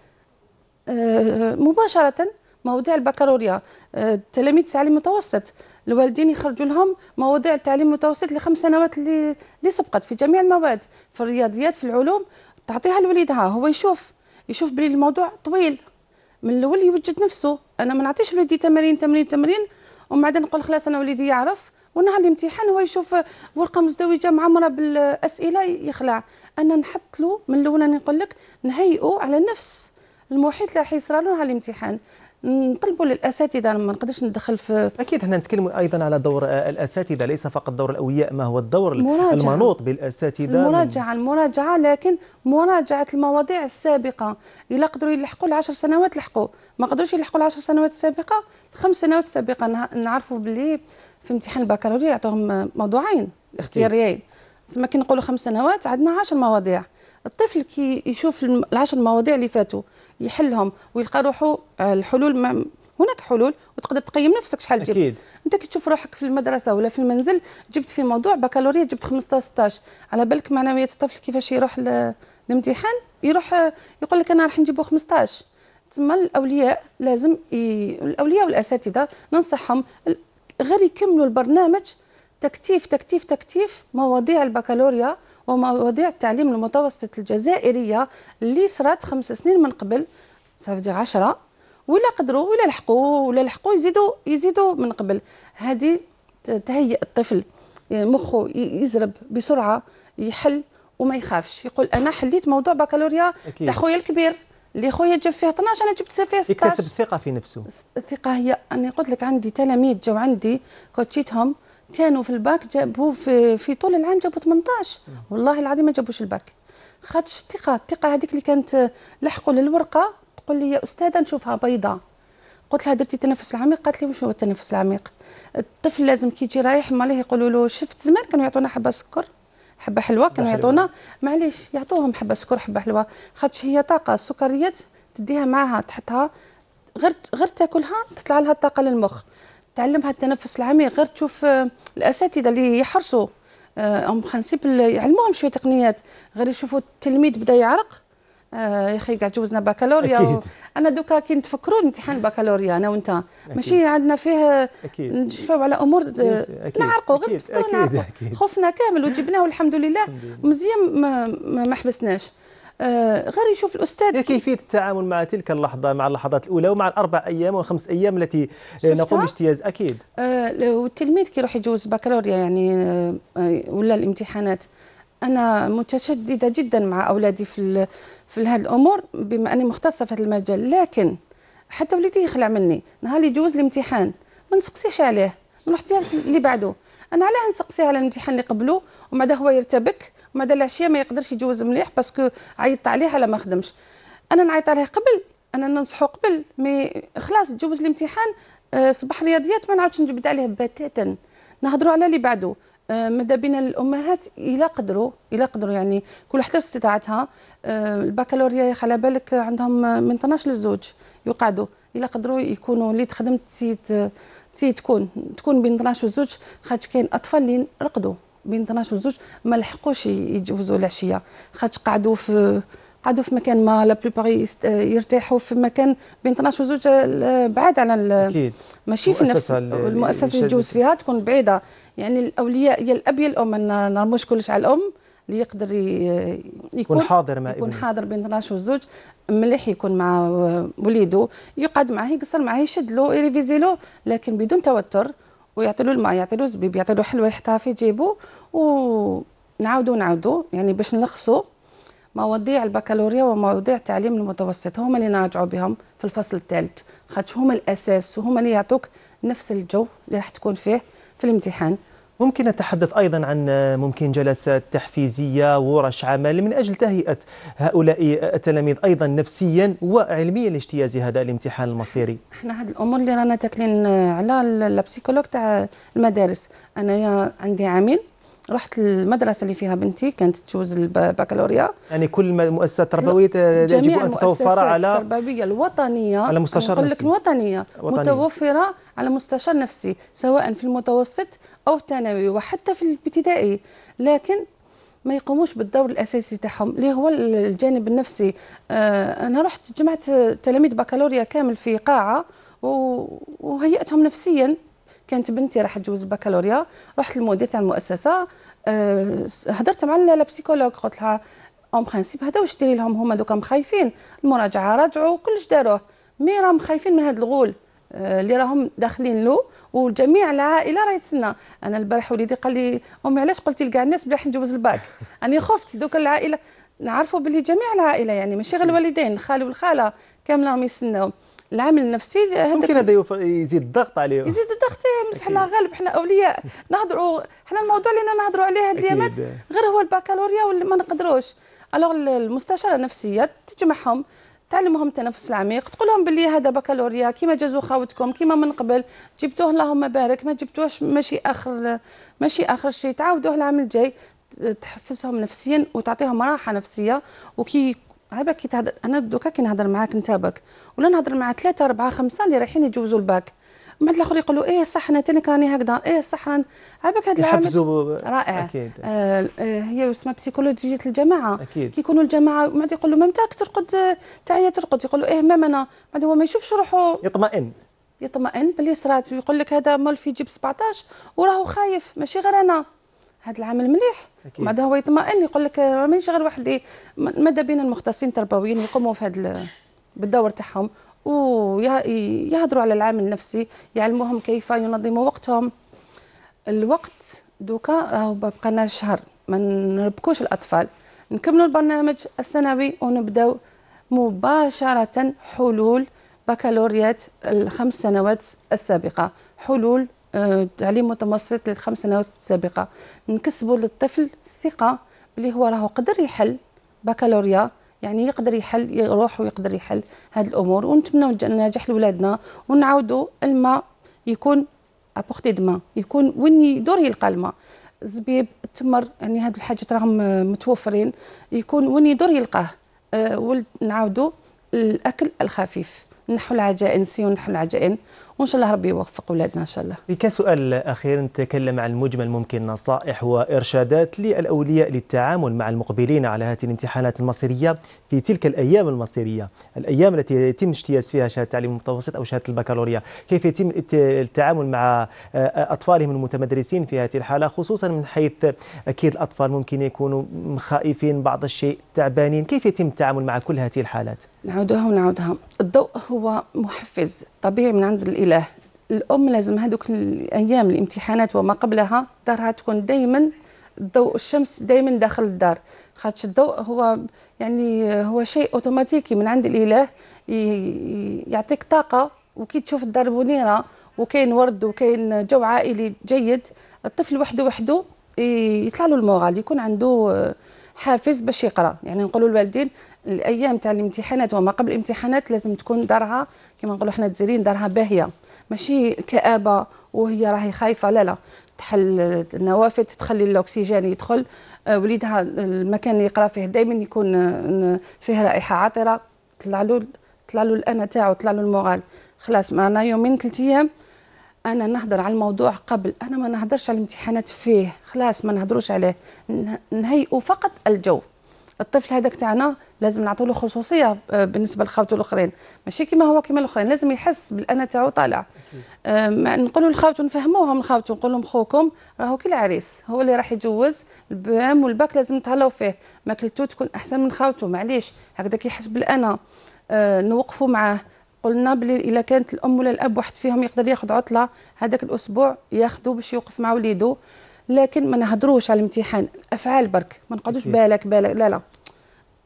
آه، مباشرة مواضيع البكالوريا آه، تلاميذ تعليم متوسط الوالدين يخرجوا لهم مواضيع التعليم المتوسط لخمس سنوات اللي سبقت في جميع المواد في الرياضيات في العلوم تعطيها لوليدها هو يشوف يشوف بلي الموضوع طويل من الاول يوجد نفسه انا ما نعطيش وليدي تمارين تمارين تمارين ومن بعد نقول خلاص انا وليدي يعرف ونهار الامتحان هو يشوف ورقه مزدوجه معمره بالاسئله يخلع انا نحط له من الاول انا نقول لك نهيئه على النفس المحيط اللي راح يصرى له الامتحان نطلبوا للاساتذه ما نقدرش ندخل في اكيد احنا نتكلم ايضا على دور آه، الاساتذه ليس فقط دور الاولياء ما هو الدور مراجعة. المنوط بالاساتذه المراجعه من... المراجعه لكن مراجعه المواضيع السابقه الا قدروا يلحقوا العشر سنوات لحقوا ما قدروش يلحقوا العشر سنوات السابقه الخمس سنوات السابقه نعرفوا باللي في امتحان البكالوريا يعطوهم موضوعين اختياريين تما كي نقولوا خمس سنوات عندنا 10 مواضيع الطفل كي يشوف العشر مواضيع اللي فاتوا يحلهم ويلقى روحه آه، الحلول ما هناك حلول وتقدر تقيم نفسك شحال جبت أكيد. انت كي تشوف روحك في المدرسه ولا في المنزل جبت في موضوع بكالوريا جبت 15 16 على بالك معنويات الطفل كيفاش يروح للامتحان يروح آه، يقول لك انا راح نجيبو 15 تسمى الاولياء لازم ي... الاولياء والاساتذه ننصحهم غير يكملوا البرنامج تكتيف تكتيف تكتيف مواضيع البكالوريا ومواضيع التعليم المتوسط الجزائريه اللي صرات خمس سنين من قبل صافي 10 ولا قدروا ولا لحقوا ولا لحقوا يزيدوا يزيدوا من قبل هذه تهيئ الطفل يعني مخه يزرب بسرعه يحل وما يخافش يقول انا حليت موضوع بكالوريا تاع خويا الكبير اللي خويا جاب فيه 12 انا جبت فيه 16 يكتسب الثقه في نفسه الثقه هي انا قلت لك عندي تلاميذ جاو عندي كوتشيتهم كانوا في الباك جابوا في, في طول العام جابوا 18 والله العظيم ما جابوش الباك خاطش الثقه الثقه هذيك اللي كانت لحقوا للورقه تقول لي يا استاذه نشوفها بيضاء قلت لها درتي التنفس العميق قالت لي واش هو التنفس العميق الطفل لازم كي يجي رايح ماليه يقولوا له شفت زمان كانوا يعطونا حبه سكر حبه حلوه كانوا يعطونا معليش يعطوهم حبه سكر حبه حلوه خاطش هي طاقه السكريات تديها معها تحطها غير غير تاكلها تطلع لها الطاقه للمخ تعلمها التنفس العميق غير تشوف آه، الاساتذه اللي يحرصوا آه، ام خنسيب يعلموهم شويه تقنيات غير يشوفوا التلميذ بدا يعرق آه، يا اخي كاع جوزنا بكالوريا انا دوكا كي نتفكروا امتحان البكالوريا انا وانت ماشي عندنا فيه نشوفوا على امور نعرقوا غير نتفكروا نعرقوا خفنا كامل وجبناه والحمد لله مزيان ما حبسناش آه، غير يشوف الاستاذ كيفيه التعامل مع تلك اللحظه مع اللحظات الاولى ومع الاربع ايام والخمس ايام التي آه، نقوم باجتياز اكيد آه، والتلميذ يروح يجوز بكالوريا يعني ولا الامتحانات انا متشدده جدا مع اولادي في في هذه الامور بما اني مختصه في هذا المجال لكن حتى وليدي يخلع مني نهار يجوز الامتحان ما نسقسيش عليه نروح اللي بعده انا علاه نسقسي على الامتحان اللي قبله ومن هو يرتبك مدى العشيه ما يقدرش يجوز مليح باسكو عيطت عليه على ما خدمش انا نعيط عليه قبل انا ننصحه قبل مي خلاص تجوز الامتحان آه، صباح رياضيات ما نعاودش نجبد عليه بتاتا نهضروا على اللي بعده آه، ماذا بينا الامهات الا قدروا الا قدروا يعني كل وحده استطاعتها آه، البكالوريا يا على بالك عندهم من 12 للزوج يقعدوا الا قدروا يكونوا اللي تخدم تسي تكون تكون بين 12 وزوج خاطر كاين اطفال اللي رقدوا بين 12 و 2 ما لحقوش يتجوزوا العشيه خاطر قعدوا في قعدوا في مكان ما لا بلوبار يرتاحوا في مكان بين 12 وزوج بعاد على اكيد ماشي في نفس المؤسسه اللي يتجوز فيها تكون بعيده يعني الاولياء يا الاب يا الام ما نرموش كلش على الام اللي يقدر يكون, يكون حاضر مع يكون ابنه. حاضر بين 12 وزوج مليح يكون مع وليده يقعد معاه يقصر معاه يشد له يريفيزي له لكن بدون توتر ويعطي له الماء يعطي له الزبيب يعطي له حلوه يحطها في جيبه ونعاودوا نعاودوا يعني باش نلخصوا مواضيع البكالوريا ومواضيع التعليم المتوسط هما اللي نراجعوا بهم في الفصل الثالث خاطش هما الاساس وهما اللي يعطوك نفس الجو اللي راح تكون فيه في الامتحان ممكن نتحدث أيضا عن ممكن جلسات تحفيزية وورش عمل من أجل تهيئة هؤلاء التلاميذ أيضا نفسيا وعلميا لاجتياز هذا الامتحان المصيري احنا هذه الأمور اللي رانا تاكلين على البسيكولوج تاع المدارس أنا عندي عامين رحت المدرسه اللي فيها بنتي كانت تجوز البكالوريا يعني كل مؤسسه تربويه يجب ان تتوفر على التربويه الوطنيه على مستشار نفسي وطنيه وطنية. متوفره على مستشار نفسي سواء في المتوسط او الثانوي وحتى في الابتدائي لكن ما يقوموش بالدور الاساسي تاعهم اللي هو الجانب النفسي آه، انا رحت جمعت تلاميذ بكالوريا كامل في قاعه وهيئتهم نفسيا كانت بنتي راح تجوز بكالوريا رحت للمدير تاع المؤسسه آه، هدرت مع البسيكولوج قلت لها اون برانسيب هذا واش ديري لهم هما دوكا مخايفين المراجعه راجعوا كلش داروه مي راهم خايفين من هذا الغول آه، اللي راهم داخلين له وجميع العائله راه يتسنى انا البارح وليدي قال لي امي علاش قلتي لكاع الناس بلي راح نجوز الباك انا خفت دوك العائله نعرفوا بلي جميع العائله يعني ماشي غير الوالدين الخال والخاله كامله راهم يسناو العامل النفسي ممكن هذا يزيد الضغط عليه يزيد الضغط إيه، مسح الله غالب حنا اولياء نهضروا حنا الموضوع اللي نهضروا عليه هذه الايامات غير هو البكالوريا واللي ما نقدروش الوغ المستشاره النفسيه تجمعهم تعلمهم التنفس العميق تقول لهم باللي هذا بكالوريا كيما جازوا خاوتكم كيما من قبل جبتوه اللهم بارك ما جبتوهش ماشي اخر ماشي اخر شيء تعاودوه العام الجاي تحفزهم نفسيا وتعطيهم راحه نفسيه وكي عيبك كي انا دوكا كي نهضر معاك انت باك ولا نهضر مع ثلاثه اربعه خمسه اللي رايحين يجوزوا الباك من بعد الاخر يقولوا ايه صح انا تانيك راني هكذا ايه صح راني عباك هذا العامل رائع اكيد آه, آه، هي اسمها بسيكولوجيه الجماعه اكيد كي يكونوا الجماعه ما يقول له ما تاعك ترقد تعيا ترقد يقول له ايه مام انا بعد هو ما يشوفش روحه يطمئن يطمئن باللي صرات ويقول لك هذا مول في جيب 17 وراهو خايف ماشي غير انا هذا العمل مليح بعد هو يطمئن يقول لك مانيش غير وحدي إيه، ماذا بين المختصين التربويين يقوموا في هذا بالدور تاعهم ويهضروا على العامل النفسي يعلموهم كيف ينظموا وقتهم الوقت دوكا راهو بقى لنا شهر ما نربكوش الاطفال نكملوا البرنامج السنوي ونبداو مباشره حلول بكالوريات الخمس سنوات السابقه حلول تعليم متوسط للخمس سنوات السابقة نكسبوا للطفل الثقة اللي هو راهو قدر يحل بكالوريا يعني يقدر يحل يروح ويقدر يحل هذه الامور ونتمنى نجاح لولادنا ونعاودوا الماء يكون ابوختي دما يكون وين يدور يلقى الماء الزبيب التمر يعني هاد الحاجات راهم متوفرين يكون وين يدور يلقاه آه، ولد نعاودوا الاكل الخفيف نحو العجائن سيو نحو العجائن وان شاء الله ربي يوفق اولادنا ان شاء الله. كسؤال اخير نتكلم عن مجمل ممكن نصائح وارشادات للاولياء للتعامل مع المقبلين على هذه الامتحانات المصيريه في تلك الايام المصيريه، الايام التي يتم اجتياز فيها شهاده التعليم المتوسط او شهاده البكالوريا، كيف يتم التعامل مع آه، اطفالهم المتمدرسين في هذه الحاله خصوصا من حيث اكيد الاطفال ممكن يكونوا خائفين بعض الشيء تعبانين، كيف يتم التعامل مع كل هذه الحالات؟ نعودها ونعودها الضوء هو محفز طبيعي من عند الإله الأم لازم هذوك الأيام الامتحانات وما قبلها دارها تكون دايما الضوء الشمس دايما داخل الدار خاطش الضوء هو يعني هو شيء اوتوماتيكي من عند الاله يعطيك طاقه وكي تشوف الدار منيره وكاين ورد وكاين جو عائلي جيد الطفل وحده وحده يطلع له المورال يكون عنده حافز باش يقرا يعني نقولوا للوالدين الايام تاع الامتحانات وما قبل الامتحانات لازم تكون دارها كما نقولوا حنا تزيرين دارها باهيه ماشي كابه وهي راهي خايفه لا لا تحل النوافذ تخلي الاكسجين يدخل آه، وليدها المكان اللي يقرا فيه دائما يكون آه، فيه رائحه عطره طلع له طلع له الانا تاعو طلع له المغال خلاص معنا يومين ثلاث ايام انا نهضر على الموضوع قبل انا ما نهضرش على الامتحانات فيه خلاص ما نهضروش عليه نهيئوا فقط الجو الطفل هذاك تاعنا لازم نعطوا له خصوصيه آه، بالنسبه لخاوته الاخرين ماشي كما هو كما الاخرين لازم يحس بالانا تاعو طالع آه، نقولوا لخاوته نفهموهم لخاوته نقول لهم خوكم راهو كي العريس هو اللي راح يتجوز البام والباك لازم تهلاو فيه ماكلته تكون احسن من خاوته معليش هكذا كيحس بالانا آه، نوقفوا معاه قلنا بلي الا كانت الام ولا الاب واحد فيهم يقدر ياخذ عطله هذاك الاسبوع ياخذوا باش يوقف مع وليده لكن ما نهضروش على الامتحان الافعال برك ما نقعدوش بالك بالك لا لا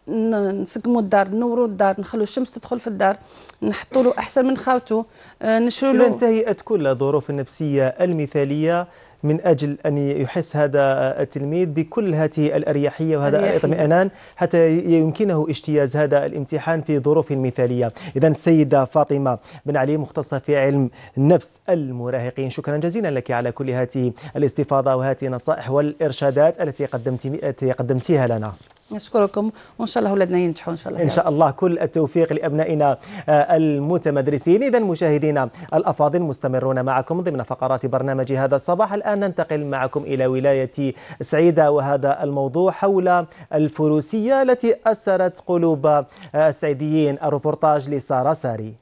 نسقموا الدار نوروا الدار نخلوا الشمس تدخل في الدار نحطوا له احسن من خاوته آه، نشروا له تهيئت كل الظروف النفسيه المثاليه من أجل أن يحس هذا التلميذ بكل هذه الأريحية وهذا الاطمئنان حتى يمكنه اجتياز هذا الامتحان في ظروف مثالية إذا السيدة فاطمة بن علي مختصة في علم نفس المراهقين شكرا جزيلا لك على كل هذه الاستفاضة وهذه النصائح والإرشادات التي قدمتي قدمتيها لنا نشكركم وان شاء الله اولادنا ينجحوا ان شاء الله ان شاء الله كل التوفيق لابنائنا آه، المتمدرسين اذا مشاهدينا الافاضل مستمرون معكم ضمن فقرات برنامج هذا الصباح الان ننتقل معكم الى ولايه سعيده وهذا الموضوع حول الفروسيه التي اسرت قلوب آه، السعيديين الروبورتاج لساره ساري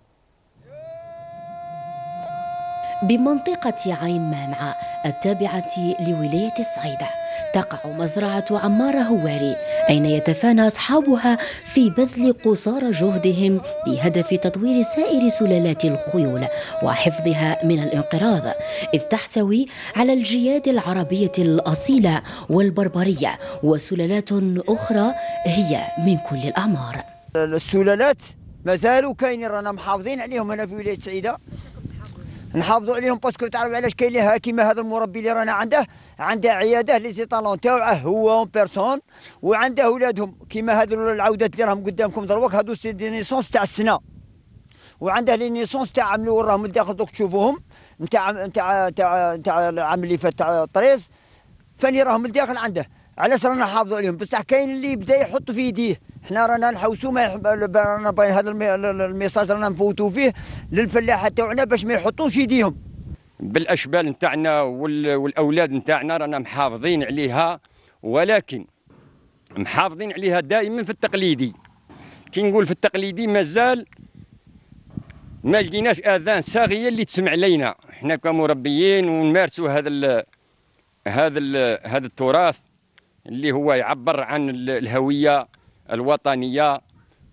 بمنطقة عين مانعة التابعة لولاية سعيده تقع مزرعة عمار هواري أين يتفانى أصحابها في بذل قصارى جهدهم بهدف تطوير سائر سلالات الخيول وحفظها من الانقراض إذ تحتوي على الجياد العربية الأصيلة والبربرية وسلالات أخرى هي من كل الأعمار السلالات مازالوا كاينين رانا محافظين عليهم هنا في ولاية سعيدة نحافظوا عليهم باسكو تعرف علاش كاين لها كيما هذا المربي اللي رانا عنده عنده عياده لي سي طالون تاوعه هو اون بيرسون وعنده اولادهم كيما هذو العودات اللي راهم قدامكم دروك هذو سي دي نيسونس تاع السنه وعنده لي نيسونس تاع الاول راهم لداخل دوك تشوفوهم نتاع نتاع نتاع نتاع العام اللي فات تاع طريز فاني راهم لداخل عنده علاش رانا نحافظوا عليهم بصح كاين اللي بدا يحط في يديه حنا رانا نحوسوا ما يحب رانا هذا الميساج رانا نفوتوا فيه للفلاحه تاعنا باش ما يحطوش يديهم بالاشبال نتاعنا والاولاد نتاعنا رانا محافظين عليها ولكن محافظين عليها دائما في التقليدي كي نقول في التقليدي مازال ما لقيناش اذان ساغيه اللي تسمع لينا حنا كمربيين ونمارسوا هذا الـ هذا الـ هذا التراث اللي هو يعبر عن الهويه الوطنيه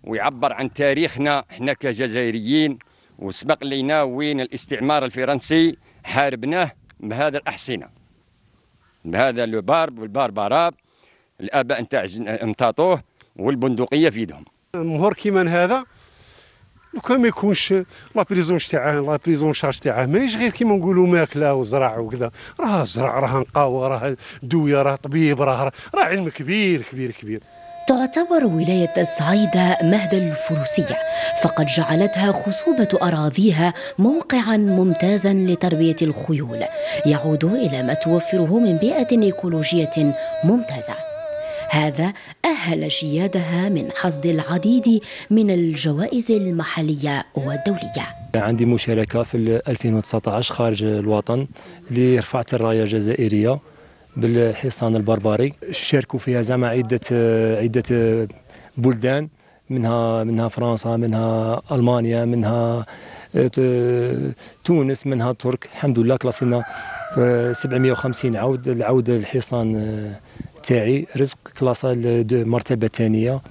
ويعبر عن تاريخنا احنا كجزائريين وسبق لينا وين الاستعمار الفرنسي حاربناه بهذا الاحصنه بهذا البارب والبارباراب الاباء نتاع امتاطوه والبندقيه في يدهم مهور كيما هذا لو كان ما يكونش لا بريزون تاع لا بريزون شارج تاعه ماهيش غير كيما نقولوا ماكله وزرع وكذا راه زرع راه نقاوه راه دويه راه طبيب راه راه علم كبير كبير كبير تعتبر ولاية الصعيدة مهد الفروسية فقد جعلتها خصوبة أراضيها موقعا ممتازا لتربية الخيول يعود إلى ما توفره من بيئة إيكولوجية ممتازة هذا أهل جيادها من حصد العديد من الجوائز المحلية والدولية عندي مشاركة في 2019 خارج الوطن اللي رفعت الراية الجزائرية بالحصان البربري شاركوا فيها زعما عده عده بلدان منها منها فرنسا منها المانيا منها آه، تونس منها ترك الحمد لله كلاسينا 750 آه، عود العود الحصان آه، تاعي رزق كلاسه مرتبه ثانيه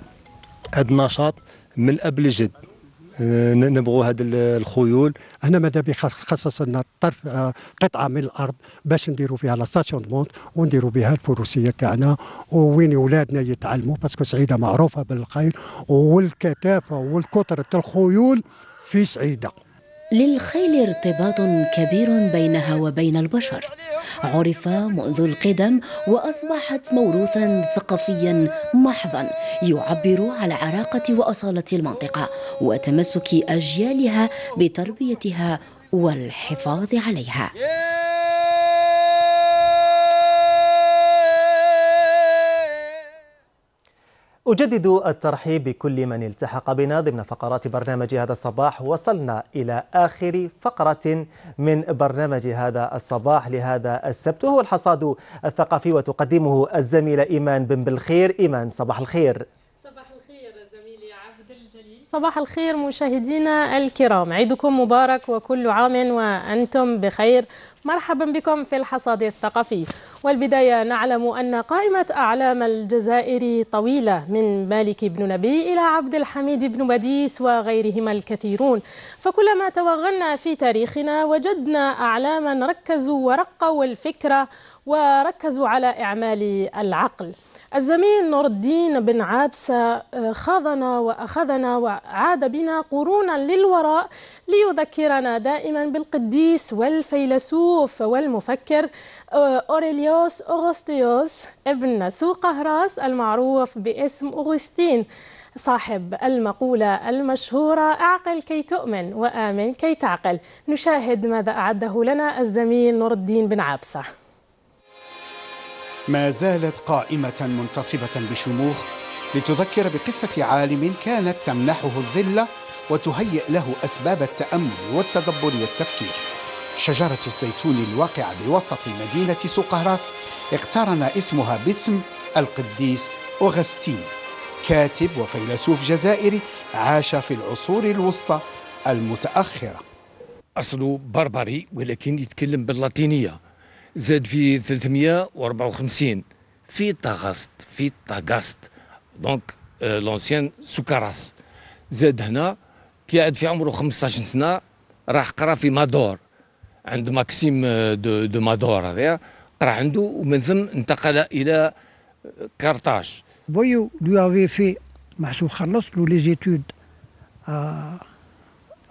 هذا النشاط من الاب للجد نبغوا هاد الخيول هنا ماذا بي خصص لنا طرف آه، قطعه من الارض باش نديروا فيها لا ستاسيون مونت ونديروا بها الفروسيه تاعنا وين ولادنا يتعلموا باسكو سعيده معروفه بالخير والكثافه والكثره الخيول في سعيده للخيل ارتباط كبير بينها وبين البشر عرف منذ القدم واصبحت موروثا ثقافيا محضا يعبر عن عراقه واصاله المنطقه وتمسك اجيالها بتربيتها والحفاظ عليها أجدد الترحيب بكل من التحق بنا ضمن فقرات برنامج هذا الصباح وصلنا إلى آخر فقرة من برنامج هذا الصباح لهذا السبت وهو الحصاد الثقافي وتقدمه الزميلة إيمان بن بالخير إيمان صباح الخير صباح الخير مشاهدينا الكرام عيدكم مبارك وكل عام وأنتم بخير مرحبا بكم في الحصاد الثقافي والبداية نعلم أن قائمة أعلام الجزائر طويلة من مالك بن نبي إلى عبد الحميد بن بديس وغيرهما الكثيرون فكلما توغلنا في تاريخنا وجدنا أعلاما ركزوا ورقوا الفكرة وركزوا على إعمال العقل الزميل نور الدين بن عابسة آه، خاضنا وأخذنا وعاد بنا قرونا للوراء ليذكرنا دائما بالقديس والفيلسوف والمفكر آه، أوريليوس أغسطيوس ابن سوقهراس المعروف باسم أغسطين صاحب المقولة المشهورة أعقل كي تؤمن وآمن كي تعقل نشاهد ماذا أعده لنا الزميل نور الدين بن عابسة ما زالت قائمة منتصبة بشموخ لتذكر بقصة عالم كانت تمنحه الذلة وتهيئ له أسباب التأمل والتدبر والتفكير شجرة الزيتون الواقعة بوسط مدينة سوقهراس اقترن اسمها باسم القديس أوغستين كاتب وفيلسوف جزائري عاش في العصور الوسطى المتأخرة أصله بربري ولكن يتكلم باللاتينية زاد في 354 في طغست في طغست دونك لونسيان سكراس زاد هنا كي قاعد في عمره 15 سنه راح قرا في مادور عند ماكسيم آه، دو, دو مادور هذا قرا عنده ومن ثم انتقل الى آه، كارتاج بويو لو افي في محسوب خلص له لي زيتود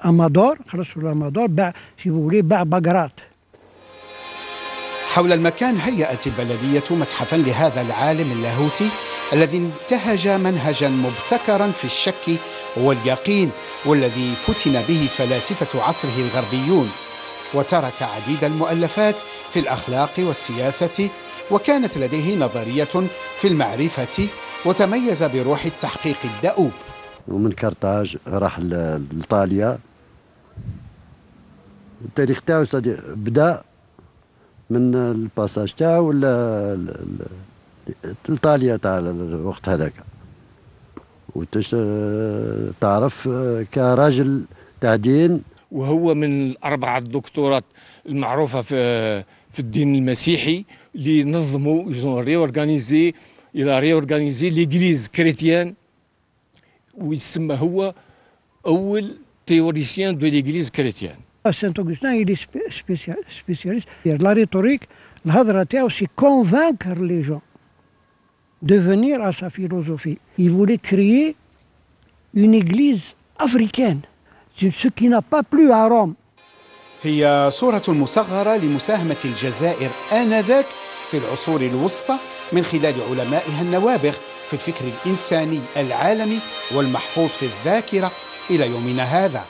امادور خلص له امادور باع سي باع بقرات حول المكان هيأت البلدية متحفا لهذا العالم اللاهوتي الذي انتهج منهجا مبتكرا في الشك واليقين والذي فتن به فلاسفة عصره الغربيون وترك عديد المؤلفات في الأخلاق والسياسة وكانت لديه نظرية في المعرفة وتميز بروح التحقيق الدؤوب ومن كرتاج راح لإيطاليا التاريخ تاعو بدا من الباساج تاعه ولا لإيطاليا تاع الوقت هذاك وتش تعرف آه، كراجل تاع دين وهو من الأربعة الدكتورات المعروفة في آه، في الدين المسيحي اللي نظموا يزون اورغانيزي الى اورغانيزي ليغليز كريتيان ويسمى هو اول تيوريسيان دو ليغليز كريتيان سانت-أوغستان إلي سبيسياليست لا ريتوريك الهضرة تاعو سي كونفانكر لي جون de ا سا فيلوزوفي اي فولي كريي اون ايغليز افريكان سو ce qui n'a pas plu à هي صورة مصغرة لمساهمة الجزائر آنذاك في العصور الوسطى من خلال علمائها النوابغ في الفكر الإنساني العالمي والمحفوظ في الذاكرة إلى يومنا هذا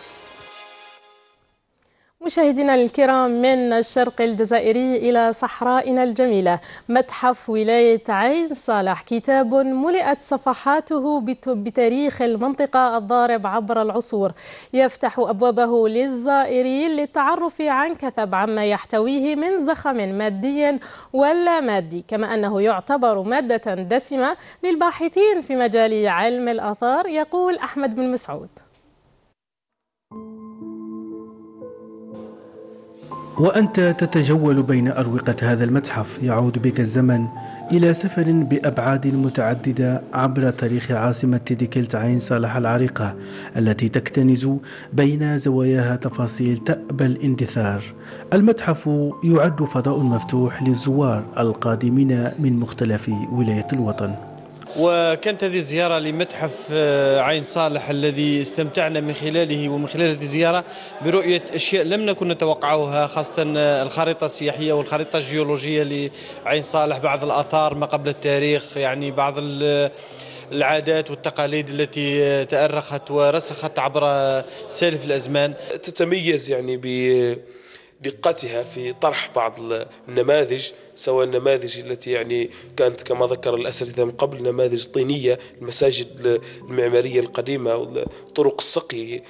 مشاهدينا الكرام من الشرق الجزائري إلى صحرائنا الجميلة متحف ولاية عين صالح كتاب ملئت صفحاته بتاريخ المنطقة الضارب عبر العصور يفتح أبوابه للزائرين للتعرف عن كثب عما يحتويه من زخم مادي ولا مادي كما أنه يعتبر مادة دسمة للباحثين في مجال علم الآثار يقول أحمد بن مسعود وأنت تتجول بين أروقة هذا المتحف يعود بك الزمن إلى سفر بأبعاد متعددة عبر تاريخ عاصمة ديكلت عين صالح العريقة التي تكتنز بين زواياها تفاصيل تأبى الاندثار المتحف يعد فضاء مفتوح للزوار القادمين من مختلف ولايات الوطن وكانت هذه الزيارة لمتحف آه، عين صالح الذي استمتعنا من خلاله ومن خلال هذه الزيارة برؤية أشياء لم نكن نتوقعها خاصة آه، الخريطة السياحية والخريطة الجيولوجية لعين صالح بعض الآثار ما قبل التاريخ يعني بعض آه، العادات والتقاليد التي تأرخت ورسخت عبر سالف الأزمان تتميز يعني بدقتها في طرح بعض النماذج سواء النماذج التي يعني كانت كما ذكر الأساتذة من قبل نماذج طينية المساجد المعمارية القديمة طرق السقي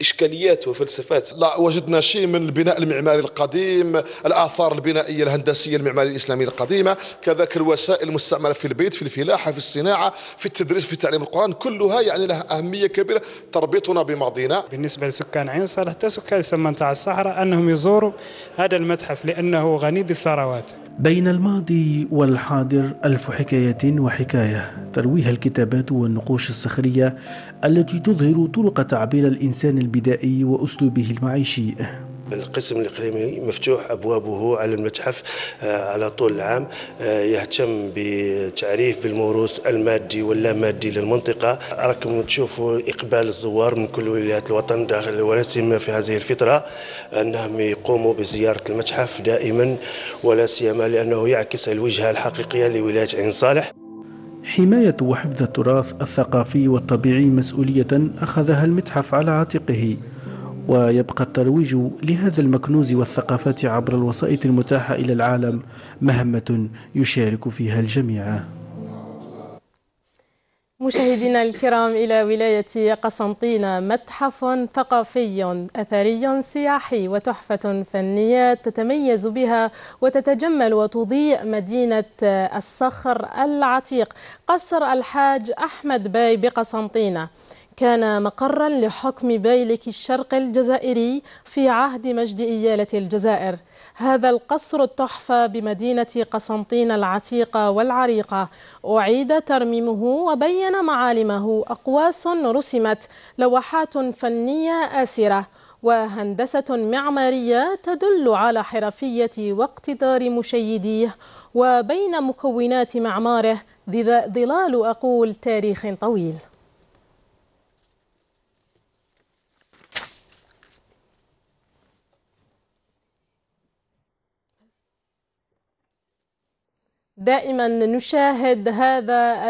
اشكاليات وفلسفات لا وجدنا شيء من البناء المعماري القديم الاثار البنائيه الهندسيه المعماريه الاسلاميه القديمه كذلك الوسائل المستعمله في البيت في الفلاحه في الصناعه في التدريس في تعليم القران كلها يعني لها اهميه كبيره تربطنا بماضينا بالنسبه لسكان عين صالح حتى سكان سمان الصحراء انهم يزوروا هذا المتحف لانه غني بالثروات سنوات بين الماضي والحاضر ألف حكاية وحكاية ترويها الكتابات والنقوش الصخرية التي تظهر طرق تعبير الإنسان البدائي وأسلوبه المعيشي القسم الاقليمي مفتوح ابوابه على المتحف آه، على طول العام آه، يهتم بتعريف بالموروث المادي واللامادي للمنطقه راكم تشوفوا اقبال الزوار من كل ولايات الوطن داخل ولا سيما في هذه الفتره انهم يقوموا بزياره المتحف دائما ولا سيما لانه يعكس الوجهه الحقيقيه لولايه عين صالح حماية وحفظ التراث الثقافي والطبيعي مسؤولية أخذها المتحف على عاتقه ويبقى الترويج لهذا المكنوز والثقافات عبر الوسائط المتاحة إلى العالم مهمة يشارك فيها الجميع مشاهدينا الكرام إلى ولاية قسنطينة متحف ثقافي أثري سياحي وتحفة فنية تتميز بها وتتجمل وتضيء مدينة الصخر العتيق قصر الحاج أحمد باي بقسنطينة كان مقرا لحكم بيلك الشرق الجزائري في عهد مجد إيالة الجزائر هذا القصر التحفة بمدينة قسنطين العتيقة والعريقة أعيد ترميمه وبين معالمه أقواس رسمت لوحات فنية آسرة وهندسة معمارية تدل على حرفية واقتدار مشيديه وبين مكونات معماره ظلال أقول تاريخ طويل دائما نشاهد هذا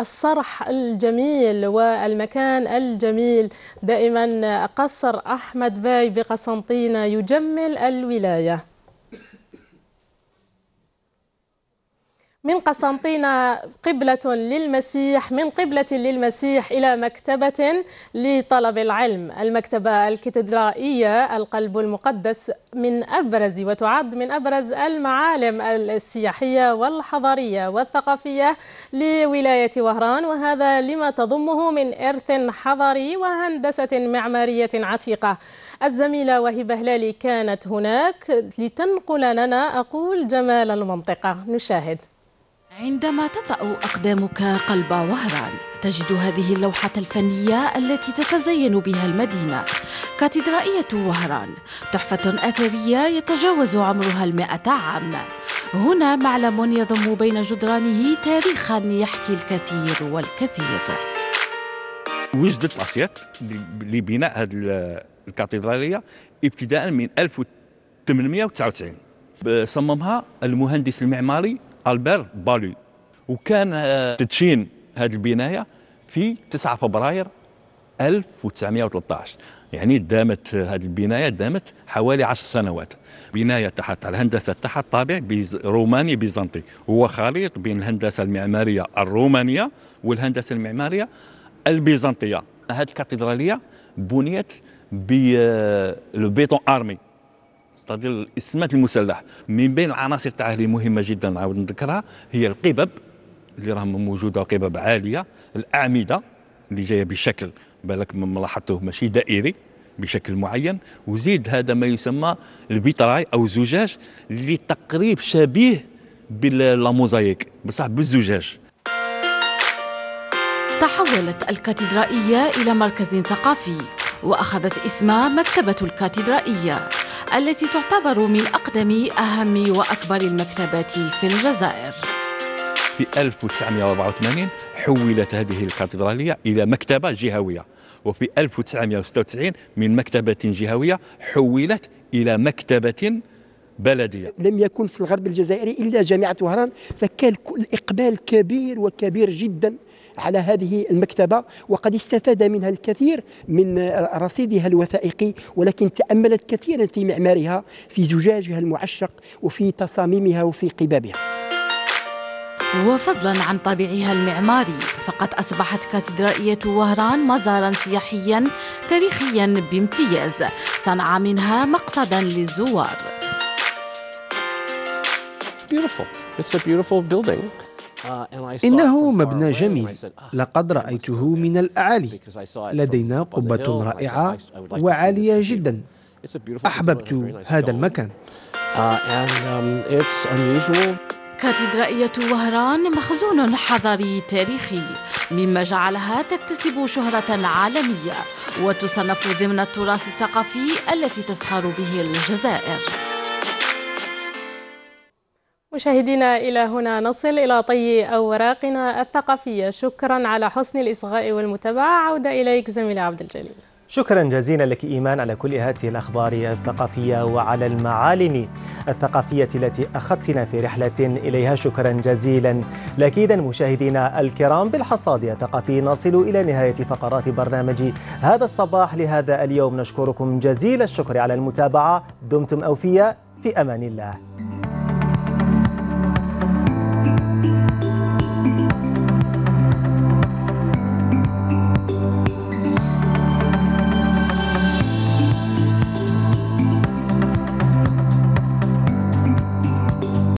الصرح الجميل والمكان الجميل دائما قصر أحمد باي بقسنطينة يجمل الولاية من قسنطينة قبلة للمسيح من قبلة للمسيح إلى مكتبة لطلب العلم المكتبة الكاتدرائية القلب المقدس من أبرز وتعد من أبرز المعالم السياحية والحضارية والثقافية لولاية وهران وهذا لما تضمه من إرث حضاري وهندسة معمارية عتيقة الزميلة وهبة هلالي كانت هناك لتنقل لنا أقول جمال المنطقة نشاهد عندما تطأ أقدامك قلب وهران تجد هذه اللوحة الفنية التي تتزين بها المدينة كاتدرائية وهران تحفة أثرية يتجاوز عمرها المائة عام هنا معلم يضم بين جدرانه تاريخا يحكي الكثير والكثير وجدت الأسيات لبناء هذه الكاتدرائية ابتداء من 1899 صممها المهندس المعماري ألبير بالو وكان آه، تدشين هذه البناية في 9 فبراير 1913 يعني دامت هذه البناية دامت حوالي 10 سنوات بناية تحت الهندسة تحت طابع بيز روماني بيزنطي هو خليط بين الهندسة المعمارية الرومانية والهندسة المعمارية البيزنطية هذه الكاتدرالية بنيت بالبيتون آه، ارمي ديال الاستثمارات المسلح من بين العناصر تاعها اللي مهمه جدا نعاود نذكرها هي القبب اللي راهم موجوده قبب عاليه الاعمده اللي جايه بشكل بالك ما لاحظتوه ماشي دائري بشكل معين وزيد هذا ما يسمى البيتراي او الزجاج اللي تقريب شبيه بالموزايك بصح بالزجاج تحولت الكاتدرائية إلى مركز ثقافي وأخذت اسمها مكتبة الكاتدرائية التي تعتبر من أقدم أهم وأكبر المكتبات في الجزائر في 1984 حولت هذه الكاتدرائيه إلى مكتبة جهوية وفي 1996 من مكتبة جهوية حولت إلى مكتبة بلدية لم يكن في الغرب الجزائري إلا جامعة وهران فكان الإقبال كبير وكبير جدا على هذه المكتبة وقد استفاد منها الكثير من رصيدها الوثائقي ولكن تأملت كثيرا في معمارها في زجاجها المعشق وفي تصاميمها وفي قبابها وفضلا عن طابعها المعماري فقد أصبحت كاتدرائية وهران مزارا سياحيا تاريخيا بامتياز صنع منها مقصدا للزوار Beautiful. It's a beautiful building. آه، إنه مبنى جميل ah, لقد رأيته من الأعالي لدينا قبة رائعة وعالية جدا أحببت هذا المكان uh, um, كاتدرائية وهران مخزون حضاري تاريخي مما جعلها تكتسب شهرة عالمية وتصنف ضمن التراث الثقافي التي تزخر به الجزائر مشاهدينا إلى هنا نصل إلى طي أوراقنا الثقافية شكرا على حسن الإصغاء والمتابعة عودة إليك زميلة عبد الجليل شكرا جزيلا لك إيمان على كل هذه الأخبار الثقافية وعلى المعالم الثقافية التي أخذتنا في رحلة إليها شكرا جزيلا لك إذا مشاهدينا الكرام بالحصاد الثقافي نصل إلى نهاية فقرات برنامج هذا الصباح لهذا اليوم نشكركم جزيل الشكر على المتابعة دمتم أوفياء في أمان الله